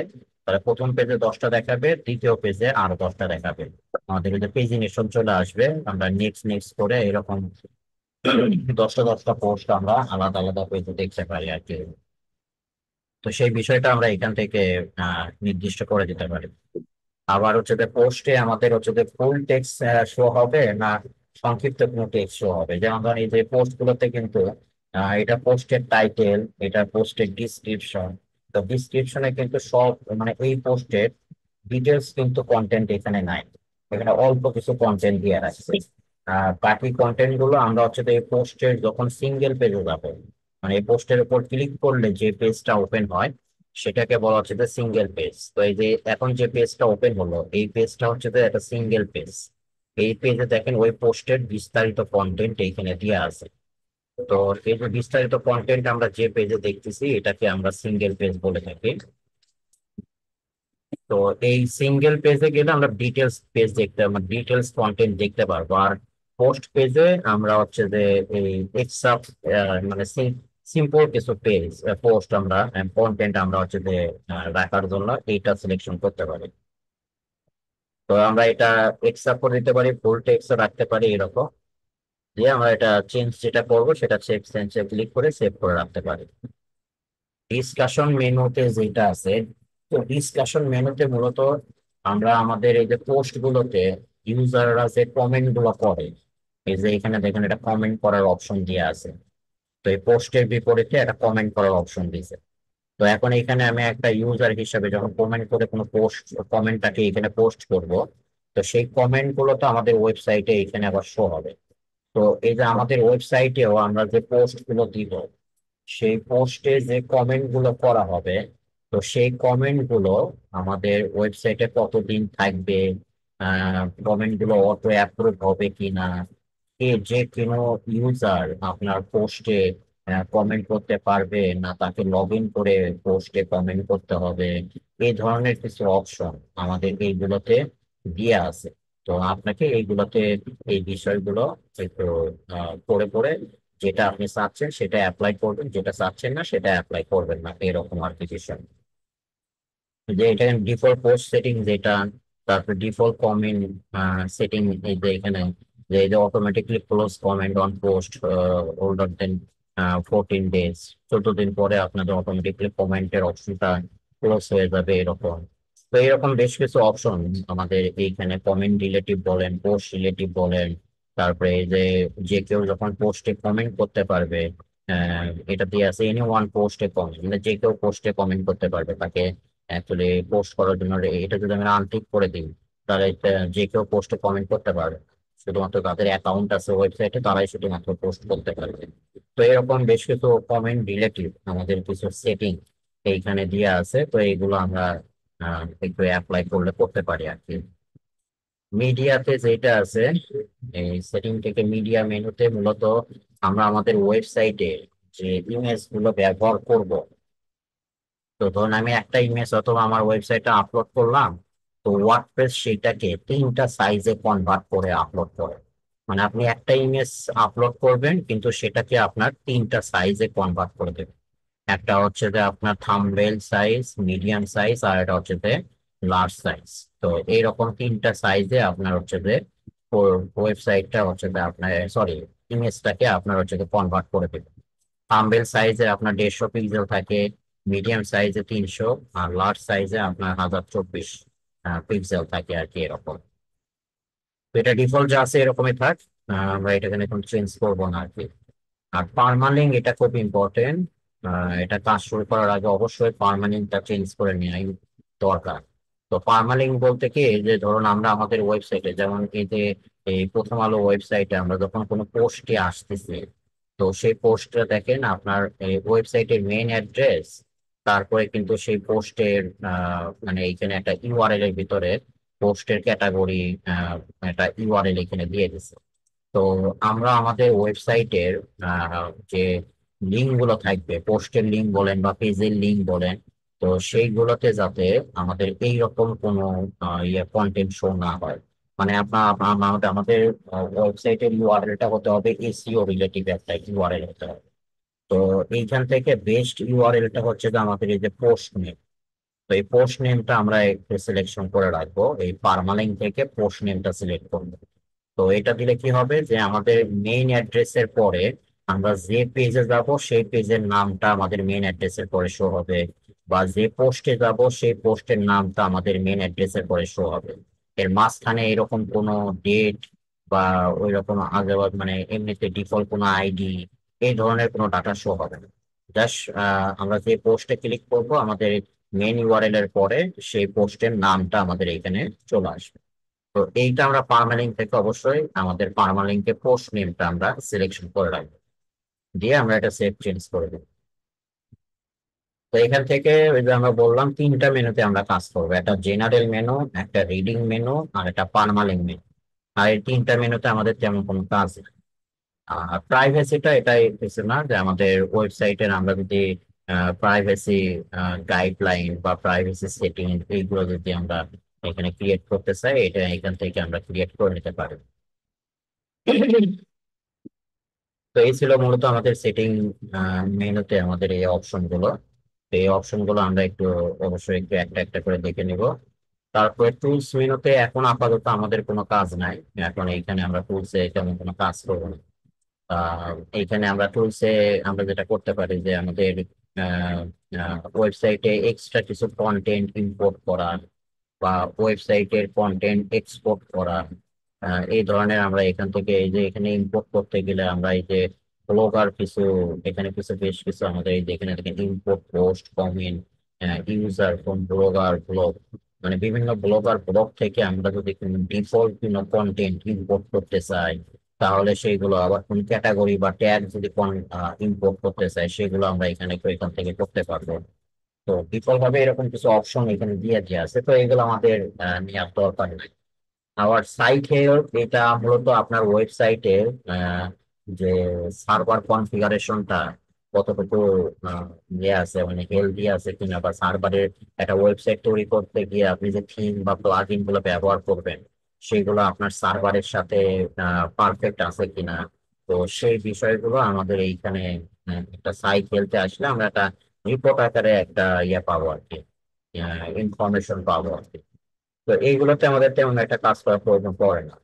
তাহলে প্রথম পেজে দশটা দেখাবে দ্বিতীয় পেজে আরো দশটা দেখাবে আমাদের যদি পেজিনেশন চলে আসবে আমরা নেক্সট নেক্সট করে এরকম দশটা দশটা পোস্ট আমরা আলাদা আলাদা পেজে দেখতে পারি আর কি তো সেই বিষয়টা আমরা এখান থেকে নির্দিষ্ট করে দিতে পারি আবার হচ্ছে যে পোস্টে আমাদের হচ্ছে যে ফুল টেক্স শো হবে না সংক্ষিপ্ত কোনো টেক্স শো হবে যেমন ধরেন এই যে পোস্ট গুলোতে কিন্তু এটা পোস্টের টাইটেল এটা পোস্টের ডিসক্রিপশন তো ডিসক্রিপশনে কিন্তু সব মানে এই পোস্টের ডিটেলস কিন্তু কন্টেন্ট এখানে নাই এখানে অল্প কিছু কন্টেন্ট দিয়ে রাখছে আর বাকি কন্টেন্ট গুলো আমরা হচ্ছে এই পোস্টের যখন সিঙ্গেল পেজে যাবো মানে এই পোস্টের উপর ক্লিক করলে যে পেজটা ওপেন হয় সেটাকে বলা হচ্ছে যে সিঙ্গেল পেজ তো এই যে এখন যে পেজটা ওপেন হলো এই পেজটা হচ্ছে যে একটা সিঙ্গেল পেজ এই পেজে দেখেন ওই পোস্টের বিস্তারিত কন্টেন্ট এইখানে দিয়ে আছে তো এই যে বিস্তারিত কন্টেন্ট আমরা যে পেজে দেখতেছি এটাকে আমরা সিঙ্গেল পেজ বলে থাকি তো এই সিঙ্গেল পেজে গেলে আমরা ডিটেলস পেজ দেখতে আমরা ডিটেলস কন্টেন্ট দেখতে পারবো আর পোস্ট পেজে আমরা হচ্ছে যে এই এক্সট্রা মানে সিম্পল কিছু পেজ পোস্ট আমরা কন্টেন্ট আমরা হচ্ছে যে রাখার জন্য এইটা সিলেকশন করতে পারি তো আমরা এটা এক্সট্রা করে দিতে পারি ফুলটা এক্সট্রা রাখতে পারি এরকম দিয়ে আমরা এটা চেঞ্জ যেটা করব সেটা হচ্ছে এক্সচেঞ্জে ক্লিক করে সেভ করে রাখতে পারি ডিসকাশন মেনুতে যেটা আছে তো ডিসকাশন মেনুতে মূলত আমরা আমাদের এই যে পোস্ট পোস্টগুলোতে ইউজাররা যে কমেন্ট গুলো করে এই যে এখানে দেখেন এটা কমেন্ট করার অপশন দিয়ে আছে তো এই পোস্টের বিপরীতে একটা কমেন্ট করার অপশন দিয়েছে তো এখন এখানে আমি একটা ইউজার হিসেবে যখন কমেন্ট করে কোনো পোস্ট কমেন্টটাকে এখানে পোস্ট করব তো সেই কমেন্ট গুলো তো আমাদের ওয়েবসাইটে এখানে আবার শো হবে তো এই যে আমাদের ওয়েবসাইটেও আমরা যে পোস্ট গুলো দিব সেই পোস্টে যে কমেন্ট গুলো করা হবে তো সেই কমেন্ট গুলো আমাদের ওয়েবসাইটে কতদিন থাকবে কমেন্ট গুলো অটো অ্যাপ্রুভ হবে কিনা এ যে কোনো ইউজার আপনার পোস্টে কমেন্ট করতে পারবে না তাকে লগ ইন করে পোস্টে কমেন্ট করতে হবে এই ধরনের কিছু অপশন আমাদের এইগুলোতে দিয়ে আছে তো আপনাকে এইগুলোতে এই বিষয়গুলো একটু পড়ে পড়ে যেটা আপনি চাচ্ছেন সেটা অ্যাপ্লাই করবেন যেটা চাচ্ছেন না সেটা অ্যাপ্লাই করবেন না এরকম আর কি বিষয় যে এটা ডিফল্ট পোস্ট সেটিং যেটা তারপর ডিফল্ট কমেন্ট সেটিং এই যে এখানে যে এই যে automatically close comment on post older than fourteen days চোদ্দ দিন পরে আপনাদের অটোমেটিকলি কমেন্টের অপশনটা ক্লোজ হয়ে যাবে এরকম তো এরকম বেশ কিছু অপশন আমাদের এইখানে কমেন্ট রিলেটিভ বলেন পোস্ট রিলেটিভ বলেন তারপরে এই যে যে কেউ যখন পোস্টে কমেন্ট করতে পারবে এটা দিয়ে আছে এনি ওয়ান পোস্টে কমেন্ট মানে যে কেউ পোস্টে কমেন্ট করতে পারবে তাকে অ্যাকচুয়ালি পোস্ট করার জন্য এটা যদি আমরা আনটিক করে দিই তাহলে যে কেউ পোস্টে কমেন্ট করতে পারবে শুধুমাত্র তাদের অ্যাকাউন্ট আছে ওয়েবসাইটে তারাই শুধুমাত্র পোস্ট করতে পারবে তো এরকম বেশ কিছু কমেন্ট রিলেটিভ আমাদের কিছু সেটিং এইখানে দিয়ে আছে তো এইগুলো আমরা একটু অ্যাপ্লাই করলে করতে পারি আর কি মিডিয়াতে যেটা আছে এই সেটিং থেকে মিডিয়া মেনুতে মূলত আমরা আমাদের ওয়েবসাইটে যে ইমেজ গুলো ব্যবহার করব তো ধরুন আমি একটা ইমেজ অথবা আমার ওয়েবসাইটটা আপলোড করলাম তো ওয়ার্ডপ্রেস সেটাকে তিনটা সাইজে কনভার্ট করে আপলোড করে মানে আপনি একটা ইমেজ আপলোড করবেন কিন্তু সেটাকে আপনার তিনটা সাইজে কনভার্ট করে দেবেন একটা হচ্ছে যে আপনার থামবেল সাইজ মিডিয়াম সাইজ আর একটা হচ্ছে যে লার্জ সাইজ তো এইরকম তিনটা সাইজে আপনার হচ্ছে যে ওয়েবসাইটটা হচ্ছে যে আপনার সরি ইমেজটাকে আপনার হচ্ছে যে কনভার্ট করে দেবে থামবেল সাইজে আপনার দেড়শো পিক্সেল থাকে মিডিয়াম সাইজে তিনশো আর লার্জ সাইজে আপনার হাজার চব্বিশ পিক্সেল থাকে আর কি এরকম এটা ডিফল্ট যা আছে এরকমই থাক আমরা এটাকে এখন চেঞ্জ করবো না আর কি আর পারমালিং এটা খুব ইম্পর্টেন্ট এটা কাজ শুরু করার আগে অবশ্যই পারমানেন্টটা চেঞ্জ করে নেওয়াই দরকার তো পারমালিঙ্ক বলতে কি যে ধরুন আমরা আমাদের ওয়েবসাইটে যেমন এই যে এই প্রথম আলো ওয়েবসাইটে আমরা যখন কোনো পোস্টে আসতেছি তো সেই পোস্টটা দেখেন আপনার ওয়েবসাইটের মেইন অ্যাড্রেস তারপরে কিন্তু সেই পোস্টের মানে এইখানে একটা ইউআরএল এর ভিতরে পোস্টের ক্যাটাগরি একটা ইউআরএল এখানে দিয়ে দিছে তো আমরা আমাদের ওয়েবসাইটের যে লিঙ্ক গুলো থাকবে পোস্টের লিঙ্ক বলেন বা পেজের লিঙ্ক বলেন তো সেইগুলোতে যাতে আমাদের এইরকম কোনো ইয়ে কন্টেন্ট শো না হয় মানে আপনার আমাদের ওয়েবসাইটের ইউআরএলটা হতে হবে এসিও রিলেটিভ একটা ইউআরএল হতে হবে তো এইখান থেকে বেস্ট ইউআরএলটা হচ্ছে যে আমাদের এই যে পোস্ট নেম তো এই পোস্ট নেমটা আমরা একটু সিলেকশন করে রাখবো এই পারমালিং থেকে পোস্ট নেমটা সিলেক্ট করবো তো এটা দিলে কি হবে যে আমাদের মেইন অ্যাড্রেসের পরে আমরা যে পেজে যাব সেই পেজের নামটা আমাদের মেন অ্যাড্রেসের পরে শো হবে বা যে পোস্টে যাব সেই পোস্টের নামটা আমাদের মেন অ্যাড্রেসের পরে শো হবে এর মাঝখানে এরকম কোনো ডেট বা ওই রকম আগেবাদ মানে এমনিতে ডিফল্ট কোনো আইডি এই ধরনের কোনো ডাটা শো হবে না জাস্ট আমরা যে পোস্টে ক্লিক করব আমাদের মেন ইউআরএল এর পরে সেই পোস্টের নামটা আমাদের এখানে চলে আসবে তো এইটা আমরা পার্মালিং থেকে অবশ্যই আমাদের পারমালিঙ্কে পোস্ট নেমটা আমরা সিলেকশন করে রাখবো দিয়ে আমরা এটা সেভ চেঞ্জ করে দেব তো এখান থেকে ওই যে আমরা বললাম তিনটা মেনুতে আমরা কাজ করবো একটা জেনারেল মেনু একটা রিডিং মেনু আর একটা পারমালিং মেনু আর এই তিনটা মেনুতে আমাদের তেমন কোনো কাজ নেই আর প্রাইভেসিটা এটাই কিছু না যে আমাদের ওয়েবসাইটের আমরা যদি প্রাইভেসি গাইডলাইন বা প্রাইভেসি সেটিং এইগুলো যদি আমরা এখানে ক্রিয়েট করতে চাই এটা এখান থেকে আমরা ক্রিয়েট করে নিতে পারি তো এই ছিল মূলত আমাদের সেটিং মেনুতে আমাদের এই অপশন তো এই অপশন গুলো আমরা একটু অবশ্যই একটু একটা একটা করে দেখে নিব তারপরে টুলস মেনুতে এখন আপাতত আমাদের কোনো কাজ নাই এখন এইখানে আমরা টুলসে তেমন কোনো কাজ করবো না এইখানে আমরা টুলসে আমরা যেটা করতে পারি যে আমাদের ওয়েবসাইটে এক্সট্রা কিছু কন্টেন্ট ইম্পোর্ট করা বা ওয়েবসাইটের কন্টেন্ট এক্সপোর্ট করা এই ধরনের আমরা এখান থেকে এই যে এখানে ইম্পোর্ট করতে গেলে আমরা এই যে ব্লগার কিছু এখানে কিছু বেশ কিছু আমাদের এই যে এখানে import post comment user from blogger blog মানে বিভিন্ন ব্লগার ব্লগ থেকে আমরা যদি ডিফল্ট কোনো কন্টেন্ট ইম্পোর্ট করতে চাই তাহলে সেইগুলো আবার কোন ক্যাটাগরি বা ট্যাগ যদি ইম্পোর্ট করতে চাই সেগুলো আমরা এখানে এখান থেকে করতে পারবো তো ডিফল্ট ভাবে এরকম কিছু অপশন এখানে দিয়ে দিয়ে আছে তো এগুলো আমাদের নেওয়ার দরকার নেই আওয়ার সাইট হেল্প এটা মূলত আপনার ওয়েবসাইটের যে সার্ভার কনফিগারেশনটা কতটুকু ইয়ে আছে মানে হেলদি আছে কিনা বা সার্ভারের একটা ওয়েবসাইট তৈরি করতে গিয়ে আপনি যে থিম বা প্লাগ ইন গুলো ব্যবহার করবেন সেগুলো আপনার সার্ভারের সাথে পারফেক্ট আছে কিনা তো সেই বিষয়গুলো আমাদের এইখানে একটা সাইট হেলতে আসলে আমরা একটা রিপোর্ট আকারে একটা ইয়ে পাবো আর কি ইনফরমেশন পাবো আর কি তো এইগুলোতে আমাদের তেমন একটা কাজ করার প্রয়োজন পড়ে না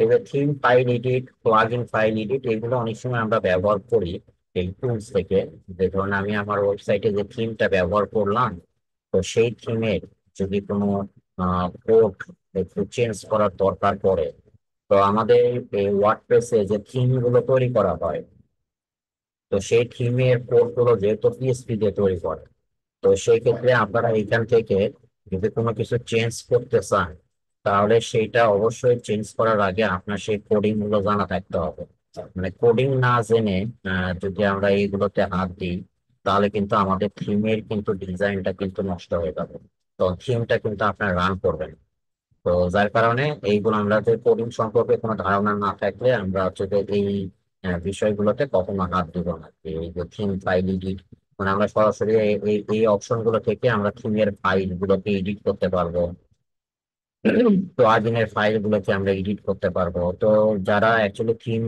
এই যে theme file edit plugin file edit এগুলো অনেক সময় আমরা ব্যবহার করি এই টুলস থেকে যে ধরুন আমি আমার ওয়েবসাইটে যে থিমটা ব্যবহার করলাম তো সেই থিমের যদি কোনো কোড একটু চেঞ্জ করার দরকার পড়ে তো আমাদের এই ওয়ার্ডপ্রেসে যে থিমগুলো তৈরি করা হয় তো সেই থিমের কোডগুলো যেহেতু পিএসপি দিয়ে তৈরি করে তো সেই ক্ষেত্রে আপনারা এখান থেকে যদি কোনো কিছু চেঞ্জ করতে চান তাহলে সেইটা অবশ্যই চেঞ্জ করার আগে আপনার সেই কোডিং গুলো জানা থাকতে হবে মানে কোডিং না জেনে যদি আমরা এইগুলোতে হাত দিই তাহলে কিন্তু আমাদের থিমের কিন্তু ডিজাইনটা কিন্তু নষ্ট হয়ে যাবে তো থিমটা কিন্তু আপনার রান করবেন তো যার কারণে এইগুলো আমরা যে কোডিং সম্পর্কে কোনো ধারণা না থাকলে আমরা হচ্ছে এই বিষয়গুলোতে কখনো হাত দিব না এই থিম ফাইল এডিট মানে আমরা সরাসরি এই এই অপশনগুলো থেকে আমরা থিমের গুলোকে এডিট করতে পারবো তো আগিনের গুলোকে আমরা এডিট করতে পারবো তো যারা অ্যাকচুয়ালি থিম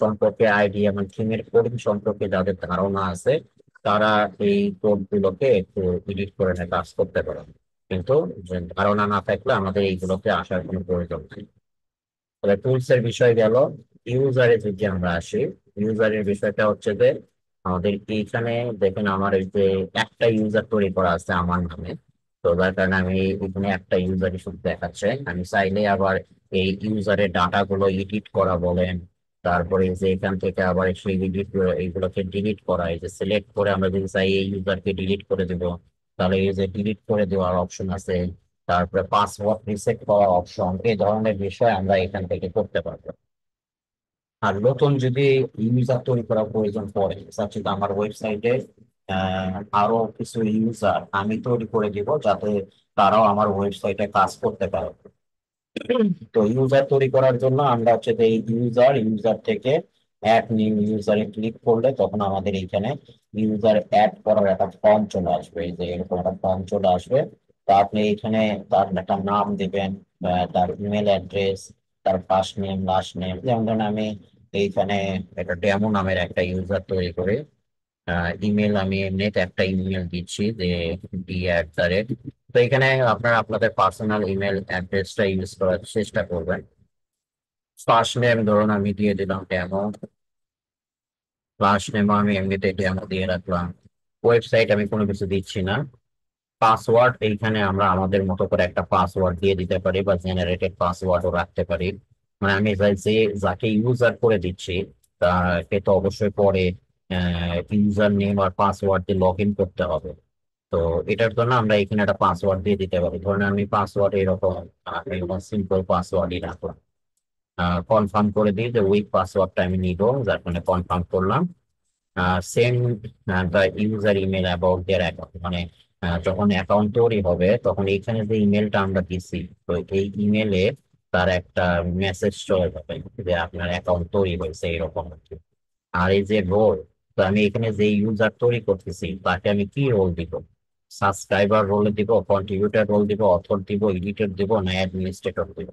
সম্পর্কে আইডিয়া মানে থিমের কোডিং সম্পর্কে যাদের ধারণা আছে তারা এই গুলোকে একটু এডিট করে নিয়ে কাজ করতে পারে কিন্তু ধারণা না থাকলে আমাদের এইগুলোকে আসার কোনো প্রয়োজন নেই টুলস এর বিষয় গেল ইউজারের দিকে আমরা আসি ইউজারের বিষয়টা হচ্ছে যে আমাদের এইখানে দেখেন আমার এই যে একটা ইউজার তৈরি করা আছে আমার নামে তো যার কারণে আমি এখানে একটা ইউজার শুধু দেখাচ্ছে আমি চাইলে আবার এই ইউজারের ডাটাগুলো এডিট করা বলেন তারপরে যে এখান থেকে আবার সেই এডিট এইগুলোকে ডিলিট করা এই যে সিলেক্ট করে আমরা যদি চাই এই ইউজারকে ডিলিট করে দেব তাহলে এই যে ডিলিট করে দেওয়ার অপশন আছে তারপরে পাসওয়ার্ড রিসেট করার অপশন এই ধরনের বিষয় আমরা এখান থেকে করতে পারবো আর নতুন যদি ইউজার তৈরি করার প্রয়োজন পড়ে কিন্তু আমার ওয়েবসাইটে আরো কিছু ইউজার আমি তৈরি করে দিব যাতে তারাও আমার ওয়েবসাইটে কাজ করতে পারে তো ইউজার তৈরি করার জন্য আমরা হচ্ছে যে ইউজার ইউজার থেকে অ্যাড নিউ ইউজারে ক্লিক করলে তখন আমাদের এখানে ইউজার অ্যাড করার একটা ফর্ম চলে আসবে যে এরকম একটা ফর্ম চলে আসবে তা আপনি এখানে তার একটা নাম দেবেন তার ইমেল অ্যাড্রেস তার ফার্স্ট নেম লাস্ট নেম যেমন ধরুন আমি এইখানে একটা ডেমো নামের একটা ইউজার তৈরি করে ইমেল আমি নেট একটা ইমেল দিচ্ছি যে ডি অ্যাট দ্য রেট তো এখানে আপনারা আপনাদের পার্সোনাল ইমেল অ্যাড্রেসটা ইউজ করার চেষ্টা করবেন ফার্স্ট নেম ধরুন আমি দিয়ে দিলাম ডেমো লাস্ট নেম আমি এমনিতে ডেমো দিয়ে রাখলাম ওয়েবসাইট আমি কোনো কিছু দিচ্ছি না পাসওয়ার্ড এইখানে আমরা আমাদের মতো করে একটা পাসওয়ার্ড দিয়ে দিতে পারি বা জেনারেটেড পাসওয়ার্ডও রাখতে পারি মানে আমি যে যাকে ইউজার করে দিচ্ছি তাকে তো অবশ্যই পরে ইউজার নেম আর পাসওয়ার্ড দিয়ে লগ ইন করতে হবে তো এটার জন্য আমরা এখানে একটা পাসওয়ার্ড দিয়ে দিতে পারি ধরেন আমি পাসওয়ার্ড এরকম এরকম সিম্পল পাসওয়ার্ডই রাখলাম কনফার্ম করে দিই যে উইক পাসওয়ার্ডটা আমি নিব যার ফলে মানে কনফার্ম করলাম send the user email about their account মানে যখন অ্যাকাউন্ট তৈরি হবে তখন এইখানে যে ইমেলটা আমরা দিছি তো এই ইমেলে তার একটা মেসেজ চলে যাবে যে আপনার অ্যাকাউন্ট তৈরি হয়েছে এরকম আর কি আর এই যে রোল তো আমি এখানে যে ইউজার তৈরি করতেছি তাকে আমি কি রোল দিব সাবস্ক্রাইবার রোলে দিব কন্ট্রিবিউটার রোল দিব অথর দিব এডিটর দিব না অ্যাডমিনিস্ট্রেটর দিব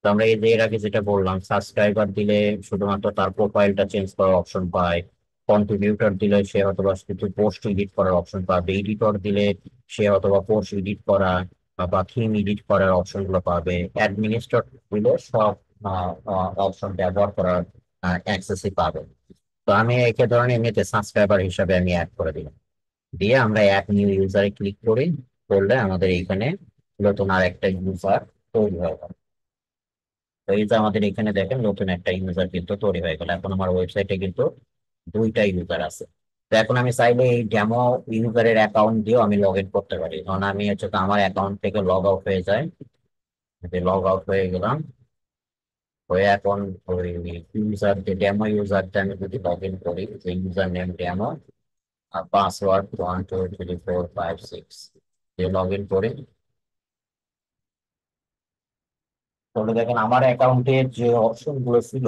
তো আমরা এই যে এর আগে যেটা বললাম সাবস্ক্রাইবার দিলে শুধুমাত্র তার প্রোফাইলটা চেঞ্জ করার অপশন পায় কন্ট্রিবিউটর দিলে সে অথবা কিছু পোস্ট এডিট করার অপশন পাবে এডিটর দিলে সে অথবা পোস্ট এডিট করা বা থিম এডিট করার অপশন গুলো পাবে অ্যাডমিনিস্ট্রেট দিলে সব অপশন ব্যবহার করার অ্যাক্সেসই পাবে তো আমি একে ধরনের এমনিতে সাবস্ক্রাইবার হিসাবে আমি অ্যাড করে দিলাম দিয়ে আমরা অ্যাপ নিউ ইউজারে ক্লিক করি করলে আমাদের এইখানে নতুন আর একটা ইউজার তৈরি হয়ে গেল তো এই যে আমাদের এখানে দেখেন নতুন একটা ইউজার কিন্তু তৈরি হয়ে গেল এখন আমার ওয়েবসাইটে কিন্তু দুইটা ইউজার আছে তো এখন আমি চাইলে এই ডেমো ইউজারের অ্যাকাউন্ট দিয়েও আমি লগ ইন করতে পারি কারণ আমি হচ্ছে আমার অ্যাকাউন্ট থেকে লগ আউট হয়ে যায় লগ আউট হয়ে গেলাম হয়ে এখন ওই ইউজার যে ডেমো ইউজারটা আমি যদি লগ ইন করি যে ইউজার নেম ডেমো আর password one two three four five six দিয়ে লগ ইন করি তাহলে দেখেন আমার অ্যাকাউন্টের যে অপশনগুলো ছিল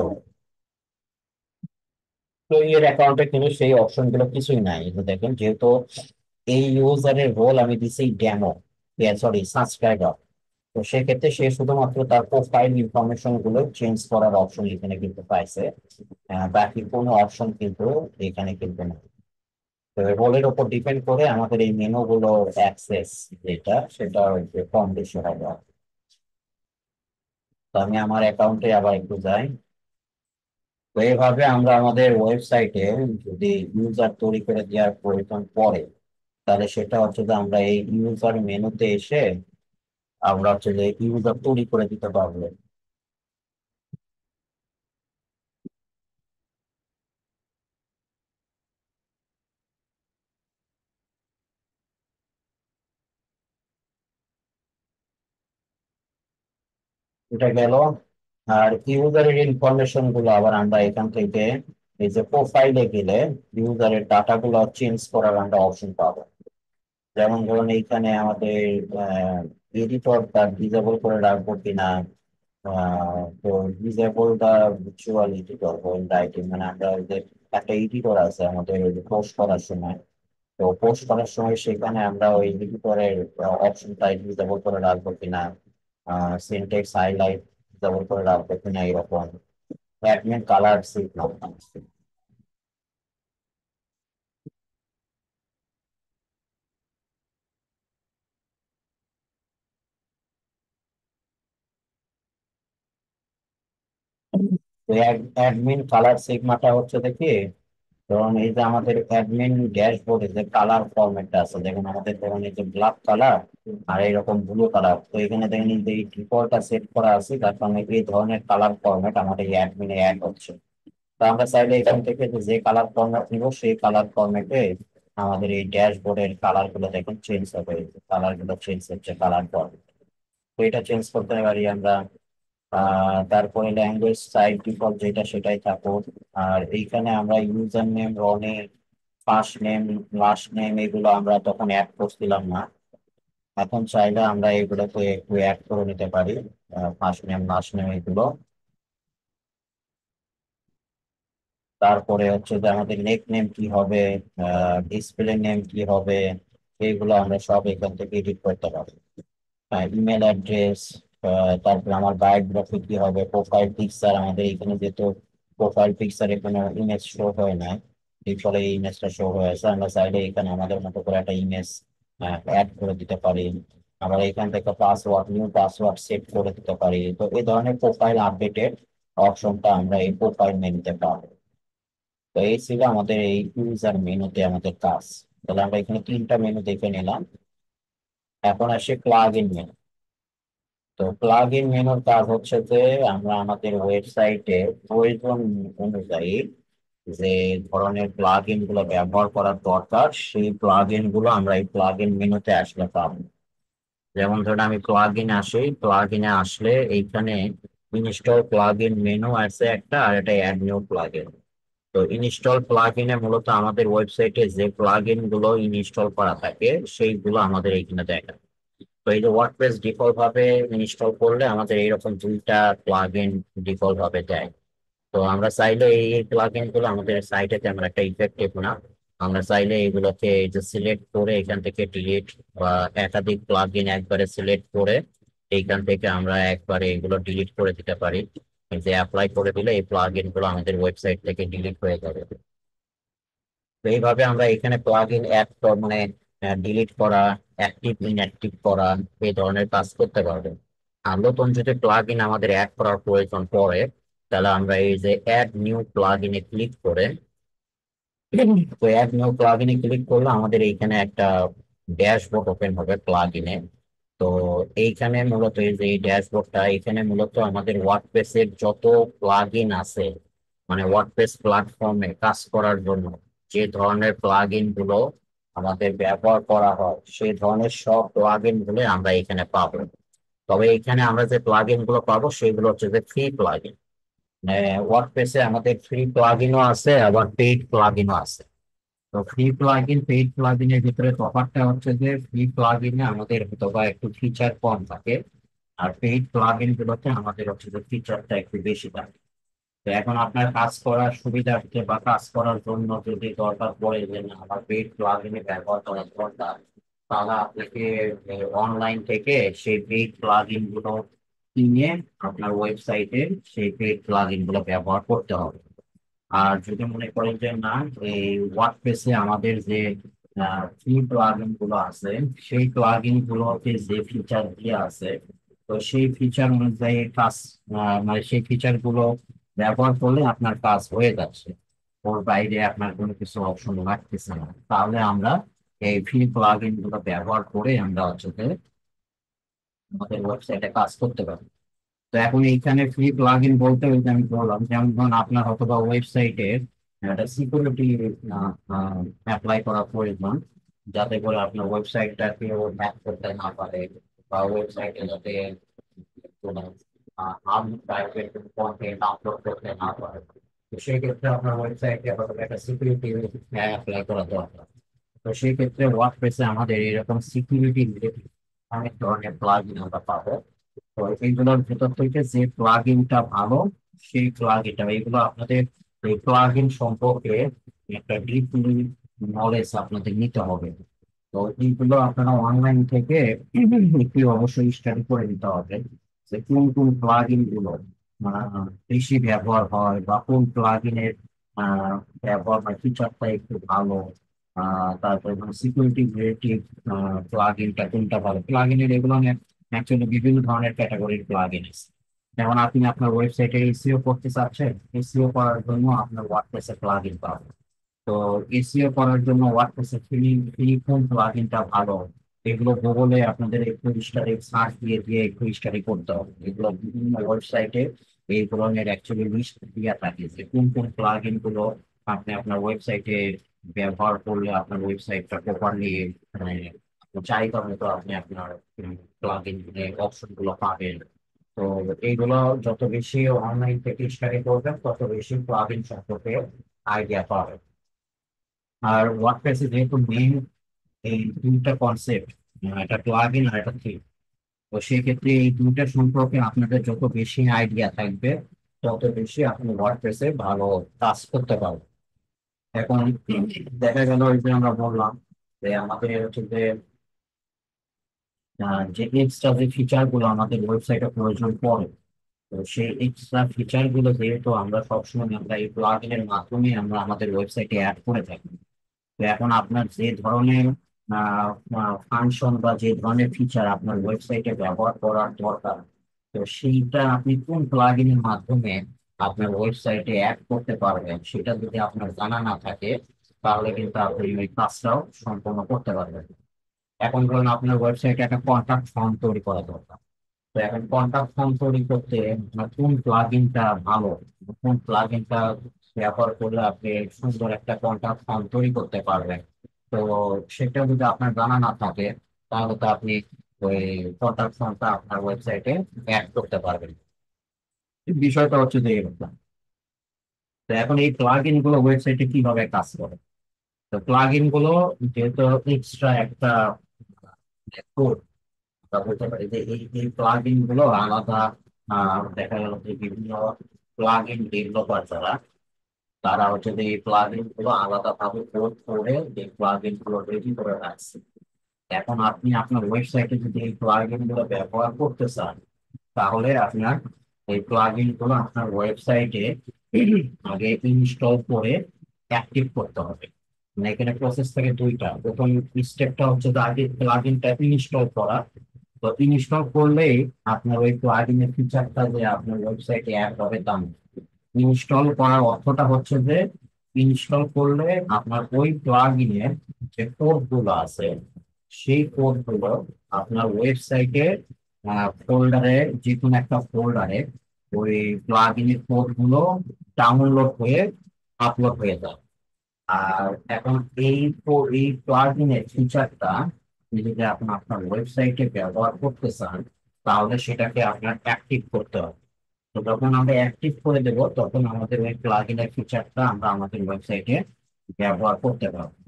এমপ্লয়ের অ্যাকাউন্টে কিন্তু সেই গুলো কিছুই নাই দেখেন যেহেতু এই ইউজারের রোল আমি দিছি ডেমো সরি সাবস্ক্রাইবার তো সেক্ষেত্রে সে শুধুমাত্র তার প্রোফাইল ইনফরমেশন গুলো চেঞ্জ করার অপশন এখানে কিন্তু পাইছে বাকি কোনো অপশন কিন্তু এখানে কিন্তু নেই তো রোলের ওপর ডিপেন্ড করে আমাদের এই মেনু গুলো অ্যাক্সেস যেটা সেটা কম বেশি হবে তো আমি আমার অ্যাকাউন্টে আবার একটু যাই তো এইভাবে আমরা আমাদের ওয়েবসাইটে যদি ইউজার তৈরি করে দেওয়ার প্রয়োজন পড়ে তাহলে সেটা হচ্ছে যে আমরা এই ইউজার মেনুতে এসে আমরা হচ্ছে যে ইউজার তৈরি করে দিতে পারবো এটা গেল আর ইউজারের ইনফরমেশন গুলো আবার আমরা এখান থেকে এই যে প্রোফাইলে গেলে ইউজারের ডাটা গুলো চেঞ্জ করার আমরা অপশন পাবো যেমন ধরুন এইখানে আমাদের এডিটর এডিটরটা ডিজেবল করে রাখবো কিনা তো disable the visual editor writing মানে আমরা যে একটা এডিটর আছে আমাদের পোস্ট করার সময় তো পোস্ট করার সময় সেখানে আমরা ওই এডিটরের অপশনটা ডিজেবল করে রাখবো কিনা সিনটেক্স হাইলাইট ব্যবহার করে লাভ দেখে না এরকম প্যাটমেন্ট কালার সিট নাম অ্যাডমিন কালার সিগমাটা হচ্ছে দেখি ধরুন এই যে আমাদের অ্যাডমিন ড্যাশবোর্ডে যে কালার ফরম্যাটটা আছে দেখুন আমাদের ধরুন এই যে ব্ল্যাক কালার আর এইরকম ব্লু কালার তো এখানে দেখেন এই যে ডিফল্টটা সেট করা আছে তার কারণে এই ধরনের কালার ফরম্যাট আমাদের এই অ্যাডমিনে অ্যাড হচ্ছে তো আমরা চাইলে এখান থেকে যে কালার ফরম্যাট নিব সেই কালার ফরম্যাটে আমাদের এই ড্যাশবোর্ডের কালার গুলো দেখুন চেঞ্জ হবে কালার গুলো চেঞ্জ হচ্ছে কালার ফরম্যাট তো এটা চেঞ্জ করতে পারি আমরা তারপরে ল্যাঙ্গুয়েজ টাইপ ডিফল্ট যেটা সেটাই থাকুক আর এইখানে আমরা ইউজার নেম রনের ফার্স্ট নেম লাস্ট নেম এগুলো আমরা তখন অ্যাড করছিলাম না এখন চাইলে আমরা এগুলোকে একটু অ্যাড করে নিতে পারি ফার্স্ট নেম লাস্ট নেম এগুলো তারপরে হচ্ছে যে আমাদের লেক নেম কি হবে ডিসপ্লে নেম কি হবে এগুলো আমরা সব এখান থেকে এডিট করতে পারি ইমেল অ্যাড্রেস তারপরে আমার বায়োগ্রাফি কি হবে প্রোফাইল পিকচার আমাদের এখানে যেহেতু প্রোফাইল পিকচারে কোনো ইমেজ শো হয় না এর ফলে এই ইমেজটা শো হয়ে আছে আমরা চাইলে এখানে আমাদের মতো করে একটা ইমেজ অ্যাড করে দিতে পারি আবার এখান থেকে পাসওয়ার্ড নিউ পাসওয়ার্ড সেট করে দিতে পারি তো এই ধরনের প্রোফাইল আপডেটেড অপশনটা আমরা এই প্রোফাইল মেনুতে পাবো তো এই ছিল আমাদের এই ইউজার মেনুতে আমাদের কাজ তাহলে আমরা এখানে তিনটা মেনু দেখে নিলাম এখন আসে প্লাগ ইন মেনু তো প্লাগ ইন মেনুর কাজ হচ্ছে যে আমরা আমাদের ওয়েবসাইটে প্রয়োজন অনুযায়ী যে ধরনের প্লাগ ইন গুলো ব্যবহার করার দরকার সেই প্লাগ ইন গুলো আমরা এই প্লাগ ইন মেনুতে আসলে পাবো যেমন ধরুন আমি প্লাগ ইন আসি প্লাগ ইনে আসলে এইখানে ইনস্টল প্লাগ ইন মেনু আছে একটা আর এটা অ্যাড নিউ প্লাগ ইন তো ইনস্টল প্লাগ ইনে মূলত আমাদের ওয়েবসাইটে যে প্লাগ ইন গুলো ইনস্টল করা থাকে সেইগুলো আমাদের এইখানে দেখা তো এই যে ওয়ার্ডপ্রেস ডিফল্ট ভাবে ইনস্টল করলে আমাদের এইরকম দুইটা প্লাগ ইন ডিফল্ট ভাবে দেয় তো আমরা চাইলে এই প্লাগ ইন গুলো আমাদের সাইটেতে আমরা একটা ইফেক্ট দেবো না আমরা চাইলে এইগুলোকে যে সিলেক্ট করে এখান থেকে ডিলিট বা একাধিক প্লাগ ইন একবারে সিলেক্ট করে এইখান থেকে আমরা একবারে এগুলো ডিলিট করে দিতে পারি যে অ্যাপ্লাই করে দিলে এই প্লাগ ইন গুলো আমাদের ওয়েবসাইট থেকে ডিলিট হয়ে যাবে তো এইভাবে আমরা এখানে প্লাগ ইন অ্যাড মানে ডিলিট করা অ্যাক্টিভ ইনঅ্যাক্টিভ করা এই ধরনের কাজ করতে পারবেন নতুন যদি প্লাগ ইন আমাদের অ্যাড করার প্রয়োজন পড়ে তাহলে আমরা এই যে অ্যাড নিউ প্লাগ ইনে ক্লিক করে তো অ্যাড নিউ প্লাগ ইনে ক্লিক করলে আমাদের এইখানে একটা ড্যাশবোর্ড ওপেন হবে প্লাগ ইনে তো এইখানে মূলত এই যে ড্যাশবোর্ডটা এখানে মূলত আমাদের ওয়ার্ডপ্রেসের যত প্লাগ ইন আছে মানে ওয়ার্ডপ্রেস প্ল্যাটফর্মে কাজ করার জন্য যে ধরনের প্লাগ ইন গুলো আমাদের ব্যবহার করা হয় সেই ধরনের সব প্লাগিন গুলো আমরা এখানে পাবো তবে এখানে আমরা যে প্লাগিন গুলো পাবো সেগুলো হচ্ছে যে ফ্রি প্লাগিন ওয়ার্ডপ্রেসে আমাদের ফ্রি প্লাগিনও আছে আবার পেইড প্লাগিনও আছে তো ফ্রি প্লাগিন পেইড প্লাগিনের ভিতরে তফাৎটা হচ্ছে যে ফ্রি প্লাগিনে আমাদের হয়তো বা একটু ফিচার কম থাকে আর পেইড প্লাগিন গুলোতে আমাদের হচ্ছে যে ফিচারটা একটু বেশি থাকে তো এখন আপনার কাজ করার সুবিধার্থে বা কাজ করার জন্য যদি দরকার পড়ে যে না আমার পেড প্লাগিনে ব্যবহার করার দরকার তাহলে আপনাকে অনলাইন থেকে সেই পেড প্লাগিন গুলো কিনে আপনার ওয়েবসাইটে সেই পেড প্লাগিন গুলো ব্যবহার করতে হবে আর যদি মনে করেন যে না এই ওয়ার্ডপ্রেসে আমাদের যে ফ্রি প্লাগিন গুলো আছে সেই প্লাগিন গুলোতে যে ফিচার দিয়ে আছে তো সেই ফিচার অনুযায়ী কাজ মানে সেই ফিচার গুলো ব্যবহার করলে আপনার কাজ হয়ে যাচ্ছে ওর বাইরে আপনার কোনো কিছু অপশন লাগতেছে না তাহলে আমরা এই ফ্রি প্লাগ ইন গুলো ব্যবহার করে আমরা হচ্ছে আমাদের ওয়েবসাইটে কাজ করতে পারি তো এখন এইখানে ফ্রি প্লাগ ইন বলতে ওই আমি বললাম যেমন ধরুন আপনার অথবা ওয়েবসাইটের একটা সিকিউরিটি অ্যাপ্লাই করা প্রয়োজন যাতে করে আপনার ওয়েবসাইটটাকে কেউ হ্যাক করতে না পারে বা ওয়েবসাইটে যাতে আপনি আপলোড করতে না তো আপনার ওয়েবসাইটে একটা সিকিউরিটি অ্যাপ্লাই করা দরকার তো আমাদের এরকম সিকিউরিটি অনেক ধরনের প্লাগ ইন আমরা পাবো তো এইগুলোর ভেতর থেকে যে প্লাগ ইনটা ভালো সেই প্লাগ ইনটা এইগুলো আপনাদের এই প্লাগ ইন সম্পর্কে একটা ডিপলি নলেজ আপনাদের নিতে হবে তো এইগুলো আপনারা অনলাইন থেকে একটু অবশ্যই স্টাডি করে নিতে হবে যে কোন কোন প্লাগ ইন গুলো বেশি ব্যবহার হয় বা কোন প্লাগ ইনের ব্যবহার বা ফিচারটা একটু ভালো তারপর সিকিউরিটি রিলেটেড প্লাগ ইনটা কোনটা ভালো প্লাগ ইনের এগুলো অ্যাকচুয়ালি বিভিন্ন ধরনের ক্যাটাগরির প্লাগ ইন আছে যেমন আপনি আপনার ওয়েবসাইটে এসিও e করতে চাচ্ছেন এসিও e করার জন্য আপনার ওয়ার্ডপ্রেসের প্লাগ ইন পাবেন তো এসিও e করার জন্য ওয়ার্ডপ্রেসের ফিনি ফিনিফোন প্লাগ ইনটা ভালো এগুলো গুগলে আপনাদের একটু স্টারি সার্চ দিয়ে দিয়ে একটু স্টাডি করতে হবে এগুলো বিভিন্ন ওয়েবসাইটে এই ধরনের অ্যাকচুয়ালি লিস্ট দিয়ে থাকে যে কোন কোন প্লাগ গুলো আপনি আপনার ওয়েবসাইটে ব্যবহার করলে আপনার ওয়েবসাইটটা প্রপারলি মানে চাহিদা মতো আপনি আপনার প্লাগ ইন অপশনগুলো পাবেন তো এইগুলো যত বেশি অনলাইন থেকে স্টাডি করবেন তত বেশি প্লাগ ইন সম্পর্কে আইডিয়া পাবেন আর ওয়ার্ডপ্রেসে যেহেতু মেইন এই দুইটা কনসেপ্ট একটা প্লাগ ইন আর একটা থিম তো সেক্ষেত্রে এই দুইটা সম্পর্কে আপনাদের যত বেশি আইডিয়া থাকবে তত বেশি আপনি ওয়ার্ডপ্রেসে ভালো কাজ করতে পারবেন এখন দেখা গেল ওই যে আমরা বললাম যে আমাদের হচ্ছে যে যে এক্সট্রা যে ফিচার গুলো আমাদের ওয়েবসাইটে প্রয়োজন পড়ে তো সেই এক্সট্রা ফিচার গুলো যেহেতু আমরা সবসময় আমরা এই প্লাগিনের মাধ্যমে আমরা আমাদের ওয়েবসাইটে অ্যাড করে থাকি তো এখন আপনার যে ধরনের ফাংশন বা যে ধরনের ফিচার আপনার ওয়েবসাইটে ব্যবহার করার দরকার তো সেইটা আপনি কোন প্লাগ ইনের মাধ্যমে আপনার ওয়েবসাইটে অ্যাড করতে পারবেন সেটা যদি আপনার জানা না থাকে তাহলে কিন্তু আপনি ওই কাজটাও সম্পূর্ণ করতে পারবেন এখন ধরুন আপনার ওয়েবসাইটে একটা কন্ট্যাক্ট ফর্ম তৈরি করা দরকার তো এখন কন্ট্যাক্ট ফর্ম তৈরি করতে কোন প্লাগ ইনটা ভালো কোন প্লাগ ইনটা ব্যবহার করলে আপনি সুন্দর একটা কন্ট্যাক্ট ফর্ম তৈরি করতে পারবেন তো সেটা যদি আপনার জানা না থাকে তাহলে তো আপনি ওই কন্ট্যাক্ট ফর্মটা আপনার ওয়েবসাইটে অ্যাড করতে পারবেন বিষয়টা হচ্ছে যে এরকম তো এখন এই প্লাগ ইন গুলো ওয়েবসাইটে কিভাবে কাজ করে তো প্লাগ ইন গুলো যেহেতু এক্সট্রা একটা বলতে পারি যে এই এই প্লাগ ইন গুলো আলাদা দেখা গেল যে বিভিন্ন প্লাগ ইন ডেভেলপার যারা তারা হচ্ছে যে এই প্লাগ ইন গুলো আলাদাভাবে কোড করে এই প্লাগ ইন গুলো রেডি করে রাখছে এখন আপনি আপনার ওয়েবসাইটে যদি এই প্লাগ ইন গুলো ব্যবহার করতে চান তাহলে আপনার এই প্লাগ ইন গুলো আপনার ওয়েবসাইটে আগে ইনস্টল করে অ্যাক্টিভ করতে হবে মানে এখানে প্রসেস থাকে দুইটা প্রথম স্টেপটা হচ্ছে আগে প্লাগ ইনটা ইনস্টল করা তো ইনস্টল করলেই আপনার ওই প্লাগ ইনের ফিচারটা যে আপনার ওয়েবসাইটে অ্যাড হবে তা ইনস্টল করার অর্থটা হচ্ছে যে ইনস্টল করলে আপনার ওই প্লাগ ইনের যে কোডগুলো আছে সেই কোডগুলো আপনার ওয়েবসাইটে ফোল্ডারে যে কোনো একটা ফোল্ডারে ওই প্লাগ কোডগুলো ডাউনলোড হয়ে আপলোড হয়ে যায় আর এখন এই এই প্লাগ ইনের ফিচারটা যদি আপনি আপনার ওয়েবসাইটে ব্যবহার করতে চান তাহলে সেটাকে আপনার অ্যাক্টিভ করতে হবে তো যখন আমরা অ্যাক্টিভ করে দেব তখন আমাদের ওই প্লাগ ইনের ফিচারটা আমরা আমাদের ওয়েবসাইটে ব্যবহার করতে পারবো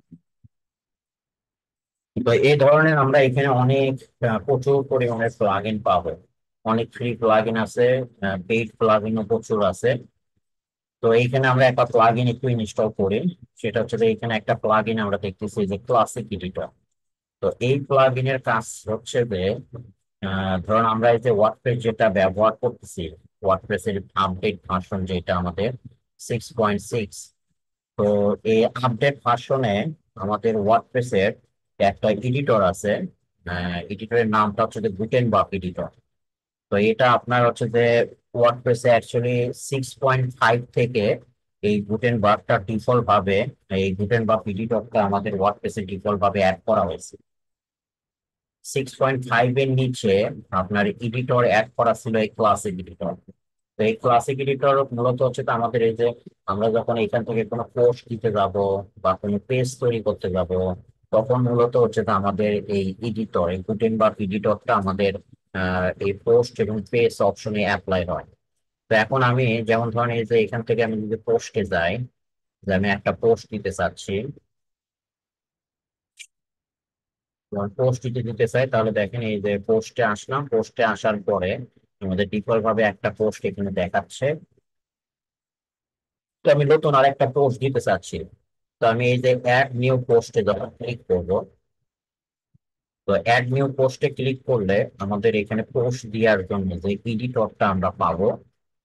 তো এই ধরনের আমরা এখানে অনেক প্রচুর পরিমাণে প্লাগ ইন পাবো অনেক ফ্রি প্লাগ ইন আছে পেইড প্লাগ ইনও প্রচুর আছে তো এইখানে আমরা একটা প্লাগ ইন একটু ইনস্টল করি সেটা হচ্ছে যে এখানে একটা প্লাগ ইন আমরা দেখতেছি যে ক্লাসিক এডিটর তো এই প্লাগ ইনের কাজ হচ্ছে যে ধরুন আমরা এই যে ওয়ার্ড পেজ যেটা ব্যবহার করতেছি ওয়ার্ডপ্রেসের আপডেট ভার্সন যেটা আমাদের সিক্স পয়েন্ট সিক্স তো এই আপডেট ভার্সনে আমাদের ওয়ার্ডপ্রেসের একটা এডিটর আছে এডিটরের নামটা হচ্ছে যে গুটেনবার্গ এডিটর তো এটা আপনার হচ্ছে যে ওয়ার্ডপ্রেসে অ্যাকচুয়ালি সিক্স পয়েন্ট ফাইভ থেকে এই গুটেনবার্গটা ডিফল্ট ভাবে এই গুটেনবার্গ এডিটরটা আমাদের ওয়ার্ডপ্রেসে ডিফল্ট ভাবে অ্যাড করা হয়েছে সিক্স পয়েন্ট ফাইভ এর নিচে আপনার এডিটর অ্যাড করা ছিল এই ক্লাসিক এডিটর তো এই ক্লাসিক এডিটর মূলত হচ্ছে তো আমাদের এই যে আমরা যখন এখান থেকে কোনো পোস্ট দিতে যাব বা কোনো পেজ তৈরি করতে যাব তখন মূলত হচ্ছে তো আমাদের এই এডিটর এই বা এডিটরটা আমাদের এই পোস্ট এবং পেজ অপশনে অ্যাপ্লাই হয় তো এখন আমি যেমন ধরেন এই যে এখান থেকে আমি যদি পোস্টে যাই যে আমি একটা পোস্ট দিতে চাচ্ছি পোস্ট যদি যেতে চাই তাহলে দেখেন এই যে পোস্টে আসলাম পোস্টে আসার পরে আমাদের ডিফল্ট ভাবে একটা পোস্ট এখানে দেখাচ্ছে তো আমি নতুন আর একটা পোস্ট দিতে চাচ্ছি তো আমি এই যে অ্যাড নিউ পোস্টে যখন ক্লিক করব তো অ্যাড নিউ পোস্টে ক্লিক করলে আমাদের এখানে পোস্ট দেওয়ার জন্য যে এডিটরটা আমরা পাবো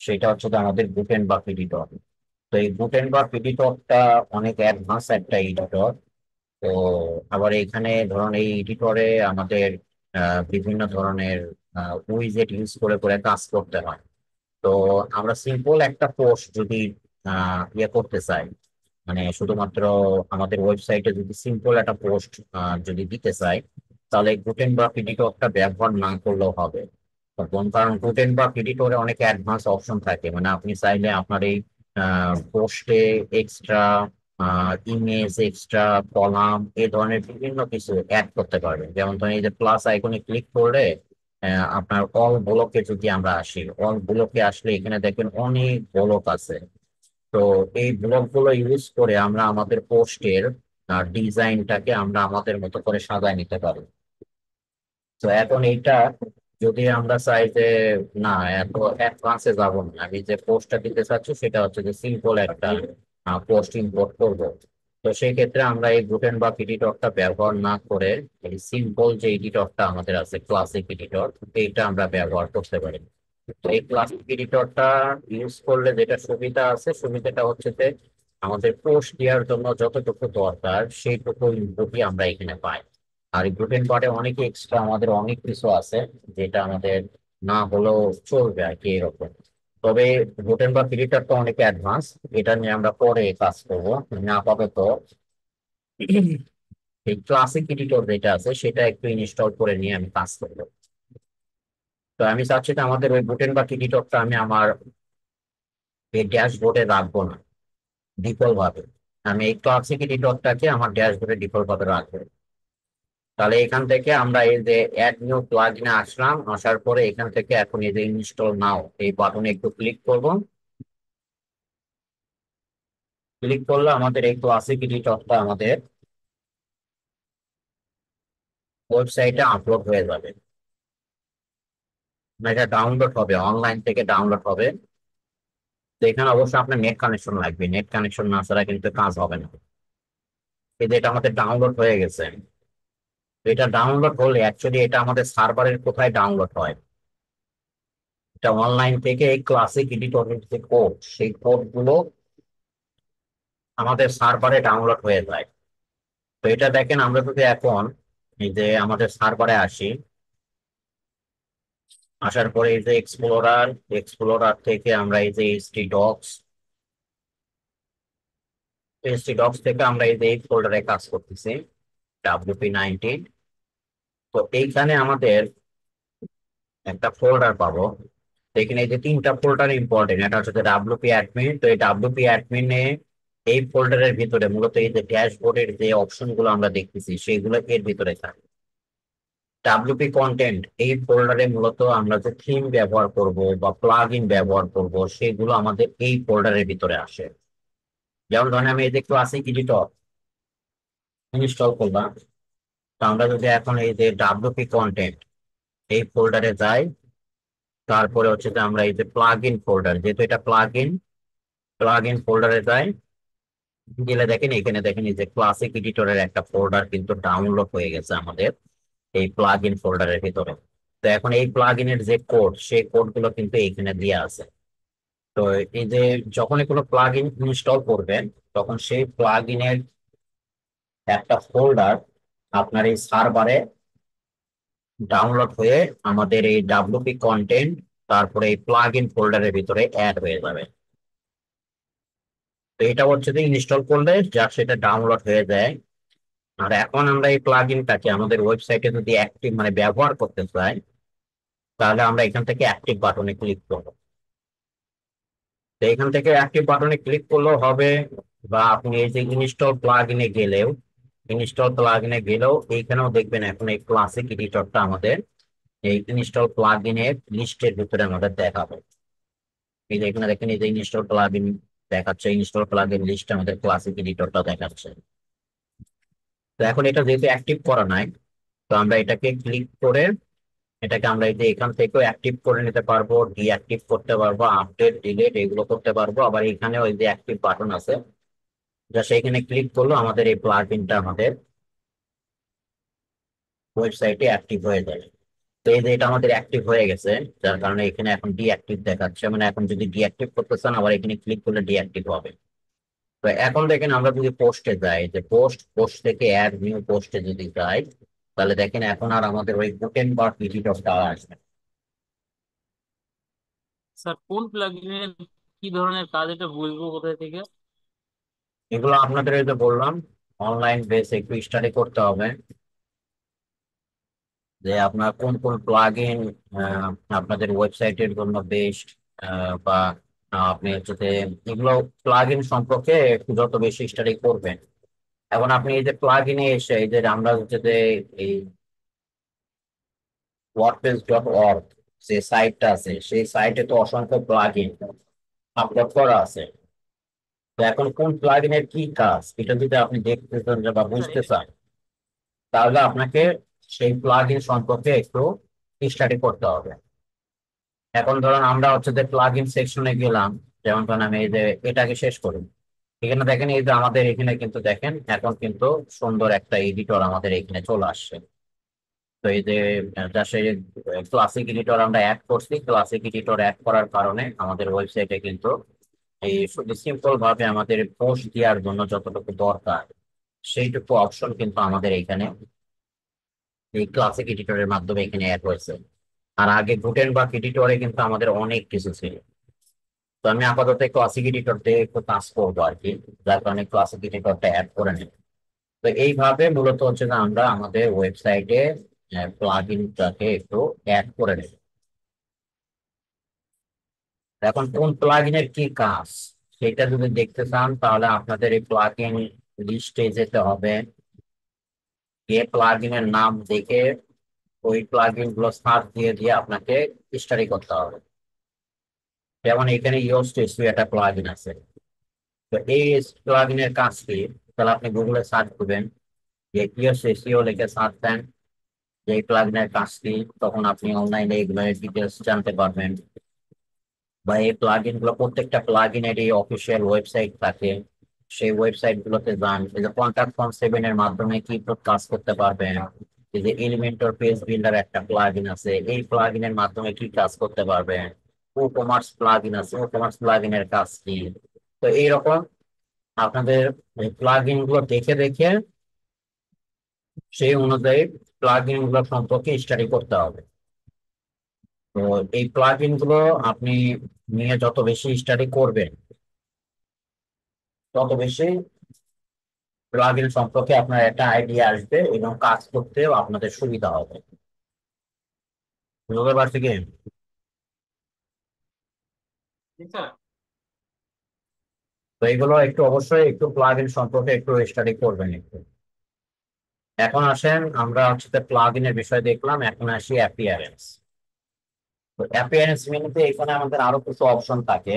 সেটা হচ্ছে আমাদের গুটেন বা এডিটর তো এই গুটেন বা এডিটরটা অনেক অ্যাডভান্স একটা এডিটর তো আবার এখানে ধরুন এই এডিটরে আমাদের বিভিন্ন ধরনের উইজেট ইউজ করে করে কাজ করতে হয় তো আমরা সিম্পল একটা পোস্ট যদি ইয়ে করতে চাই মানে শুধুমাত্র আমাদের ওয়েবসাইটে যদি সিম্পল একটা পোস্ট যদি দিতে চাই তাহলে গুটেনবার্গ এডিটরটা ব্যবহার না করলেও হবে কারণ গুটেনবার্গ এডিটরে অনেক অ্যাডভান্স অপশন থাকে মানে আপনি চাইলে আপনার এই পোস্টে এক্সট্রা ইমেজ এক্সট্রা কলাম এ ধরনের বিভিন্ন কিছু অ্যাড করতে পারবেন যেমন ধরেন এই যে প্লাস আইকনে ক্লিক করলে আপনার অল ব্লকে যদি আমরা আসি অল ব্লকে আসলে এখানে দেখবেন অনেক ব্লক আছে তো এই ব্লকগুলো ইউজ করে আমরা আমাদের পোস্টের ডিজাইনটাকে আমরা আমাদের মতো করে সাজায় নিতে পারি তো এখন এইটা যদি আমরা চাই যে না এত অ্যাডভান্সে যাবো না আমি যে পোস্টটা দিতে চাচ্ছি সেটা হচ্ছে যে সিম্পল একটা পোস্ট ইম্পোর্ট করবো তো সেই ক্ষেত্রে আমরা এই গ্লুটেন বা পিডিটকটা ব্যবহার না করে এই সিম্পল যে এডিটরটা আমাদের আছে ক্লাসিক এডিটর এইটা আমরা ব্যবহার করতে পারি তো এই ক্লাসিক এডিটরটা ইউজ করলে যেটা সুবিধা আছে সুবিধাটা হচ্ছে যে আমাদের পোস্ট দেওয়ার জন্য যতটুকু দরকার সেইটুকু ইনপুটই আমরা এখানে পাই আর গ্লুটেন পার্টে অনেক এক্সট্রা আমাদের অনেক কিছু আছে যেটা আমাদের না হলেও চলবে আর কি এরকম তবে গুটেনবার্গ তো অনেক অ্যাডভান্স এটা নিয়ে আমরা পরে কাজ করব না মানে আপাতত এই ক্লাসিক এডিটর যেটা আছে সেটা একটু ইনস্টল করে নিয়ে আমি কাজ করব তো আমি চাচ্ছি যে আমাদের ওই গুটেনবার্গ এডিটরটা আমি আমার এই ড্যাশবোর্ডে রাখবো না ডিফল্ট ভাবে আমি এই ক্লাসিক এডিটরটাকে আমার ড্যাশবোর্ডে ডিফল্ট ভাবে রাখবো তাহলে এখান থেকে আমরা এই যে অ্যাড নিউ প্লাগিনে আসলাম আসার পরে এখান থেকে এখন এই যে ইনস্টল নাও এই বাটনে একটু ক্লিক করব ক্লিক করলে আমাদের এই ক্লাসিক এডিটরটা আমাদের ওয়েবসাইটে আপলোড হয়ে যাবে এটা ডাউনলোড হবে অনলাইন থেকে ডাউনলোড হবে তো এখানে অবশ্যই আপনার নেট কানেকশন লাগবে নেট কানেকশন না ছাড়া কিন্তু কাজ হবে না এই যে এটা আমাদের ডাউনলোড হয়ে গেছে এটা ডাউনলোড হলে অ্যাকচুয়ালি এটা আমাদের সার্ভারের কোথায় ডাউনলোড হয় এটা অনলাইন থেকে এই ক্লাসিক এডিটর যে কোড সেই কোডগুলো আমাদের সার্ভারে ডাউনলোড হয়ে যায় তো এটা দেখেন আমরা যদি এখন এই যে আমাদের সার্ভারে আসি আসার পরে এই যে এক্সপ্লোরার এক্সপ্লোরার থেকে আমরা এই যে এইচটি ডক্স এইচটি ডক্স থেকে আমরা এই যে এই ফোল্ডারে কাজ করতেছি ডাব্লিউপি নাইনটিন তো এইখানে আমাদের একটা ফোল্ডার পাবো এখানে এই যে তিনটা ফোল্ডার ইম্পর্টেন্ট এটা হচ্ছে ডাব্লিউপি অ্যাডমিন তো এই ডাব্লিউপি অ্যাডমিনে এই ফোল্ডারের ভিতরে মূলত এই যে ড্যাশবোর্ডের যে অপশনগুলো আমরা দেখতেছি সেগুলো এর ভিতরে থাকে ডাব্লিউপি কন্টেন্ট এই ফোল্ডারে মূলত আমরা যে থিম ব্যবহার করব বা প্লাগ ইন ব্যবহার করব সেগুলো আমাদের এই ফোল্ডারের ভিতরে আসে যেমন ধরেন আমি এই দেখতে ক্লাসিক এডিটর ইনস্টল করলাম তো আমরা যদি এখন এই যে পি কন্টেন্ট এই ফোল্ডারে যাই তারপরে হচ্ছে যে আমরা এই যে প্লাগ ইন ফোল্ডার যেহেতু এটা প্লাগ ইন প্লাগ ইন ফোল্ডারে যাই গেলে দেখেন এখানে দেখেন এই যে ক্লাসিক এডিটরের একটা ফোল্ডার কিন্তু ডাউনলোড হয়ে গেছে আমাদের এই প্লাগ ইন ফোল্ডারের ভিতরে তো এখন এই প্লাগ ইনের যে কোড সেই কোডগুলো কিন্তু এইখানে দিয়ে আছে তো এই যে যখনই কোনো প্লাগ ইন ইনস্টল করবেন তখন সেই প্লাগ ইনের একটা ফোল্ডার আপনার এই সার্ভারে ডাউনলোড হয়ে আমাদের এই ডাব্লুপি কন্টেন্ট তারপরে এই প্লাগ ইন ফোল্ডারের ভিতরে অ্যাড হয়ে যাবে তো এটা হচ্ছে যে ইনস্টল করলে যা সেটা ডাউনলোড হয়ে যায় আর এখন আমরা এই প্লাগ ইনটাকে আমাদের ওয়েবসাইটে যদি অ্যাক্টিভ মানে ব্যবহার করতে চাই তাহলে আমরা এখান থেকে অ্যাক্টিভ বাটনে ক্লিক করবো তো এখান থেকে অ্যাক্টিভ বাটনে ক্লিক করলেও হবে বা আপনি এই যে ইনস্টল প্লাগ ইনে গেলেও ইনস্টল প্লাগিনে গেলেও এইখানেও দেখবেন এখন এই ক্লাসিক এডিটরটা আমাদের এই ইনস্টল প্লাগইনের লিস্টের ভিতরে আমাদের দেখাবে এই যে এখানে দেখেন এই যে ইনস্টল প্লাগইন দেখাচ্ছে ইনস্টল প্লাগিন লিস্ট আমাদের ক্লাসিক এডিটরটা দেখাচ্ছে তো এখন এটা যেহেতু অ্যাক্টিভ করা নাই তো আমরা এটাকে ক্লিক করে এটাকে আমরা এই যে এখান থেকেও অ্যাক্টিভ করে নিতে পারবো ডিঅ্যাক্টিভ করতে পারবো আপডেট ডিলেট এগুলো করতে পারবো আবার এখানেও এই যে অ্যাক্টিভ বাটন আছে জাস্ট এখানে ক্লিক করলো আমাদের এই প্লাগইনটা আমাদের ওয়েবসাইটে অ্যাক্টিভ হয়ে যাবে তো এই যে এটা আমাদের অ্যাক্টিভ হয়ে গেছে যার কারণে এখানে এখন ডিঅ্যাক্টিভ দেখাচ্ছে মানে এখন যদি ডিঅ্যাক্টিভ করতে চান আবার এখানে ক্লিক করলে ডিঅ্যাক্টিভ হবে তো এখন দেখেন আমরা যদি পোস্টে যাই যে পোস্ট পোস্ট থেকে অ্যাড নিউ পোস্টে যদি যাই তাহলে দেখেন এখন আর আমাদের ওই গুটেন বার্গ ভিজিটরটা আসবে স্যার কোন প্লাগইন কি ধরনের কাজ এটা বুঝবো কোথা থেকে এগুলো আপনাদের এই যে বললাম অনলাইন বেস একটু স্টাডি করতে হবে যে আপনার কোন কোন প্লাগ ইন আপনাদের ওয়েবসাইটের জন্য বেস্ট বা আপনি হচ্ছে এগুলো প্লাগ ইন সম্পর্কে একটু যত বেশি স্টাডি করবেন এখন আপনি এই যে প্লাগ ইনে এসে এই যে আমরা হচ্ছে যে এই ওয়ার্ডপ্রেস ডট অর্গ যে সাইটটা আছে সেই সাইটে তো অসংখ্য প্লাগ ইন আপলোড করা আছে তো এখন কোন প্লাগ ইনের কি কাজ এটা যদি আপনি দেখতে চান বা হ্যাঁ। বুঝতে চান তাহলে আপনাকে সেই প্লাগ সম্পর্কে একটু স্টাডি করতে হবে এখন ধরুন আমরা হচ্ছে যে প্লাগ সেকশনে গেলাম যেমন ধরুন আমি এই যে এটাকে শেষ করি এখানে দেখেন এই যে আমাদের এখানে কিন্তু দেখেন এখন কিন্তু সুন্দর একটা এডিটর আমাদের এখানে চলে আসছে তো এই যে ক্লাসিক এডিটর আমরা অ্যাড করছি ক্লাসিক এডিটর অ্যাড করার কারণে আমাদের ওয়েবসাইটে কিন্তু সিম্পল ভাবে আমাদের পোষ দেওয়ার জন্য যতটুকু দরকার সেইটুকু অপশন কিন্তু আমাদের এখানে এই ক্লাসিক এডিটরের মাধ্যমে এখানে অ্যাড হয়েছে আর আগে বা এডিটরে কিন্তু আমাদের অনেক কিছু ছিল তো আমি আপাতত ক্লাসিক এডিটর দিয়ে একটু কাজ করবো আর কি যার কারণে ক্লাসিক এডিটরটা অ্যাড করে নেব তো এইভাবে মূলত হচ্ছে যে আমরা আমাদের ওয়েবসাইটে প্লাগ ইনটাকে একটু অ্যাড করে নেব এখন কোন প্লাগিনের কি কাজ সেটা যদি দেখতে চান তাহলে আপনাদের এই প্লাগিন লিস্টে যেতে হবে এ প্লাগিনের নাম দেখে ওই প্লাগিন গুলো সার্চ দিয়ে দিয়ে আপনাকে স্টাডি করতে হবে যেমন এখানে ইওস্ট এসইউ একটা প্লাগিন আছে তো এই প্লাগিনের কাজ কি তাহলে আপনি গুগলে সার্চ করবেন যে ইওস্ট এসইউ লিখে সার্চ দেন যে প্লাগিনের কাজ কি তখন আপনি অনলাইনে এগুলো ডিটেলস জানতে পারবেন বা এই প্লাগইন গুলো প্রত্যেকটা প্লাগইনের এই অফিসিয়াল ওয়েবসাইট থাকে সেই ওয়েবসাইট গুলোতে যান এই যে কন্ট্রাক্ট ফর্ম সেভেন এর মাধ্যমে কি কাজ করতে পারবেন এই যে এলিমেন্টর পেজ বিল্ডার একটা প্লাগইন আছে এই প্লাগইনের মাধ্যমে কি কাজ করতে পারবেন ও কমার্স প্লাগইন আছে ও কমার্স প্লাগইনের কাজ কি তো এইরকম আপনাদের প্লাগইন গুলো দেখে দেখে সেই অনুযায়ী প্লাগইন গুলো সম্পর্কে স্টাডি করতে হবে তো এই প্লাগ গুলো আপনি নিয়ে যত বেশি স্টাডি করবেন তত বেশি প্লাগ ইন সম্পর্কে আপনার একটা আইডিয়া আসবে এবং কাজ করতে আপনাদের সুবিধা হবে বুঝতে পারছি কি তো এইগুলো একটু অবশ্যই একটু প্লাগ ইন সম্পর্কে একটু স্টাডি করবেন একটু এখন আসেন আমরা হচ্ছে প্লাগ ইনের বিষয় দেখলাম এখন আসি অ্যাপিয়ারেন্স অ্যাপিয়ারেন্স মেনুতে এখানে আমাদের আরো কিছু অপশন থাকে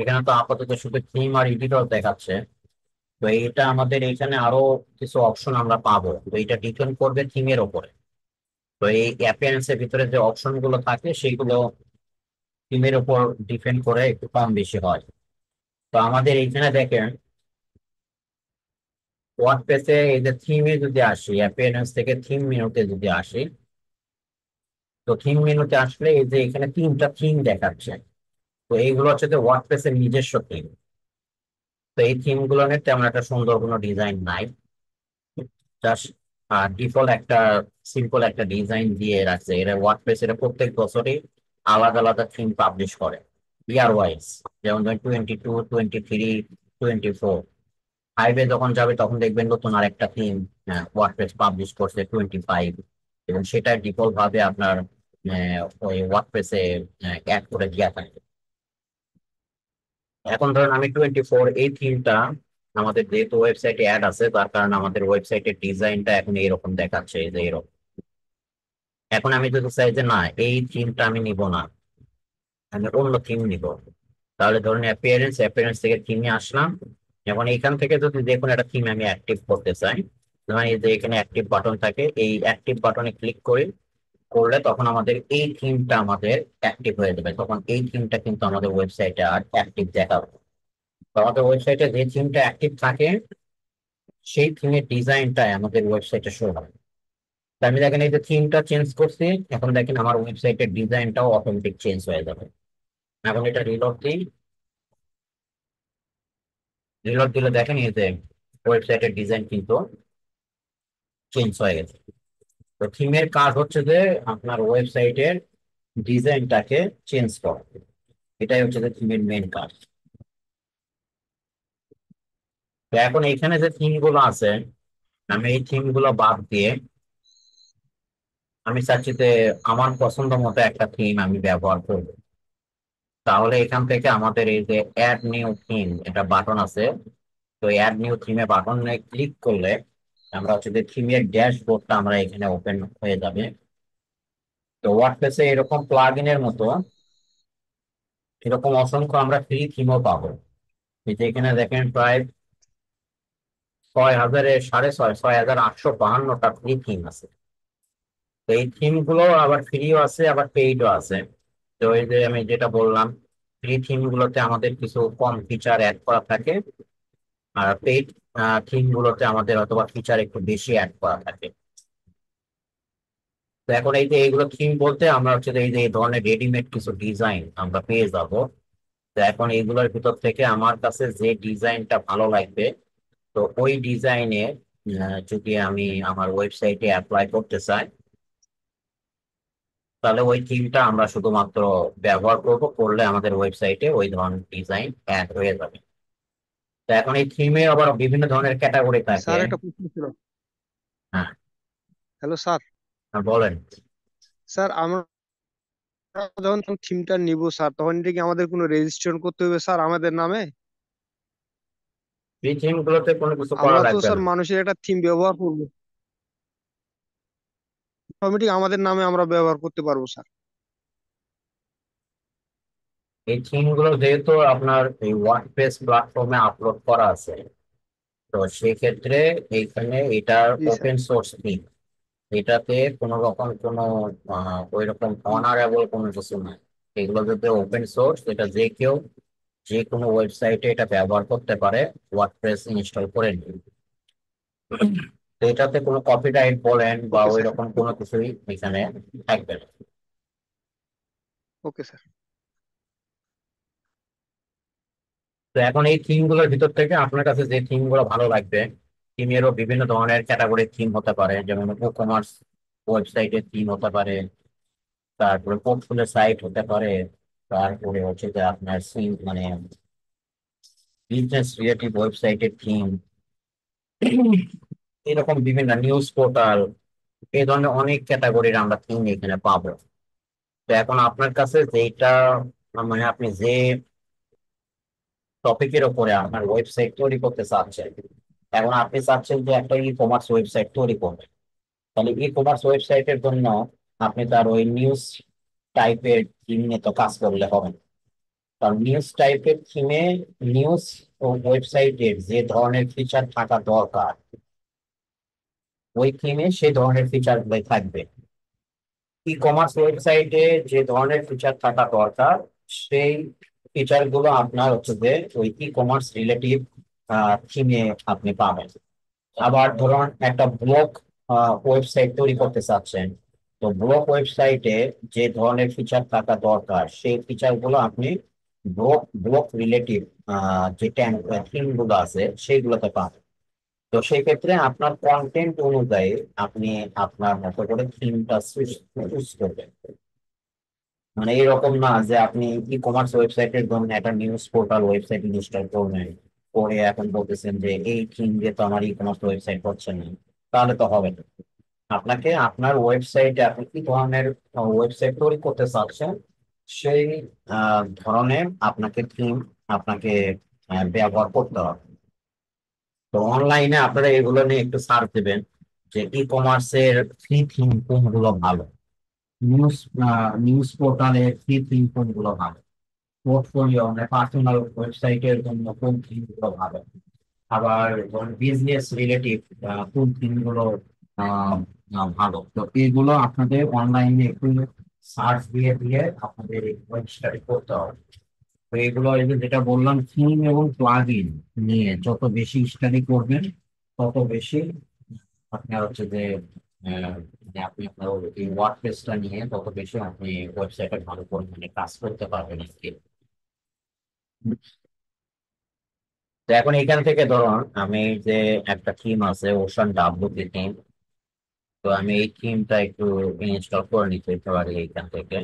এখানে তো আপাতত শুধু থিম আর এডিটর দেখাচ্ছে তো এটা আমাদের এখানে আরো কিছু অপশন আমরা পাবো তো এটা ডিপেন্ড করবে থিমের ওপরে তো এই অ্যাপিয়ারেন্সের ভিতরে যে অপশন গুলো থাকে সেগুলো থিমের ওপর ডিপেন্ড করে একটু কম বেশি হয় তো আমাদের এখানে দেখেন ওয়ার্ডপ্রেসে এই যে থিমে যদি আসি অ্যাপিয়ারেন্স থেকে থিম মেনুতে যদি আসি তো থিম মেনুতে আসলে এই যে এখানে তিনটা থিম দেখাচ্ছে তো এইগুলো হচ্ছে যে ওয়ার্ডপ্রেস এর নিজস্ব থিম তো এই থিম গুলো নিয়ে তেমন একটা সুন্দর কোনো ডিজাইন নাই জাস্ট ডিফল্ট একটা সিম্পল একটা ডিজাইন দিয়ে রাখছে এরা ওয়ার্ডপ্রেস এটা প্রত্যেক বছরই আলাদা আলাদা থিম পাবলিশ করে ইয়ার ওয়াইজ যেমন ধরেন twenty two twenty three twenty four ফাইভে যখন যাবে তখন দেখবেন নতুন আরেকটা থিম ওয়ার্ডপ্রেস পাবলিশ করছে টোয়েন্টি ফাইভ এবং সেটা ডিফল্ট ভাবে আপনার ওই ওয়ার্ডপ্রেসে অ্যাড করে দেওয়া থাকে এখন ধরুন আমি টোয়েন্টি ফোর এই থিমটা আমাদের যেহেতু ওয়েবসাইটে অ্যাড আছে তার কারণে আমাদের ওয়েবসাইটের ডিজাইনটা এখন এরকম দেখাচ্ছে যে এরকম এখন আমি যদি চাই যে না এই থিমটা আমি নিব না আমি অন্য থিম নিব তাহলে ধরুন অ্যাপিয়ারেন্স অ্যাপিয়ারেন্স থেকে থিমে আসলাম এখন এখান থেকে যদি যে কোনো একটা থিম আমি অ্যাক্টিভ করতে চাই ধরেন মানে এই যে এখানে অ্যাক্টিভ বাটন থাকে এই অ্যাক্টিভ বাটনে ক্লিক করি করলে তখন আমাদের এই থিমটা আমাদের অ্যাক্টিভ হয়ে যাবে তখন এই থিমটা কিন্তু আমাদের ওয়েবসাইটে আর অ্যাক্টিভ দেখাবে তো আমাদের ওয়েবসাইটে যে থিমটা অ্যাক্টিভ থাকে সেই থিমের ডিজাইনটাই আমাদের ওয়েবসাইটে শো হবে আমি দেখেন এই যে থিমটা চেঞ্জ করছি এখন দেখেন আমার ওয়েবসাইটের ডিজাইনটাও অটোমেটিক চেঞ্জ হয়ে যাবে এখন এটা রিলোড দিই রিলোড দিলে দেখেন এই যে ওয়েবসাইটের ডিজাইন কিন্তু চেঞ্জ হয়ে গেছে তো থিমের কাজ হচ্ছে যে আপনার ওয়েবসাইটের ডিজাইনটাকে চেঞ্জ করা এটাই হচ্ছে যে থিমের মেন কাজ তো এখন এখানে যে থিমগুলো আছে আমি এই থিমগুলো বাদ দিয়ে আমি চাচ্ছি যে আমার পছন্দ মতো একটা থিম আমি ব্যবহার করব তাহলে এখান থেকে আমাদের এই যে অ্যাড নিউ থিম এটা বাটন আছে তো অ্যাড নিউ থিমে বাটনে ক্লিক করলে আমরা হচ্ছে যে থিমের ড্যাশবোর্ডটা আমরা এখানে ওপেন হয়ে যাবে তো ওয়ার্ডপ্রেসে এরকম প্লাগ ইনের মতো এরকম অসংখ্য আমরা ফ্রি থিমও পাবো এই যে এখানে দেখেন প্রায় ছয় হাজারের সাড়ে ছয় ছয় হাজার আটশো বাহান্নটা ফ্রি থিম আছে তো এই থিমগুলো আবার ফ্রিও আছে আবার পেইডও আছে তো এই যে আমি যেটা বললাম ফ্রি থিম গুলোতে আমাদের কিছু কম ফিচার অ্যাড করা থাকে আর পেড থিম গুলোতে আমাদের অথবা ফিচার একটু বেশি অ্যাড করা থাকে তো এখন এই যে এইগুলো থিম বলতে আমরা হচ্ছে এই যে এই ধরনের রেডিমেড কিছু ডিজাইন আমরা পেয়ে যাব তো এখন এইগুলোর ভিতর থেকে আমার কাছে যে ডিজাইনটা ভালো লাগবে তো ওই ডিজাইনে যদি আমি আমার ওয়েবসাইটে অ্যাপ্লাই করতে চাই তাহলে ওই থিমটা আমরা শুধুমাত্র ব্যবহার করবো করলে আমাদের ওয়েবসাইটে ওই ধরনের ডিজাইন অ্যাড হয়ে যাবে তো এখন এই থিমে আবার বিভিন্ন ধরনের ক্যাটাগরি থাকে স্যার একটা প্রশ্ন ছিল হ্যাঁ হ্যালো স্যার হ্যাঁ বলেন স্যার আমরা যখন থিমটা নিব স্যার তখন এটা কি আমাদের কোনো রেজিস্ট্রেশন করতে হবে স্যার আমাদের নামে এই থিমগুলোতে কোনো কিছু করা আমরা তো লাগবে স্যার না মানুষের একটা থিম ব্যবহার করবো অটোমেটিক আমাদের নামে আমরা ব্যবহার করতে পারবো স্যার এই থিমগুলো যেহেতু আপনার এই ওয়ার্ডপ্রেস প্ল্যাটফর্মে আপলোড করা আছে তো সেক্ষেত্রে এইখানে এটার ওপেন সোর্স থিম এটাতে কোনো রকম কোনো ওই রকম অনারেবল কোনো কিছু নাই এগুলো যদি ওপেন সোর্স এটা যে কেউ যে কোনো ওয়েবসাইটে এটা ব্যবহার করতে পারে ওয়ার্ডপ্রেস ইনস্টল করে নিন তো এটাতে কোনো কপিরাইট বলেন বা ওই রকম কোনো কিছুই এখানে থাকবে ওকে স্যার তো এখন এই থিমগুলোর ভিতর থেকে আপনার কাছে যে থিমগুলো ভালো লাগবে থিমেরও বিভিন্ন ধরনের ক্যাটাগরি থিম হতে পারে যেমন ই কমার্স ওয়েবসাইটের থিম হতে পারে তারপরে পোর্টফোলিও সাইট হতে পারে তারপরে হচ্ছে যে আপনার সিম মানে বিজনেস রিলেটিভ ওয়েবসাইটের থিম এরকম বিভিন্ন নিউজ পোর্টাল এই ধরনের অনেক ক্যাটাগরির আমরা থিম এখানে পাবো তো এখন আপনার কাছে যেটা মানে আপনি যে টপিকের ওপরে আপনার ওয়েবসাইট তৈরি করতে চাচ্ছেন এখন আপনি চাচ্ছেন যে একটা ই কমার্স ওয়েবসাইট তৈরি করবেন তাহলে ই কমার্স ওয়েবসাইটের জন্য আপনি তার ওই নিউজ টাইপের থিম নিয়ে তো কাজ করলে হবে না কারণ নিউজ টাইপের থিমে নিউজ ওয়েবসাইটের যে ধরনের ফিচার থাকা দরকার ওই থিমে সেই ধরনের ফিচার থাকবে ই কমার্স ওয়েবসাইটে যে ধরনের ফিচার থাকা দরকার সেই ফিচার গুলো আপনার হচ্ছে যে ওই ই কমার্স রিলেটিভ থিমে আপনি পাবেন আবার ধরুন একটা ব্লগ ওয়েবসাইট তৈরি করতে চাচ্ছেন তো ব্লক ওয়েবসাইটে যে ধরনের ফিচার থাকা দরকার সেই ফিচারগুলো আপনি ব্লক ব্লক রিলেটিভ যে থিমগুলো আছে সেইগুলোতে পাবেন তো সেই ক্ষেত্রে আপনার কন্টেন্ট অনুযায়ী আপনি আপনার মতো করে থিমটা সুইচ করবেন মানে এরকম না যে আপনি ই কমার্স ওয়েবসাইটের ধরুন একটা নিউজ পোর্টাল ওয়েবসাইট ইনস্টল করবেন পরে এখন বলতেছেন যে এই থিম দিয়ে তো আমার ই কমার্স ওয়েবসাইট হচ্ছে না তাহলে তো হবে না আপনাকে আপনার ওয়েবসাইটে আপনি কি ধরনের ওয়েবসাইট তৈরি করতে চাচ্ছেন সেই ধরনের আপনাকে থিম আপনাকে ব্যবহার করতে হবে তো অনলাইনে আপনারা এগুলো নিয়ে একটু সার্চ দেবেন যে ই কমার্সের ফ্রি থিম কোনগুলো ভালো নিউজ নিউজ পোর্টালে কি থিঙ্কিং গুলো ভালো পোর্টফোলিও মানে পার্সোনাল ওয়েবসাইটের জন্য কোন থিম গুলো ভালো আবার বিজনেস রিলেটিভ কোন থিম গুলো ভালো তো এগুলো আপনাদের অনলাইনে একটু সার্চ দিয়ে দিয়ে আপনাদের ওয়েবসাইট করতে হবে তো এগুলো যেটা বললাম থিম এবং প্লাগ ইন নিয়ে যত বেশি স্টাডি করবেন তত বেশি আপনার হচ্ছে যে আপনি আপনার এই নিয়ে তত বেশি আপনি ভালো কাজ করতে পারবেন তো এখন এখান থেকে ধরুন আমি যে একটা থিম আছে ওশান ডাব্লুপি থিম তো আমি এই থিমটা একটু ইনস্টল করে নিতে পারি এখান থেকে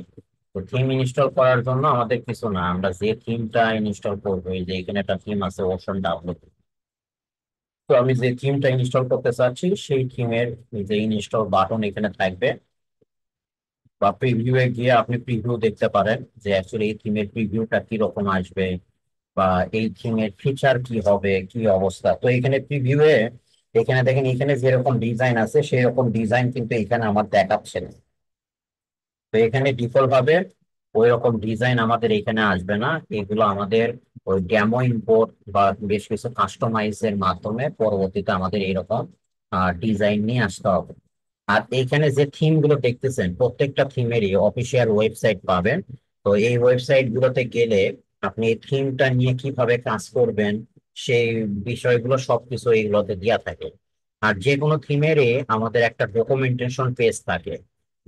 তো থিম ইনস্টল করার জন্য আমাদের কিছু না আমরা যে থিমটা ইনস্টল করবো এই যে এখানে একটা থিম আছে ওশান ডাব্লুপি তো আমি যে থিমটা ইনস্টল করতে চাচ্ছি সেই থিমের যে ইনস্টল বাটন এখানে থাকবে বা প্রিভিউ এ গিয়ে আপনি প্রিভিউ দেখতে পারেন যে অ্যাকচুয়ালি এই থিমের প্রিভিউটা কি রকম আসবে বা এই থিমের ফিচার কি হবে কি অবস্থা তো এখানে প্রিভিউ এ এখানে দেখেন এখানে যেরকম ডিজাইন আছে সেই রকম ডিজাইন কিন্তু এখানে আমার দেখাচ্ছে না তো এখানে ডিফল্ট ভাবে ওই রকম ডিজাইন আমাদের এখানে আসবে না এগুলো আমাদের ওই ডেমো ইম্পোর্ট বা বেশ কিছু কাস্টমাইজ এর মাধ্যমে পরবর্তীতে আমাদের এইরকম ডিজাইন নিয়ে আসতে হবে আর এইখানে যে থিম গুলো দেখতেছেন প্রত্যেকটা থিমেরই অফিসিয়াল ওয়েবসাইট পাবেন তো এই ওয়েবসাইট গুলোতে গেলে আপনি থিমটা নিয়ে কিভাবে কাজ করবেন সেই বিষয়গুলো সবকিছু এইগুলোতে দেওয়া থাকে আর যে কোনো থিমেরই আমাদের একটা ডকুমেন্টেশন পেজ থাকে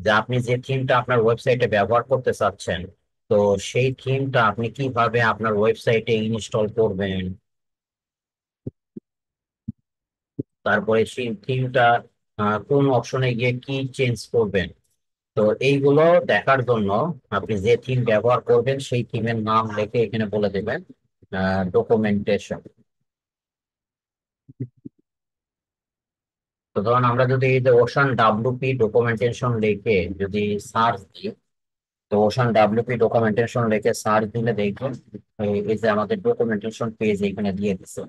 যে আপনি যে থিমটা আপনার ওয়েবসাইটে ব্যবহার করতে চাচ্ছেন তো সেই থিমটা আপনি কিভাবে আপনার ওয়েবসাইটে ইনস্টল করবেন তারপরে সেই থিমটা কোন অপশনে গিয়ে কি চেঞ্জ করবেন তো এইগুলো দেখার জন্য আপনি যে থিম ব্যবহার করবেন সেই থিমের নাম লিখে এখানে বলে দেবেন ডকুমেন্টেশন তো ধরুন আমরা যদি যে ওশান ডাব্লিউপি ডকুমেন্টেশন লিখে যদি সার্চ দিই তো ওশান ডাব্লিউপি ডকুমেন্টেশন লিখে সার্চ দিলে দেখবেন এই যে আমাদের ডকুমেন্টেশন পেজ এখানে দিয়ে দিচ্ছে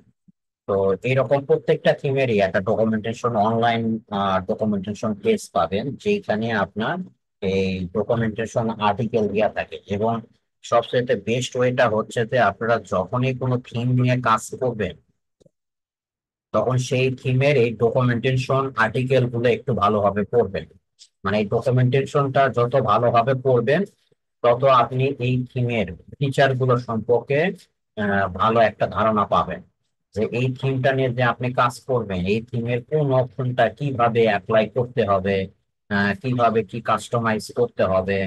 তো এইরকম প্রত্যেকটা থিমেরই একটা ডকুমেন্টেশন অনলাইন ডকুমেন্টেশন পেজ পাবেন যেখানে আপনার এই ডকুমেন্টেশন আর্টিকেল দেওয়া থাকে এবং সবচেয়ে বেস্ট ওয়েটা হচ্ছে যে আপনারা যখনই কোনো থিম নিয়ে কাজ করবেন তখন সেই থিমের এই ডকুমেন্টেশন আর্টিকেল গুলো একটু ভালোভাবে পড়বেন মানে এই ডকুমেন্টেশনটা যত ভালোভাবে পড়বেন তত আপনি এই থিমের ফিচার গুলো সম্পর্কে ভালো একটা ধারণা পাবেন যে এই থিমটা নিয়ে যে আপনি কাজ করবেন এই থিমের কোন অপশনটা কিভাবে অ্যাপ্লাই করতে হবে কিভাবে কি কাস্টমাইজ করতে হবে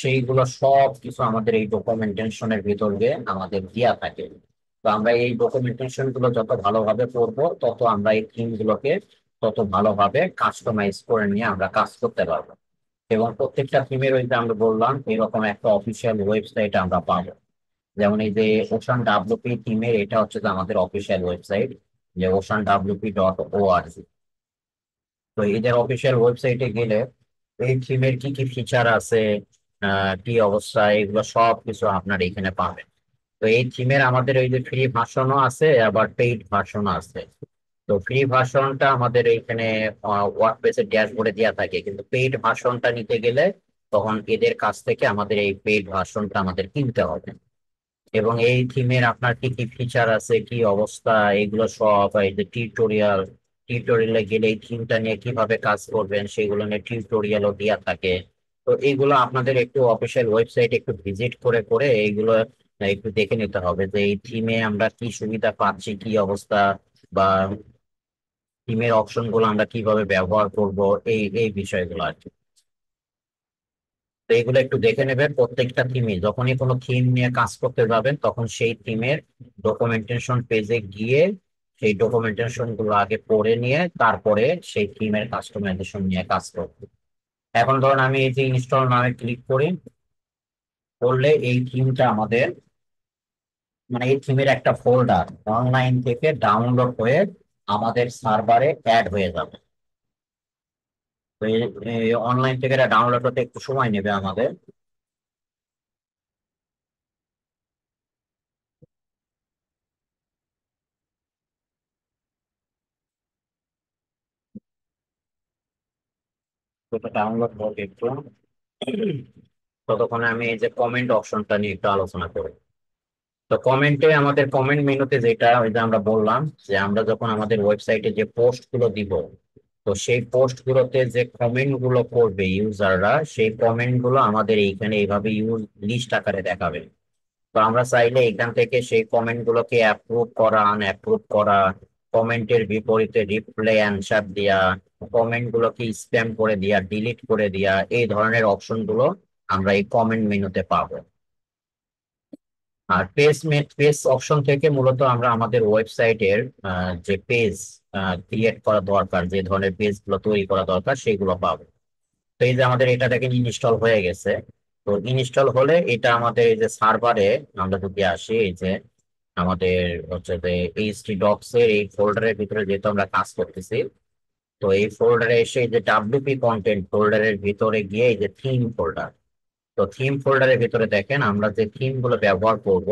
সেইগুলো সব কিছু আমাদের এই ডকুমেন্টেশনের দিয়ে আমাদের দিয়া থাকে তো আমরা এই ডকুমেন্টেশন গুলো যত ভালোভাবে করবো তত আমরা এই থিম গুলোকে তত ভালোভাবে কাস্টমাইজ করে নিয়ে আমরা কাজ করতে পারবো এবং প্রত্যেকটা থিমের ওই যে আমরা বললাম এরকম একটা অফিসিয়াল ওয়েবসাইট আমরা পাবো যেমন এই যে ওশান ডাব্লিউপি থিমের এটা হচ্ছে আমাদের অফিসিয়াল ওয়েবসাইট যে Ocean P dot O R G তো এদের অফিসিয়াল ওয়েবসাইটে গেলে এই থিমের কি কি ফিচার আছে কি অবস্থা এগুলো সব কিছু আপনার এখানে পাবেন তো এই থিমের আমাদের ওই যে ফ্রি ভার্সনও আছে আবার পেইড ভার্সনও আছে তো ফ্রি ভার্সনটা আমাদের এইখানে ওয়ার্ডপ্রেসের ড্যাশবোর্ডে দেওয়া থাকে কিন্তু পেইড ভার্সনটা নিতে গেলে তখন এদের কাছ থেকে আমাদের এই পেইড ভার্সনটা আমাদের কিনতে হবে এবং এই থিমের আপনার কি কি ফিচার আছে কি অবস্থা এগুলো সব এই যে টিউটোরিয়াল টিউটোরিয়ালে গেলে এই থিমটা নিয়ে কিভাবে কাজ করবেন সেগুলো নিয়ে টিউটোরিয়ালও দেওয়া থাকে তো এইগুলো আপনাদের একটু অফিসিয়াল ওয়েবসাইট একটু ভিজিট করে করে এইগুলো একটু দেখে নিতে হবে যে এই থিমে আমরা কি সুবিধা পাচ্ছি কি অবস্থা বা থিমের অপশন গুলো আমরা কিভাবে ব্যবহার করব এই এই বিষয়গুলো আর কি তো এগুলো একটু দেখে নেবেন প্রত্যেকটা থিমে যখনই কোনো থিম নিয়ে কাজ করতে যাবেন তখন সেই থিমের ডকুমেন্টেশন পেজে গিয়ে সেই ডকুমেন্টেশন গুলো আগে পড়ে নিয়ে তারপরে সেই থিমের কাস্টমাইজেশন নিয়ে কাজ করব এখন ধরুন আমি এই যে ইনস্টল নামে ক্লিক করি করলে এই থিমটা আমাদের মানে এই থিমের একটা ফোল্ডার অনলাইন থেকে ডাউনলোড হয়ে আমাদের সার্ভারে অ্যাড হয়ে যাবে অনলাইন থেকে এটা ডাউনলোড করতে একটু সময় নেবে আমাদের ডাউনলোড হোক একটু ততক্ষণে আমি এই যে কমেন্ট অপশনটা নিয়ে একটু আলোচনা করি তো কমেন্টে আমাদের কমেন্ট মেনুতে যেটা ওই যে আমরা বললাম যে আমরা যখন আমাদের ওয়েবসাইটে যে পোস্ট গুলো দিব তো সেই পোস্ট গুলোতে যে কমেন্ট গুলো করবে ইউজাররা সেই কমেন্ট গুলো আমাদের এইখানে এইভাবে ইউজ লিস্ট আকারে দেখাবে তো আমরা চাইলে এখান থেকে সেই কমেন্ট গুলোকে অ্যাপ্রুভ করা আন অ্যাপ্রুভ করা কমেন্টের বিপরীতে রিপ্লাই অ্যানসার দেয়া কমেন্ট গুলোকে স্প্যাম করে দেয়া ডিলিট করে দেয়া এই ধরনের অপশন গুলো আমরা এই কমেন্ট মেনুতে পাবো আর পেজ পেজ অপশন থেকে মূলত আমরা আমাদের ওয়েবসাইটের যে পেজ ক্রিয়েট করা দরকার যে ধরনের পেজ গুলো তৈরি করা দরকার সেগুলো পাবো তো এই যে আমাদের এটা দেখেন ইনস্টল হয়ে গেছে তো ইনস্টল হলে এটা আমাদের এই যে সার্ভারে আমরা যদি আসি এই যে আমাদের হচ্ছে যে এইচটি ডক্স এর এই ফোল্ডারের ভিতরে যেহেতু আমরা কাজ করতেছি তো এই ফোল্ডারে এসে যে ডাব্লিউপি কন্টেন্ট ফোল্ডারের ভিতরে গিয়ে এই যে থিম ফোল্ডার তো থিম ফোল্ডারের ভিতরে দেখেন আমরা যে থিম গুলো ব্যবহার করব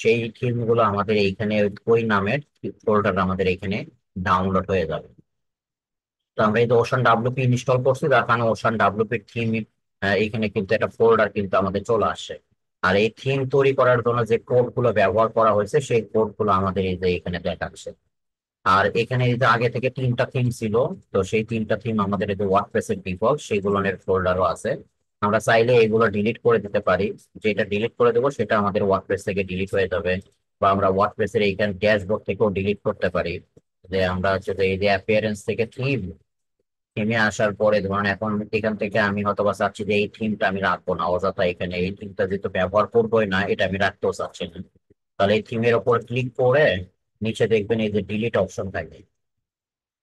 সেই থিম গুলো আমাদের এইখানে ওই নামের ফোল্ডার আমাদের এখানে ডাউনলোড হয়ে যাবে তো আমরা এই যে ওশান ডাব্লুপি ইনস্টল করছি তার কারণে ওশান ডাব্লুপির থিম এখানে কিন্তু একটা ফোল্ডার কিন্তু আমাদের চলে আসে আর এই থিম তৈরি করার জন্য যে কোড গুলো ব্যবহার করা হয়েছে সেই কোড গুলো আমাদের এই যে এখানে দেখাচ্ছে আর এখানে এই যে আগে থেকে তিনটা থিম ছিল তো সেই তিনটা থিম আমাদের এই যে ওয়ার্ডপ্রেসের ডিফল্ট সেইগুলোর ফোল্ডারও আছে আমরা চাইলে এগুলো ডিলিট করে দিতে পারি যেটা ডিলিট করে দেবো সেটা আমাদের ওয়ার্ডপ্রেস থেকে ডিলিট হয়ে যাবে বা আমরা এর এইখান ড্যাশবোর্ড থেকেও ডিলিট করতে পারি যে আমরা হচ্ছে যে এই যে অ্যাপিয়ারেন্স থেকে থিম থিমে আসার পরে ধরুন এখন এখান থেকে আমি হয়তো বা চাচ্ছি যে এই থিমটা আমি রাখবো না অযথা এখানে এই থিমটা যেহেতু ব্যবহার করবোই না এটা আমি রাখতেও চাচ্ছি না তাহলে এই থিমের ওপর ক্লিক করে নিচে দেখবেন এই যে ডিলিট অপশন থাকে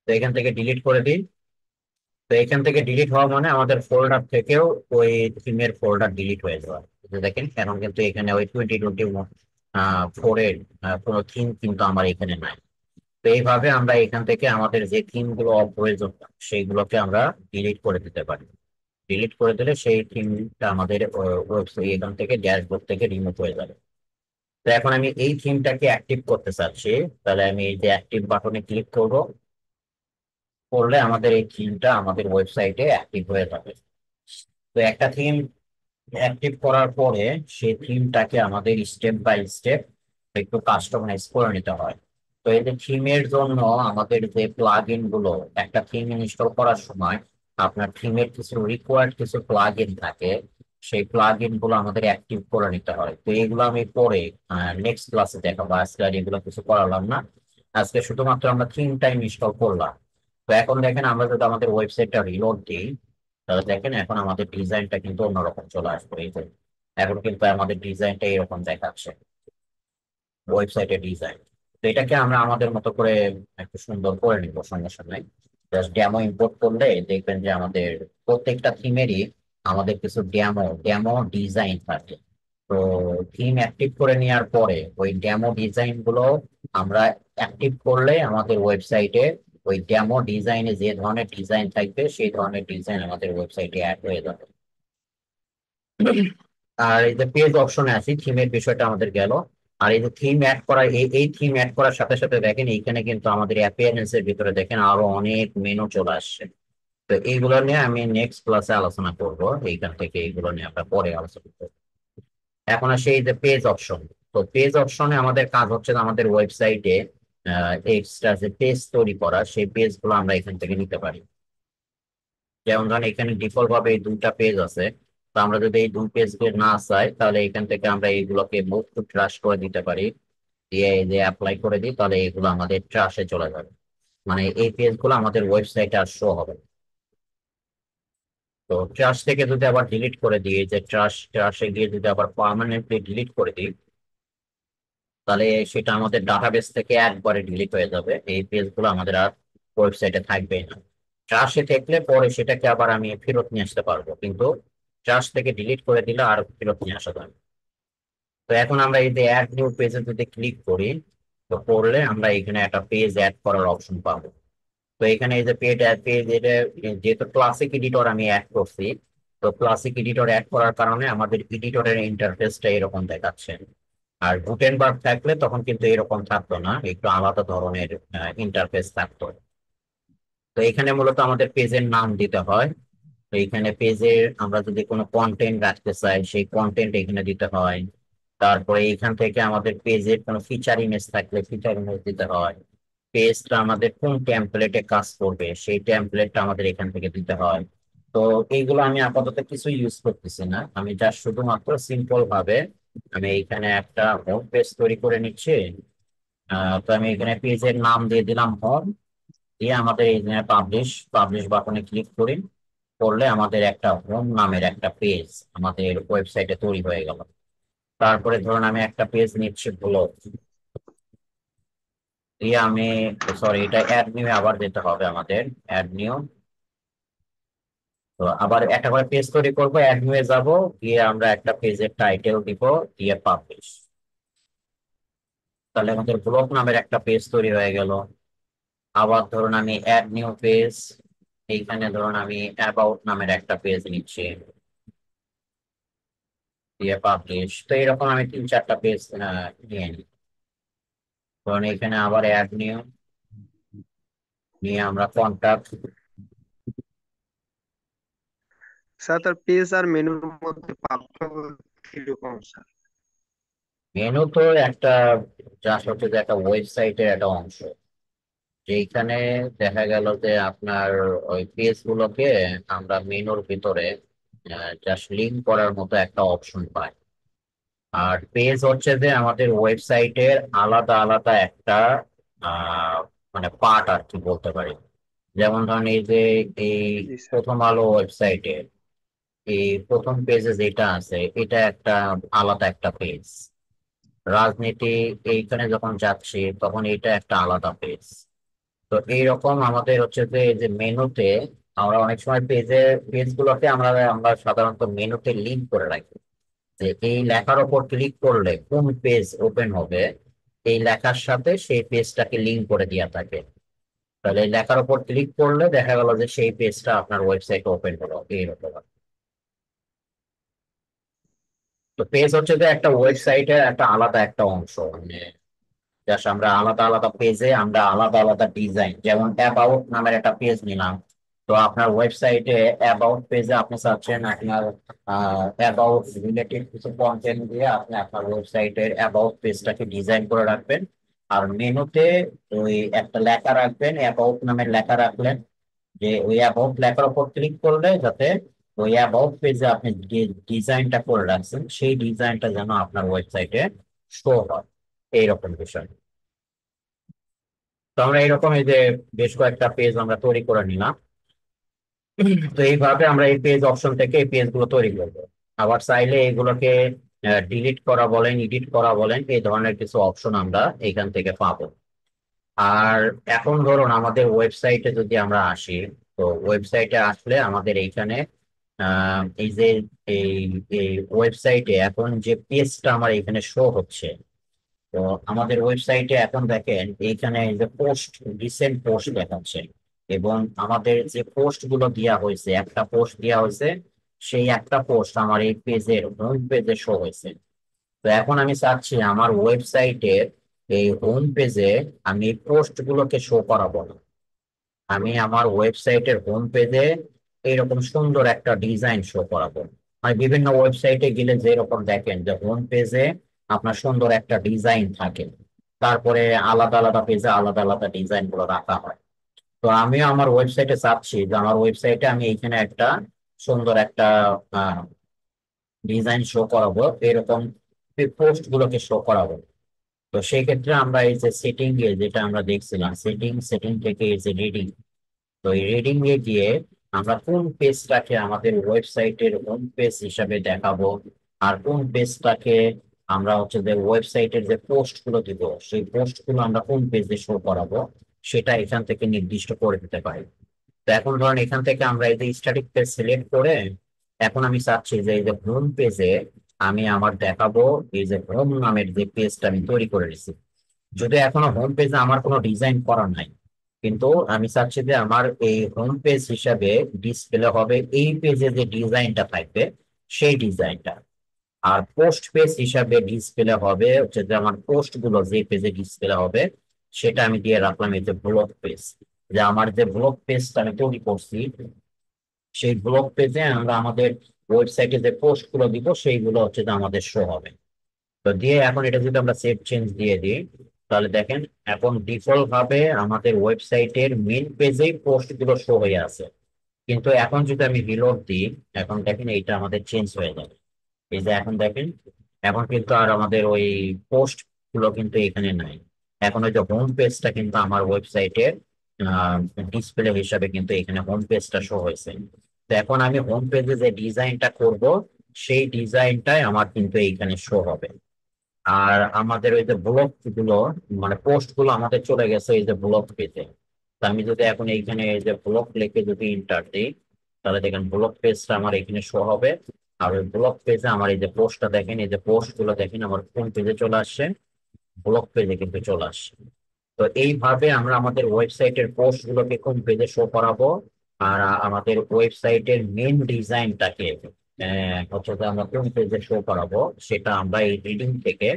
তো এখান থেকে ডিলিট করে দিন তো এখান থেকে ডিলিট হওয়া মানে আমাদের ফোল্ডার থেকেও ওই থিমের ফোল্ডার ডিলিট হয়ে যাওয়া দেখেন এখন কিন্তু এখানে ওই টোয়েন্টি টোয়েন্টি ফোরের কোনো থিম কিন্তু আমার এখানে নাই তো এইভাবে আমরা এখান থেকে আমাদের যে থিম গুলো অপ্রয়োজন সেইগুলোকে আমরা ডিলিট করে দিতে পারি ডিলিট করে দিলে সেই থিমটা আমাদের ওয়েবসাইট এখান থেকে ড্যাশবোর্ড থেকে রিমুভ হয়ে যাবে তো এখন আমি এই থিমটাকে অ্যাক্টিভ করতে চাচ্ছি তাহলে আমি এই যে অ্যাক্টিভ বাটনে ক্লিক করবো করলে আমাদের এই থিমটা আমাদের ওয়েবসাইটে অ্যাক্টিভ হয়ে যাবে তো একটা থিম অ্যাক্টিভ করার পরে সেই থিমটাকে আমাদের স্টেপ বাই স্টেপ একটু কাস্টমাইজ করে নিতে হয় তো এই যে থিমের জন্য আমাদের যে প্লাগ ইন গুলো একটা থিম ইনস্টল করার সময় আপনার থিমের কিছু রিকোয়ার্ড কিছু প্লাগ ইন থাকে সেই প্লাগ ইন গুলো আমাদের অ্যাক্টিভ করে নিতে হয় তো এগুলো আমি পরে নেক্সট ক্লাসে দেখাবো আজকে আর এগুলো কিছু করালাম না আজকে শুধুমাত্র আমরা থিমটা ইনস্টল করলাম তো এখন দেখেন আমরা যদি আমাদের ওয়েবসাইটটা রিলোড দিই তাহলে দেখেন এখন আমাদের ডিজাইনটা কিন্তু অন্যরকম চলে আসবে এই যে এখন কিন্তু আমাদের ডিজাইনটা এরকম দেখাচ্ছে ওয়েবসাইটের ডিজাইন তো এটাকে আমরা আমাদের মতো করে একটু সুন্দর করে নিব সঙ্গে সঙ্গে জাস্ট ড্যামো ইম্পোর্ট করলে দেখবেন যে আমাদের প্রত্যেকটা থিমেরই আমাদের কিছু ড্যামো ড্যামো ডিজাইন থাকে তো থিম অ্যাক্টিভ করে নেওয়ার পরে ওই ড্যামো ডিজাইন গুলো আমরা অ্যাক্টিভ করলে আমাদের ওয়েবসাইটে ওই ডেমো ডিজাইনে যে ধরনের ডিজাইন থাকবে সেই ধরনের ডিজাইন আমাদের ওয়েবসাইটে অ্যাড হয়ে যাবে আর এই যে পেজ অপশনে আছি থিমের বিষয়টা আমাদের গেল আর এই যে থিম অ্যাড করা এই থিম অ্যাড করার সাথে সাথে দেখেন এইখানে কিন্তু আমাদের অ্যাপিয়ারেন্স এর ভিতরে দেখেন আরো অনেক মেনু চলে আসছে তো এইগুলো নিয়ে আমি নেক্সট ক্লাসে আলোচনা করব এইখান থেকে এইগুলো নিয়ে আমরা পরে আলোচনা করবো এখন আসে এই যে পেজ অপশন তো পেজ অপশনে আমাদের কাজ হচ্ছে আমাদের ওয়েবসাইটে এক্সট্রা যে পেজ তৈরি করা সেই পেজগুলো আমরা এখান থেকে নিতে পারি যেমন ধরেন এখানে ডিফল্ট ভাবে এই দুইটা পেজ আছে তো আমরা যদি এই দুই পেজকে না চাই তাহলে এখান থেকে আমরা এইগুলোকে মুভ টু ট্রাশ করে দিতে পারি দিয়ে যে অ্যাপ্লাই করে দিই তাহলে এগুলো আমাদের ট্রাশে চলে যাবে মানে এই পেজগুলো আমাদের ওয়েবসাইটে আর শো হবে তো ট্রাশ থেকে যদি আবার ডিলিট করে দিই যে ট্রাশ ট্রাশে গিয়ে যদি আবার পার্মানেন্টলি ডিলিট করে দিই তাহলে সেটা আমাদের ডাটাবেস থেকে একবারে ডিলিট হয়ে যাবে এই পেজগুলো আমাদের আর ওয়েবসাইটে থাকবেই না ট্রাশে থাকলে পরে সেটাকে আবার আমি ফেরত নিয়ে আসতে পারবো কিন্তু ট্রাশ থেকে ডিলিট করে দিলে আর ফেরত নিয়ে আসা যাবে তো এখন আমরা এই যে অ্যাড নিউ পেজে যদি ক্লিক করি তো করলে আমরা এখানে একটা পেজ অ্যাড করার অপশন পাবো তো এখানে এই যে পেড অ্যাড পেজ এটা যেহেতু ক্লাসিক এডিটর আমি অ্যাড করছি তো ক্লাসিক এডিটর অ্যাড করার কারণে আমাদের এডিটরের ইন্টারফেসটা এরকম দেখাচ্ছে আর গুটেনবার্গ থাকলে তখন কিন্তু এরকম থাকতো না একটু আলাদা ধরনের ইন্টারফেস থাকতো তো এখানে মূলত আমাদের পেজের নাম দিতে হয় তো এখানে পেজের আমরা যদি কোনো কন্টেন্ট রাখতে চাই সেই কন্টেন্ট এখানে দিতে হয় তারপরে এখান থেকে আমাদের পেজের কোনো ফিচার ইমেজ থাকলে ফিচার ইমেজ দিতে হয় পেজটা আমাদের কোন টেমপ্লেটে কাজ করবে সেই টেমপ্লেটটা আমাদের এখান থেকে দিতে হয় তো এইগুলো আমি আপাতত কিছু ইউজ করতেছি না আমি যা শুধুমাত্র সিম্পল ভাবে আমি এইখানে একটা হোম পেজ তৈরি করে নিচ্ছি তো আমি এখানে পেজের নাম দিয়ে দিলাম হোম দিয়ে আমাদের এখানে পাবলিশ পাবলিশ বাটনে ক্লিক করি করলে আমাদের একটা হোম নামের একটা পেজ আমাদের ওয়েবসাইটে তৈরি হয়ে গেল তারপরে ধরুন আমি একটা পেজ নিচ্ছি ব্লগ দিয়ে আমি সরি এটা অ্যাড নিউ আবার যেতে হবে আমাদের অ্যাড নিউ তো আবার একটা করে পেজ তৈরি করবো অ্যাড এ যাবো গিয়ে আমরা একটা পেজের টাইটেল দিব দিয়ে পাবলিশ তাহলে আমাদের ব্লগ নামের একটা পেজ তৈরি হয়ে গেল আবার ধরুন আমি অ্যাড নিউ পেজ এইখানে ধরুন আমি অ্যাবাউট নামের একটা পেজ নিচ্ছি দিয়ে পাবলিশ তো এরকম আমি তিন চারটা পেজ নিয়ে নিই ধরুন এখানে আবার অ্যাড নিউ নিয়ে আমরা কন্ট্যাক্ট স্যার তার পেজ আর মেনুর মধ্যে পার্থক্য কিরকম স্যার মেনু তো একটা যা হচ্ছে যে একটা ওয়েবসাইটের একটা অংশ যেখানে দেখা গেল যে আপনার ওই পেজ গুলোকে আমরা মেনুর ভিতরে জাস্ট লিঙ্ক করার মতো একটা অপশন পাই আর পেজ হচ্ছে যে আমাদের ওয়েবসাইটের আলাদা আলাদা একটা মানে পার্ট আর কি বলতে পারি যেমন ধরেন এই যে এই প্রথম আলো ওয়েবসাইটের এই প্রথম পেজে যেটা আছে এটা একটা আলাদা একটা পেজ রাজনীতি এইখানে যখন যাচ্ছি তখন এটা একটা আলাদা পেজ তো এইরকম আমাদের হচ্ছে যে এই যে মেনুতে আমরা অনেক সময় পেজে পেজগুলোকে আমরা আমরা সাধারণত মেনুতে লিঙ্ক করে রাখি যে এই লেখার ওপর ক্লিক করলে কোন পেজ ওপেন হবে এই লেখার সাথে সেই পেজটাকে লিঙ্ক করে দেওয়া থাকে তাহলে এই লেখার ওপর ক্লিক করলে দেখা গেল যে সেই পেজটা আপনার ওয়েবসাইটে ওপেন হলো এইরকম তো পেজ হচ্ছে যে একটা ওয়েবসাইটের একটা আলাদা একটা অংশ মানে জাস্ট আমরা আলাদা আলাদা পেজে আমরা আলাদা আলাদা ডিজাইন যেমন অ্যাবাউট নামের একটা পেজ নিলাম তো আপনার ওয়েবসাইটে অ্যাবাউট পেজে আপনি চাচ্ছেন আপনার অ্যাবাউট রিলেটেড কিছু কন্টেন্ট দিয়ে আপনি আপনার ওয়েবসাইটের অ্যাবাউট পেজটাকে ডিজাইন করে রাখবেন আর মেনুতে ওই একটা লেখা রাখবেন অ্যাবাউট নামের লেখা রাখলেন যে ওই অ্যাবাউট লেখার উপর ক্লিক করলে যাতে ওই অ্যাবাউট পেজে আপনি যে ডিজাইনটা করে রাখছেন সেই ডিজাইনটা যেন আপনার ওয়েবসাইটে শো হয় এইরকম বিষয় তো আমরা এইরকম এই যে বেশ কয়েকটা পেজ আমরা তৈরি করে নিলাম তো এইভাবে আমরা এই পেজ অপশন থেকে এই পেজ গুলো তৈরি করবো আবার চাইলে এইগুলোকে ডিলিট করা বলেন এডিট করা বলেন এই ধরনের কিছু অপশন আমরা এখান থেকে পাবো আর এখন ধরুন আমাদের ওয়েবসাইটে যদি আমরা আসি তো ওয়েবসাইটে আসলে আমাদের এইখানে এই যে এই এই ওয়েবসাইটে এখন যে পেজটা আমার এখানে শো হচ্ছে তো আমাদের ওয়েবসাইটে এখন দেখেন এইখানে যে পোস্ট রিসেন্ট পোস্ট দেখাচ্ছে এবং আমাদের যে পোস্ট গুলো দেওয়া হয়েছে একটা পোস্ট দেওয়া হয়েছে সেই একটা পোস্ট আমার এই পেজের হোম পেজে শো হয়েছে তো এখন আমি চাচ্ছি আমার ওয়েবসাইটের এই হোম পেজে আমি পোস্ট গুলোকে শো করাবো না আমি আমার ওয়েবসাইটের হোম পেজে এইরকম সুন্দর একটা ডিজাইন শো করাবো মানে বিভিন্ন ওয়েবসাইটে গেলে যেরকম দেখেন যে হোম পেজে আপনার সুন্দর একটা ডিজাইন থাকে তারপরে আলাদা আলাদা পেজে আলাদা আলাদা ডিজাইন গুলো রাখা হয় তো আমি আমার ওয়েবসাইটে চাচ্ছি যে আমার ওয়েবসাইটে আমি এইখানে একটা সুন্দর একটা ডিজাইন শো করাবো এরকম পোস্ট গুলোকে শো করাবো তো সেই ক্ষেত্রে আমরা এই যে সেটিং এ যেটা আমরা দেখছিলাম সেটিং সেটিং থেকে এই যে রিডিং তো এই রিডিং এ গিয়ে আমরা কোন পেজটাকে আমাদের ওয়েবসাইটের হোম পেজ হিসাবে দেখাবো আর কোন পেজটাকে আমরা হচ্ছে যে ওয়েবসাইটের যে পোস্টগুলো দিব সেই পোস্টগুলো আমরা কোন পেজে শো করাবো সেটা এখান থেকে নির্দিষ্ট করে দিতে পারি তো এখন ধরেন এখান থেকে আমরা এই যে স্ট্যাটিক পেজ সিলেক্ট করে এখন আমি চাচ্ছি যে এই যে হোম পেজে আমি আমার দেখাবো এই যে হোম নামের যে পেজটা আমি তৈরি করে রেখেছি যদি এখনো হোম পেজে আমার কোনো ডিজাইন করা নাই কিন্তু আমি চাচ্ছি যে আমার এই হোম পেজ হিসাবে ডিসপ্লে হবে এই পেজে যে ডিজাইনটা থাকবে সেই ডিজাইনটা আর পোস্ট পেজ হিসাবে ডিসপ্লে হবে হচ্ছে যে আমার পোস্ট গুলো যে পেজে ডিসপ্লে হবে সেটা আমি দিয়ে রাখলাম এই যে ব্লগ পেজ যে আমার যে ব্লগ পেজটা আমি তৈরি করছি সেই ব্লগ পেজে আমরা আমাদের ওয়েবসাইটে যে পোস্ট গুলো দিব সেইগুলো হচ্ছে যে আমাদের শো হবে তো দিয়ে এখন এটা যদি আমরা সেভ চেঞ্জ দিয়ে দিই তাহলে দেখেন এখন ডিফল্ট ভাবে আমাদের ওয়েবসাইটের মেন পেজেই গুলো শো হয়ে আছে কিন্তু এখন যদি আমি রিলোড দিই এখন দেখেন এইটা আমাদের চেঞ্জ হয়ে যাবে এই যে এখন দেখেন এখন কিন্তু আর আমাদের ওই পোস্ট গুলো কিন্তু এখানে নাই এখন ওই যে হোম পেজটা কিন্তু আমার ওয়েবসাইটের ডিসপ্লে হিসাবে কিন্তু এখানে হোম পেজটা শো হয়েছে তো এখন আমি হোম পেজে যে ডিজাইনটা করব সেই ডিজাইনটাই আমার কিন্তু এইখানে শো হবে আর আমাদের ওই যে ব্লক গুলো মানে পোস্ট গুলো আমাদের চলে গেছে এই যে ব্লক পেজে তো আমি যদি এখন এইখানে এই যে ব্লক লিখে যদি ইন্টার দিই তাহলে দেখেন ব্লক পেজটা আমার এখানে শো হবে আর ওই ব্লক পেজে আমার এই যে পোস্টটা দেখেন এই যে পোস্ট গুলো দেখেন আমার কোন পেজে চলে আসছে ব্লক পেজে কিন্তু চলে আসছে তো এইভাবে আমরা আমাদের ওয়েবসাইটের পোস্ট গুলোকে কোন পেজে শো করাবো আর আমাদের ওয়েবসাইটের মেন ডিজাইনটাকে অথবা আমরা কোন পেজে শো করাবো সেটা আমরা এই রিডিং থেকে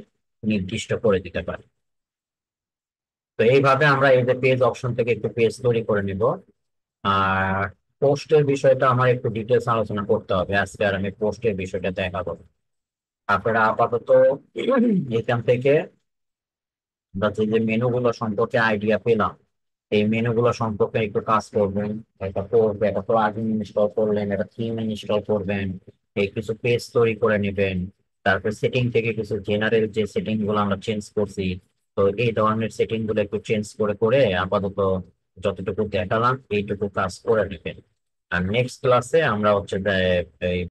নির্দিষ্ট করে দিতে পারি তো এইভাবে আমরা এই যে পেজ অপশন থেকে একটু পেজ তৈরি করে নিব আর পোস্টের বিষয়টা আমার একটু ডিটেলস আলোচনা করতে হবে আজকে আর আমি পোস্টের বিষয়টা দেখা করবো আপনারা আপাতত এখান থেকে যে মেনুগুলো সম্পর্কে আইডিয়া পেলাম এই মেনুগুলো সম্পর্কে একটু কাজ করবেন এটা করবে এটা প্লাগইন ইনস্টল করলেন এটা থিম ইনস্টল করবেন এই কিছু পেজ তৈরি করে নেবেন তারপর সেটিং থেকে কিছু জেনারেল যে সেটিং গুলো আমরা চেঞ্জ করছি তো এই ধরনের সেটিং গুলো একটু চেঞ্জ করে করে আপাতত যতটুকু দেখালাম এইটুকু কাজ করে নেবেন আর নেক্সট ক্লাসে আমরা হচ্ছে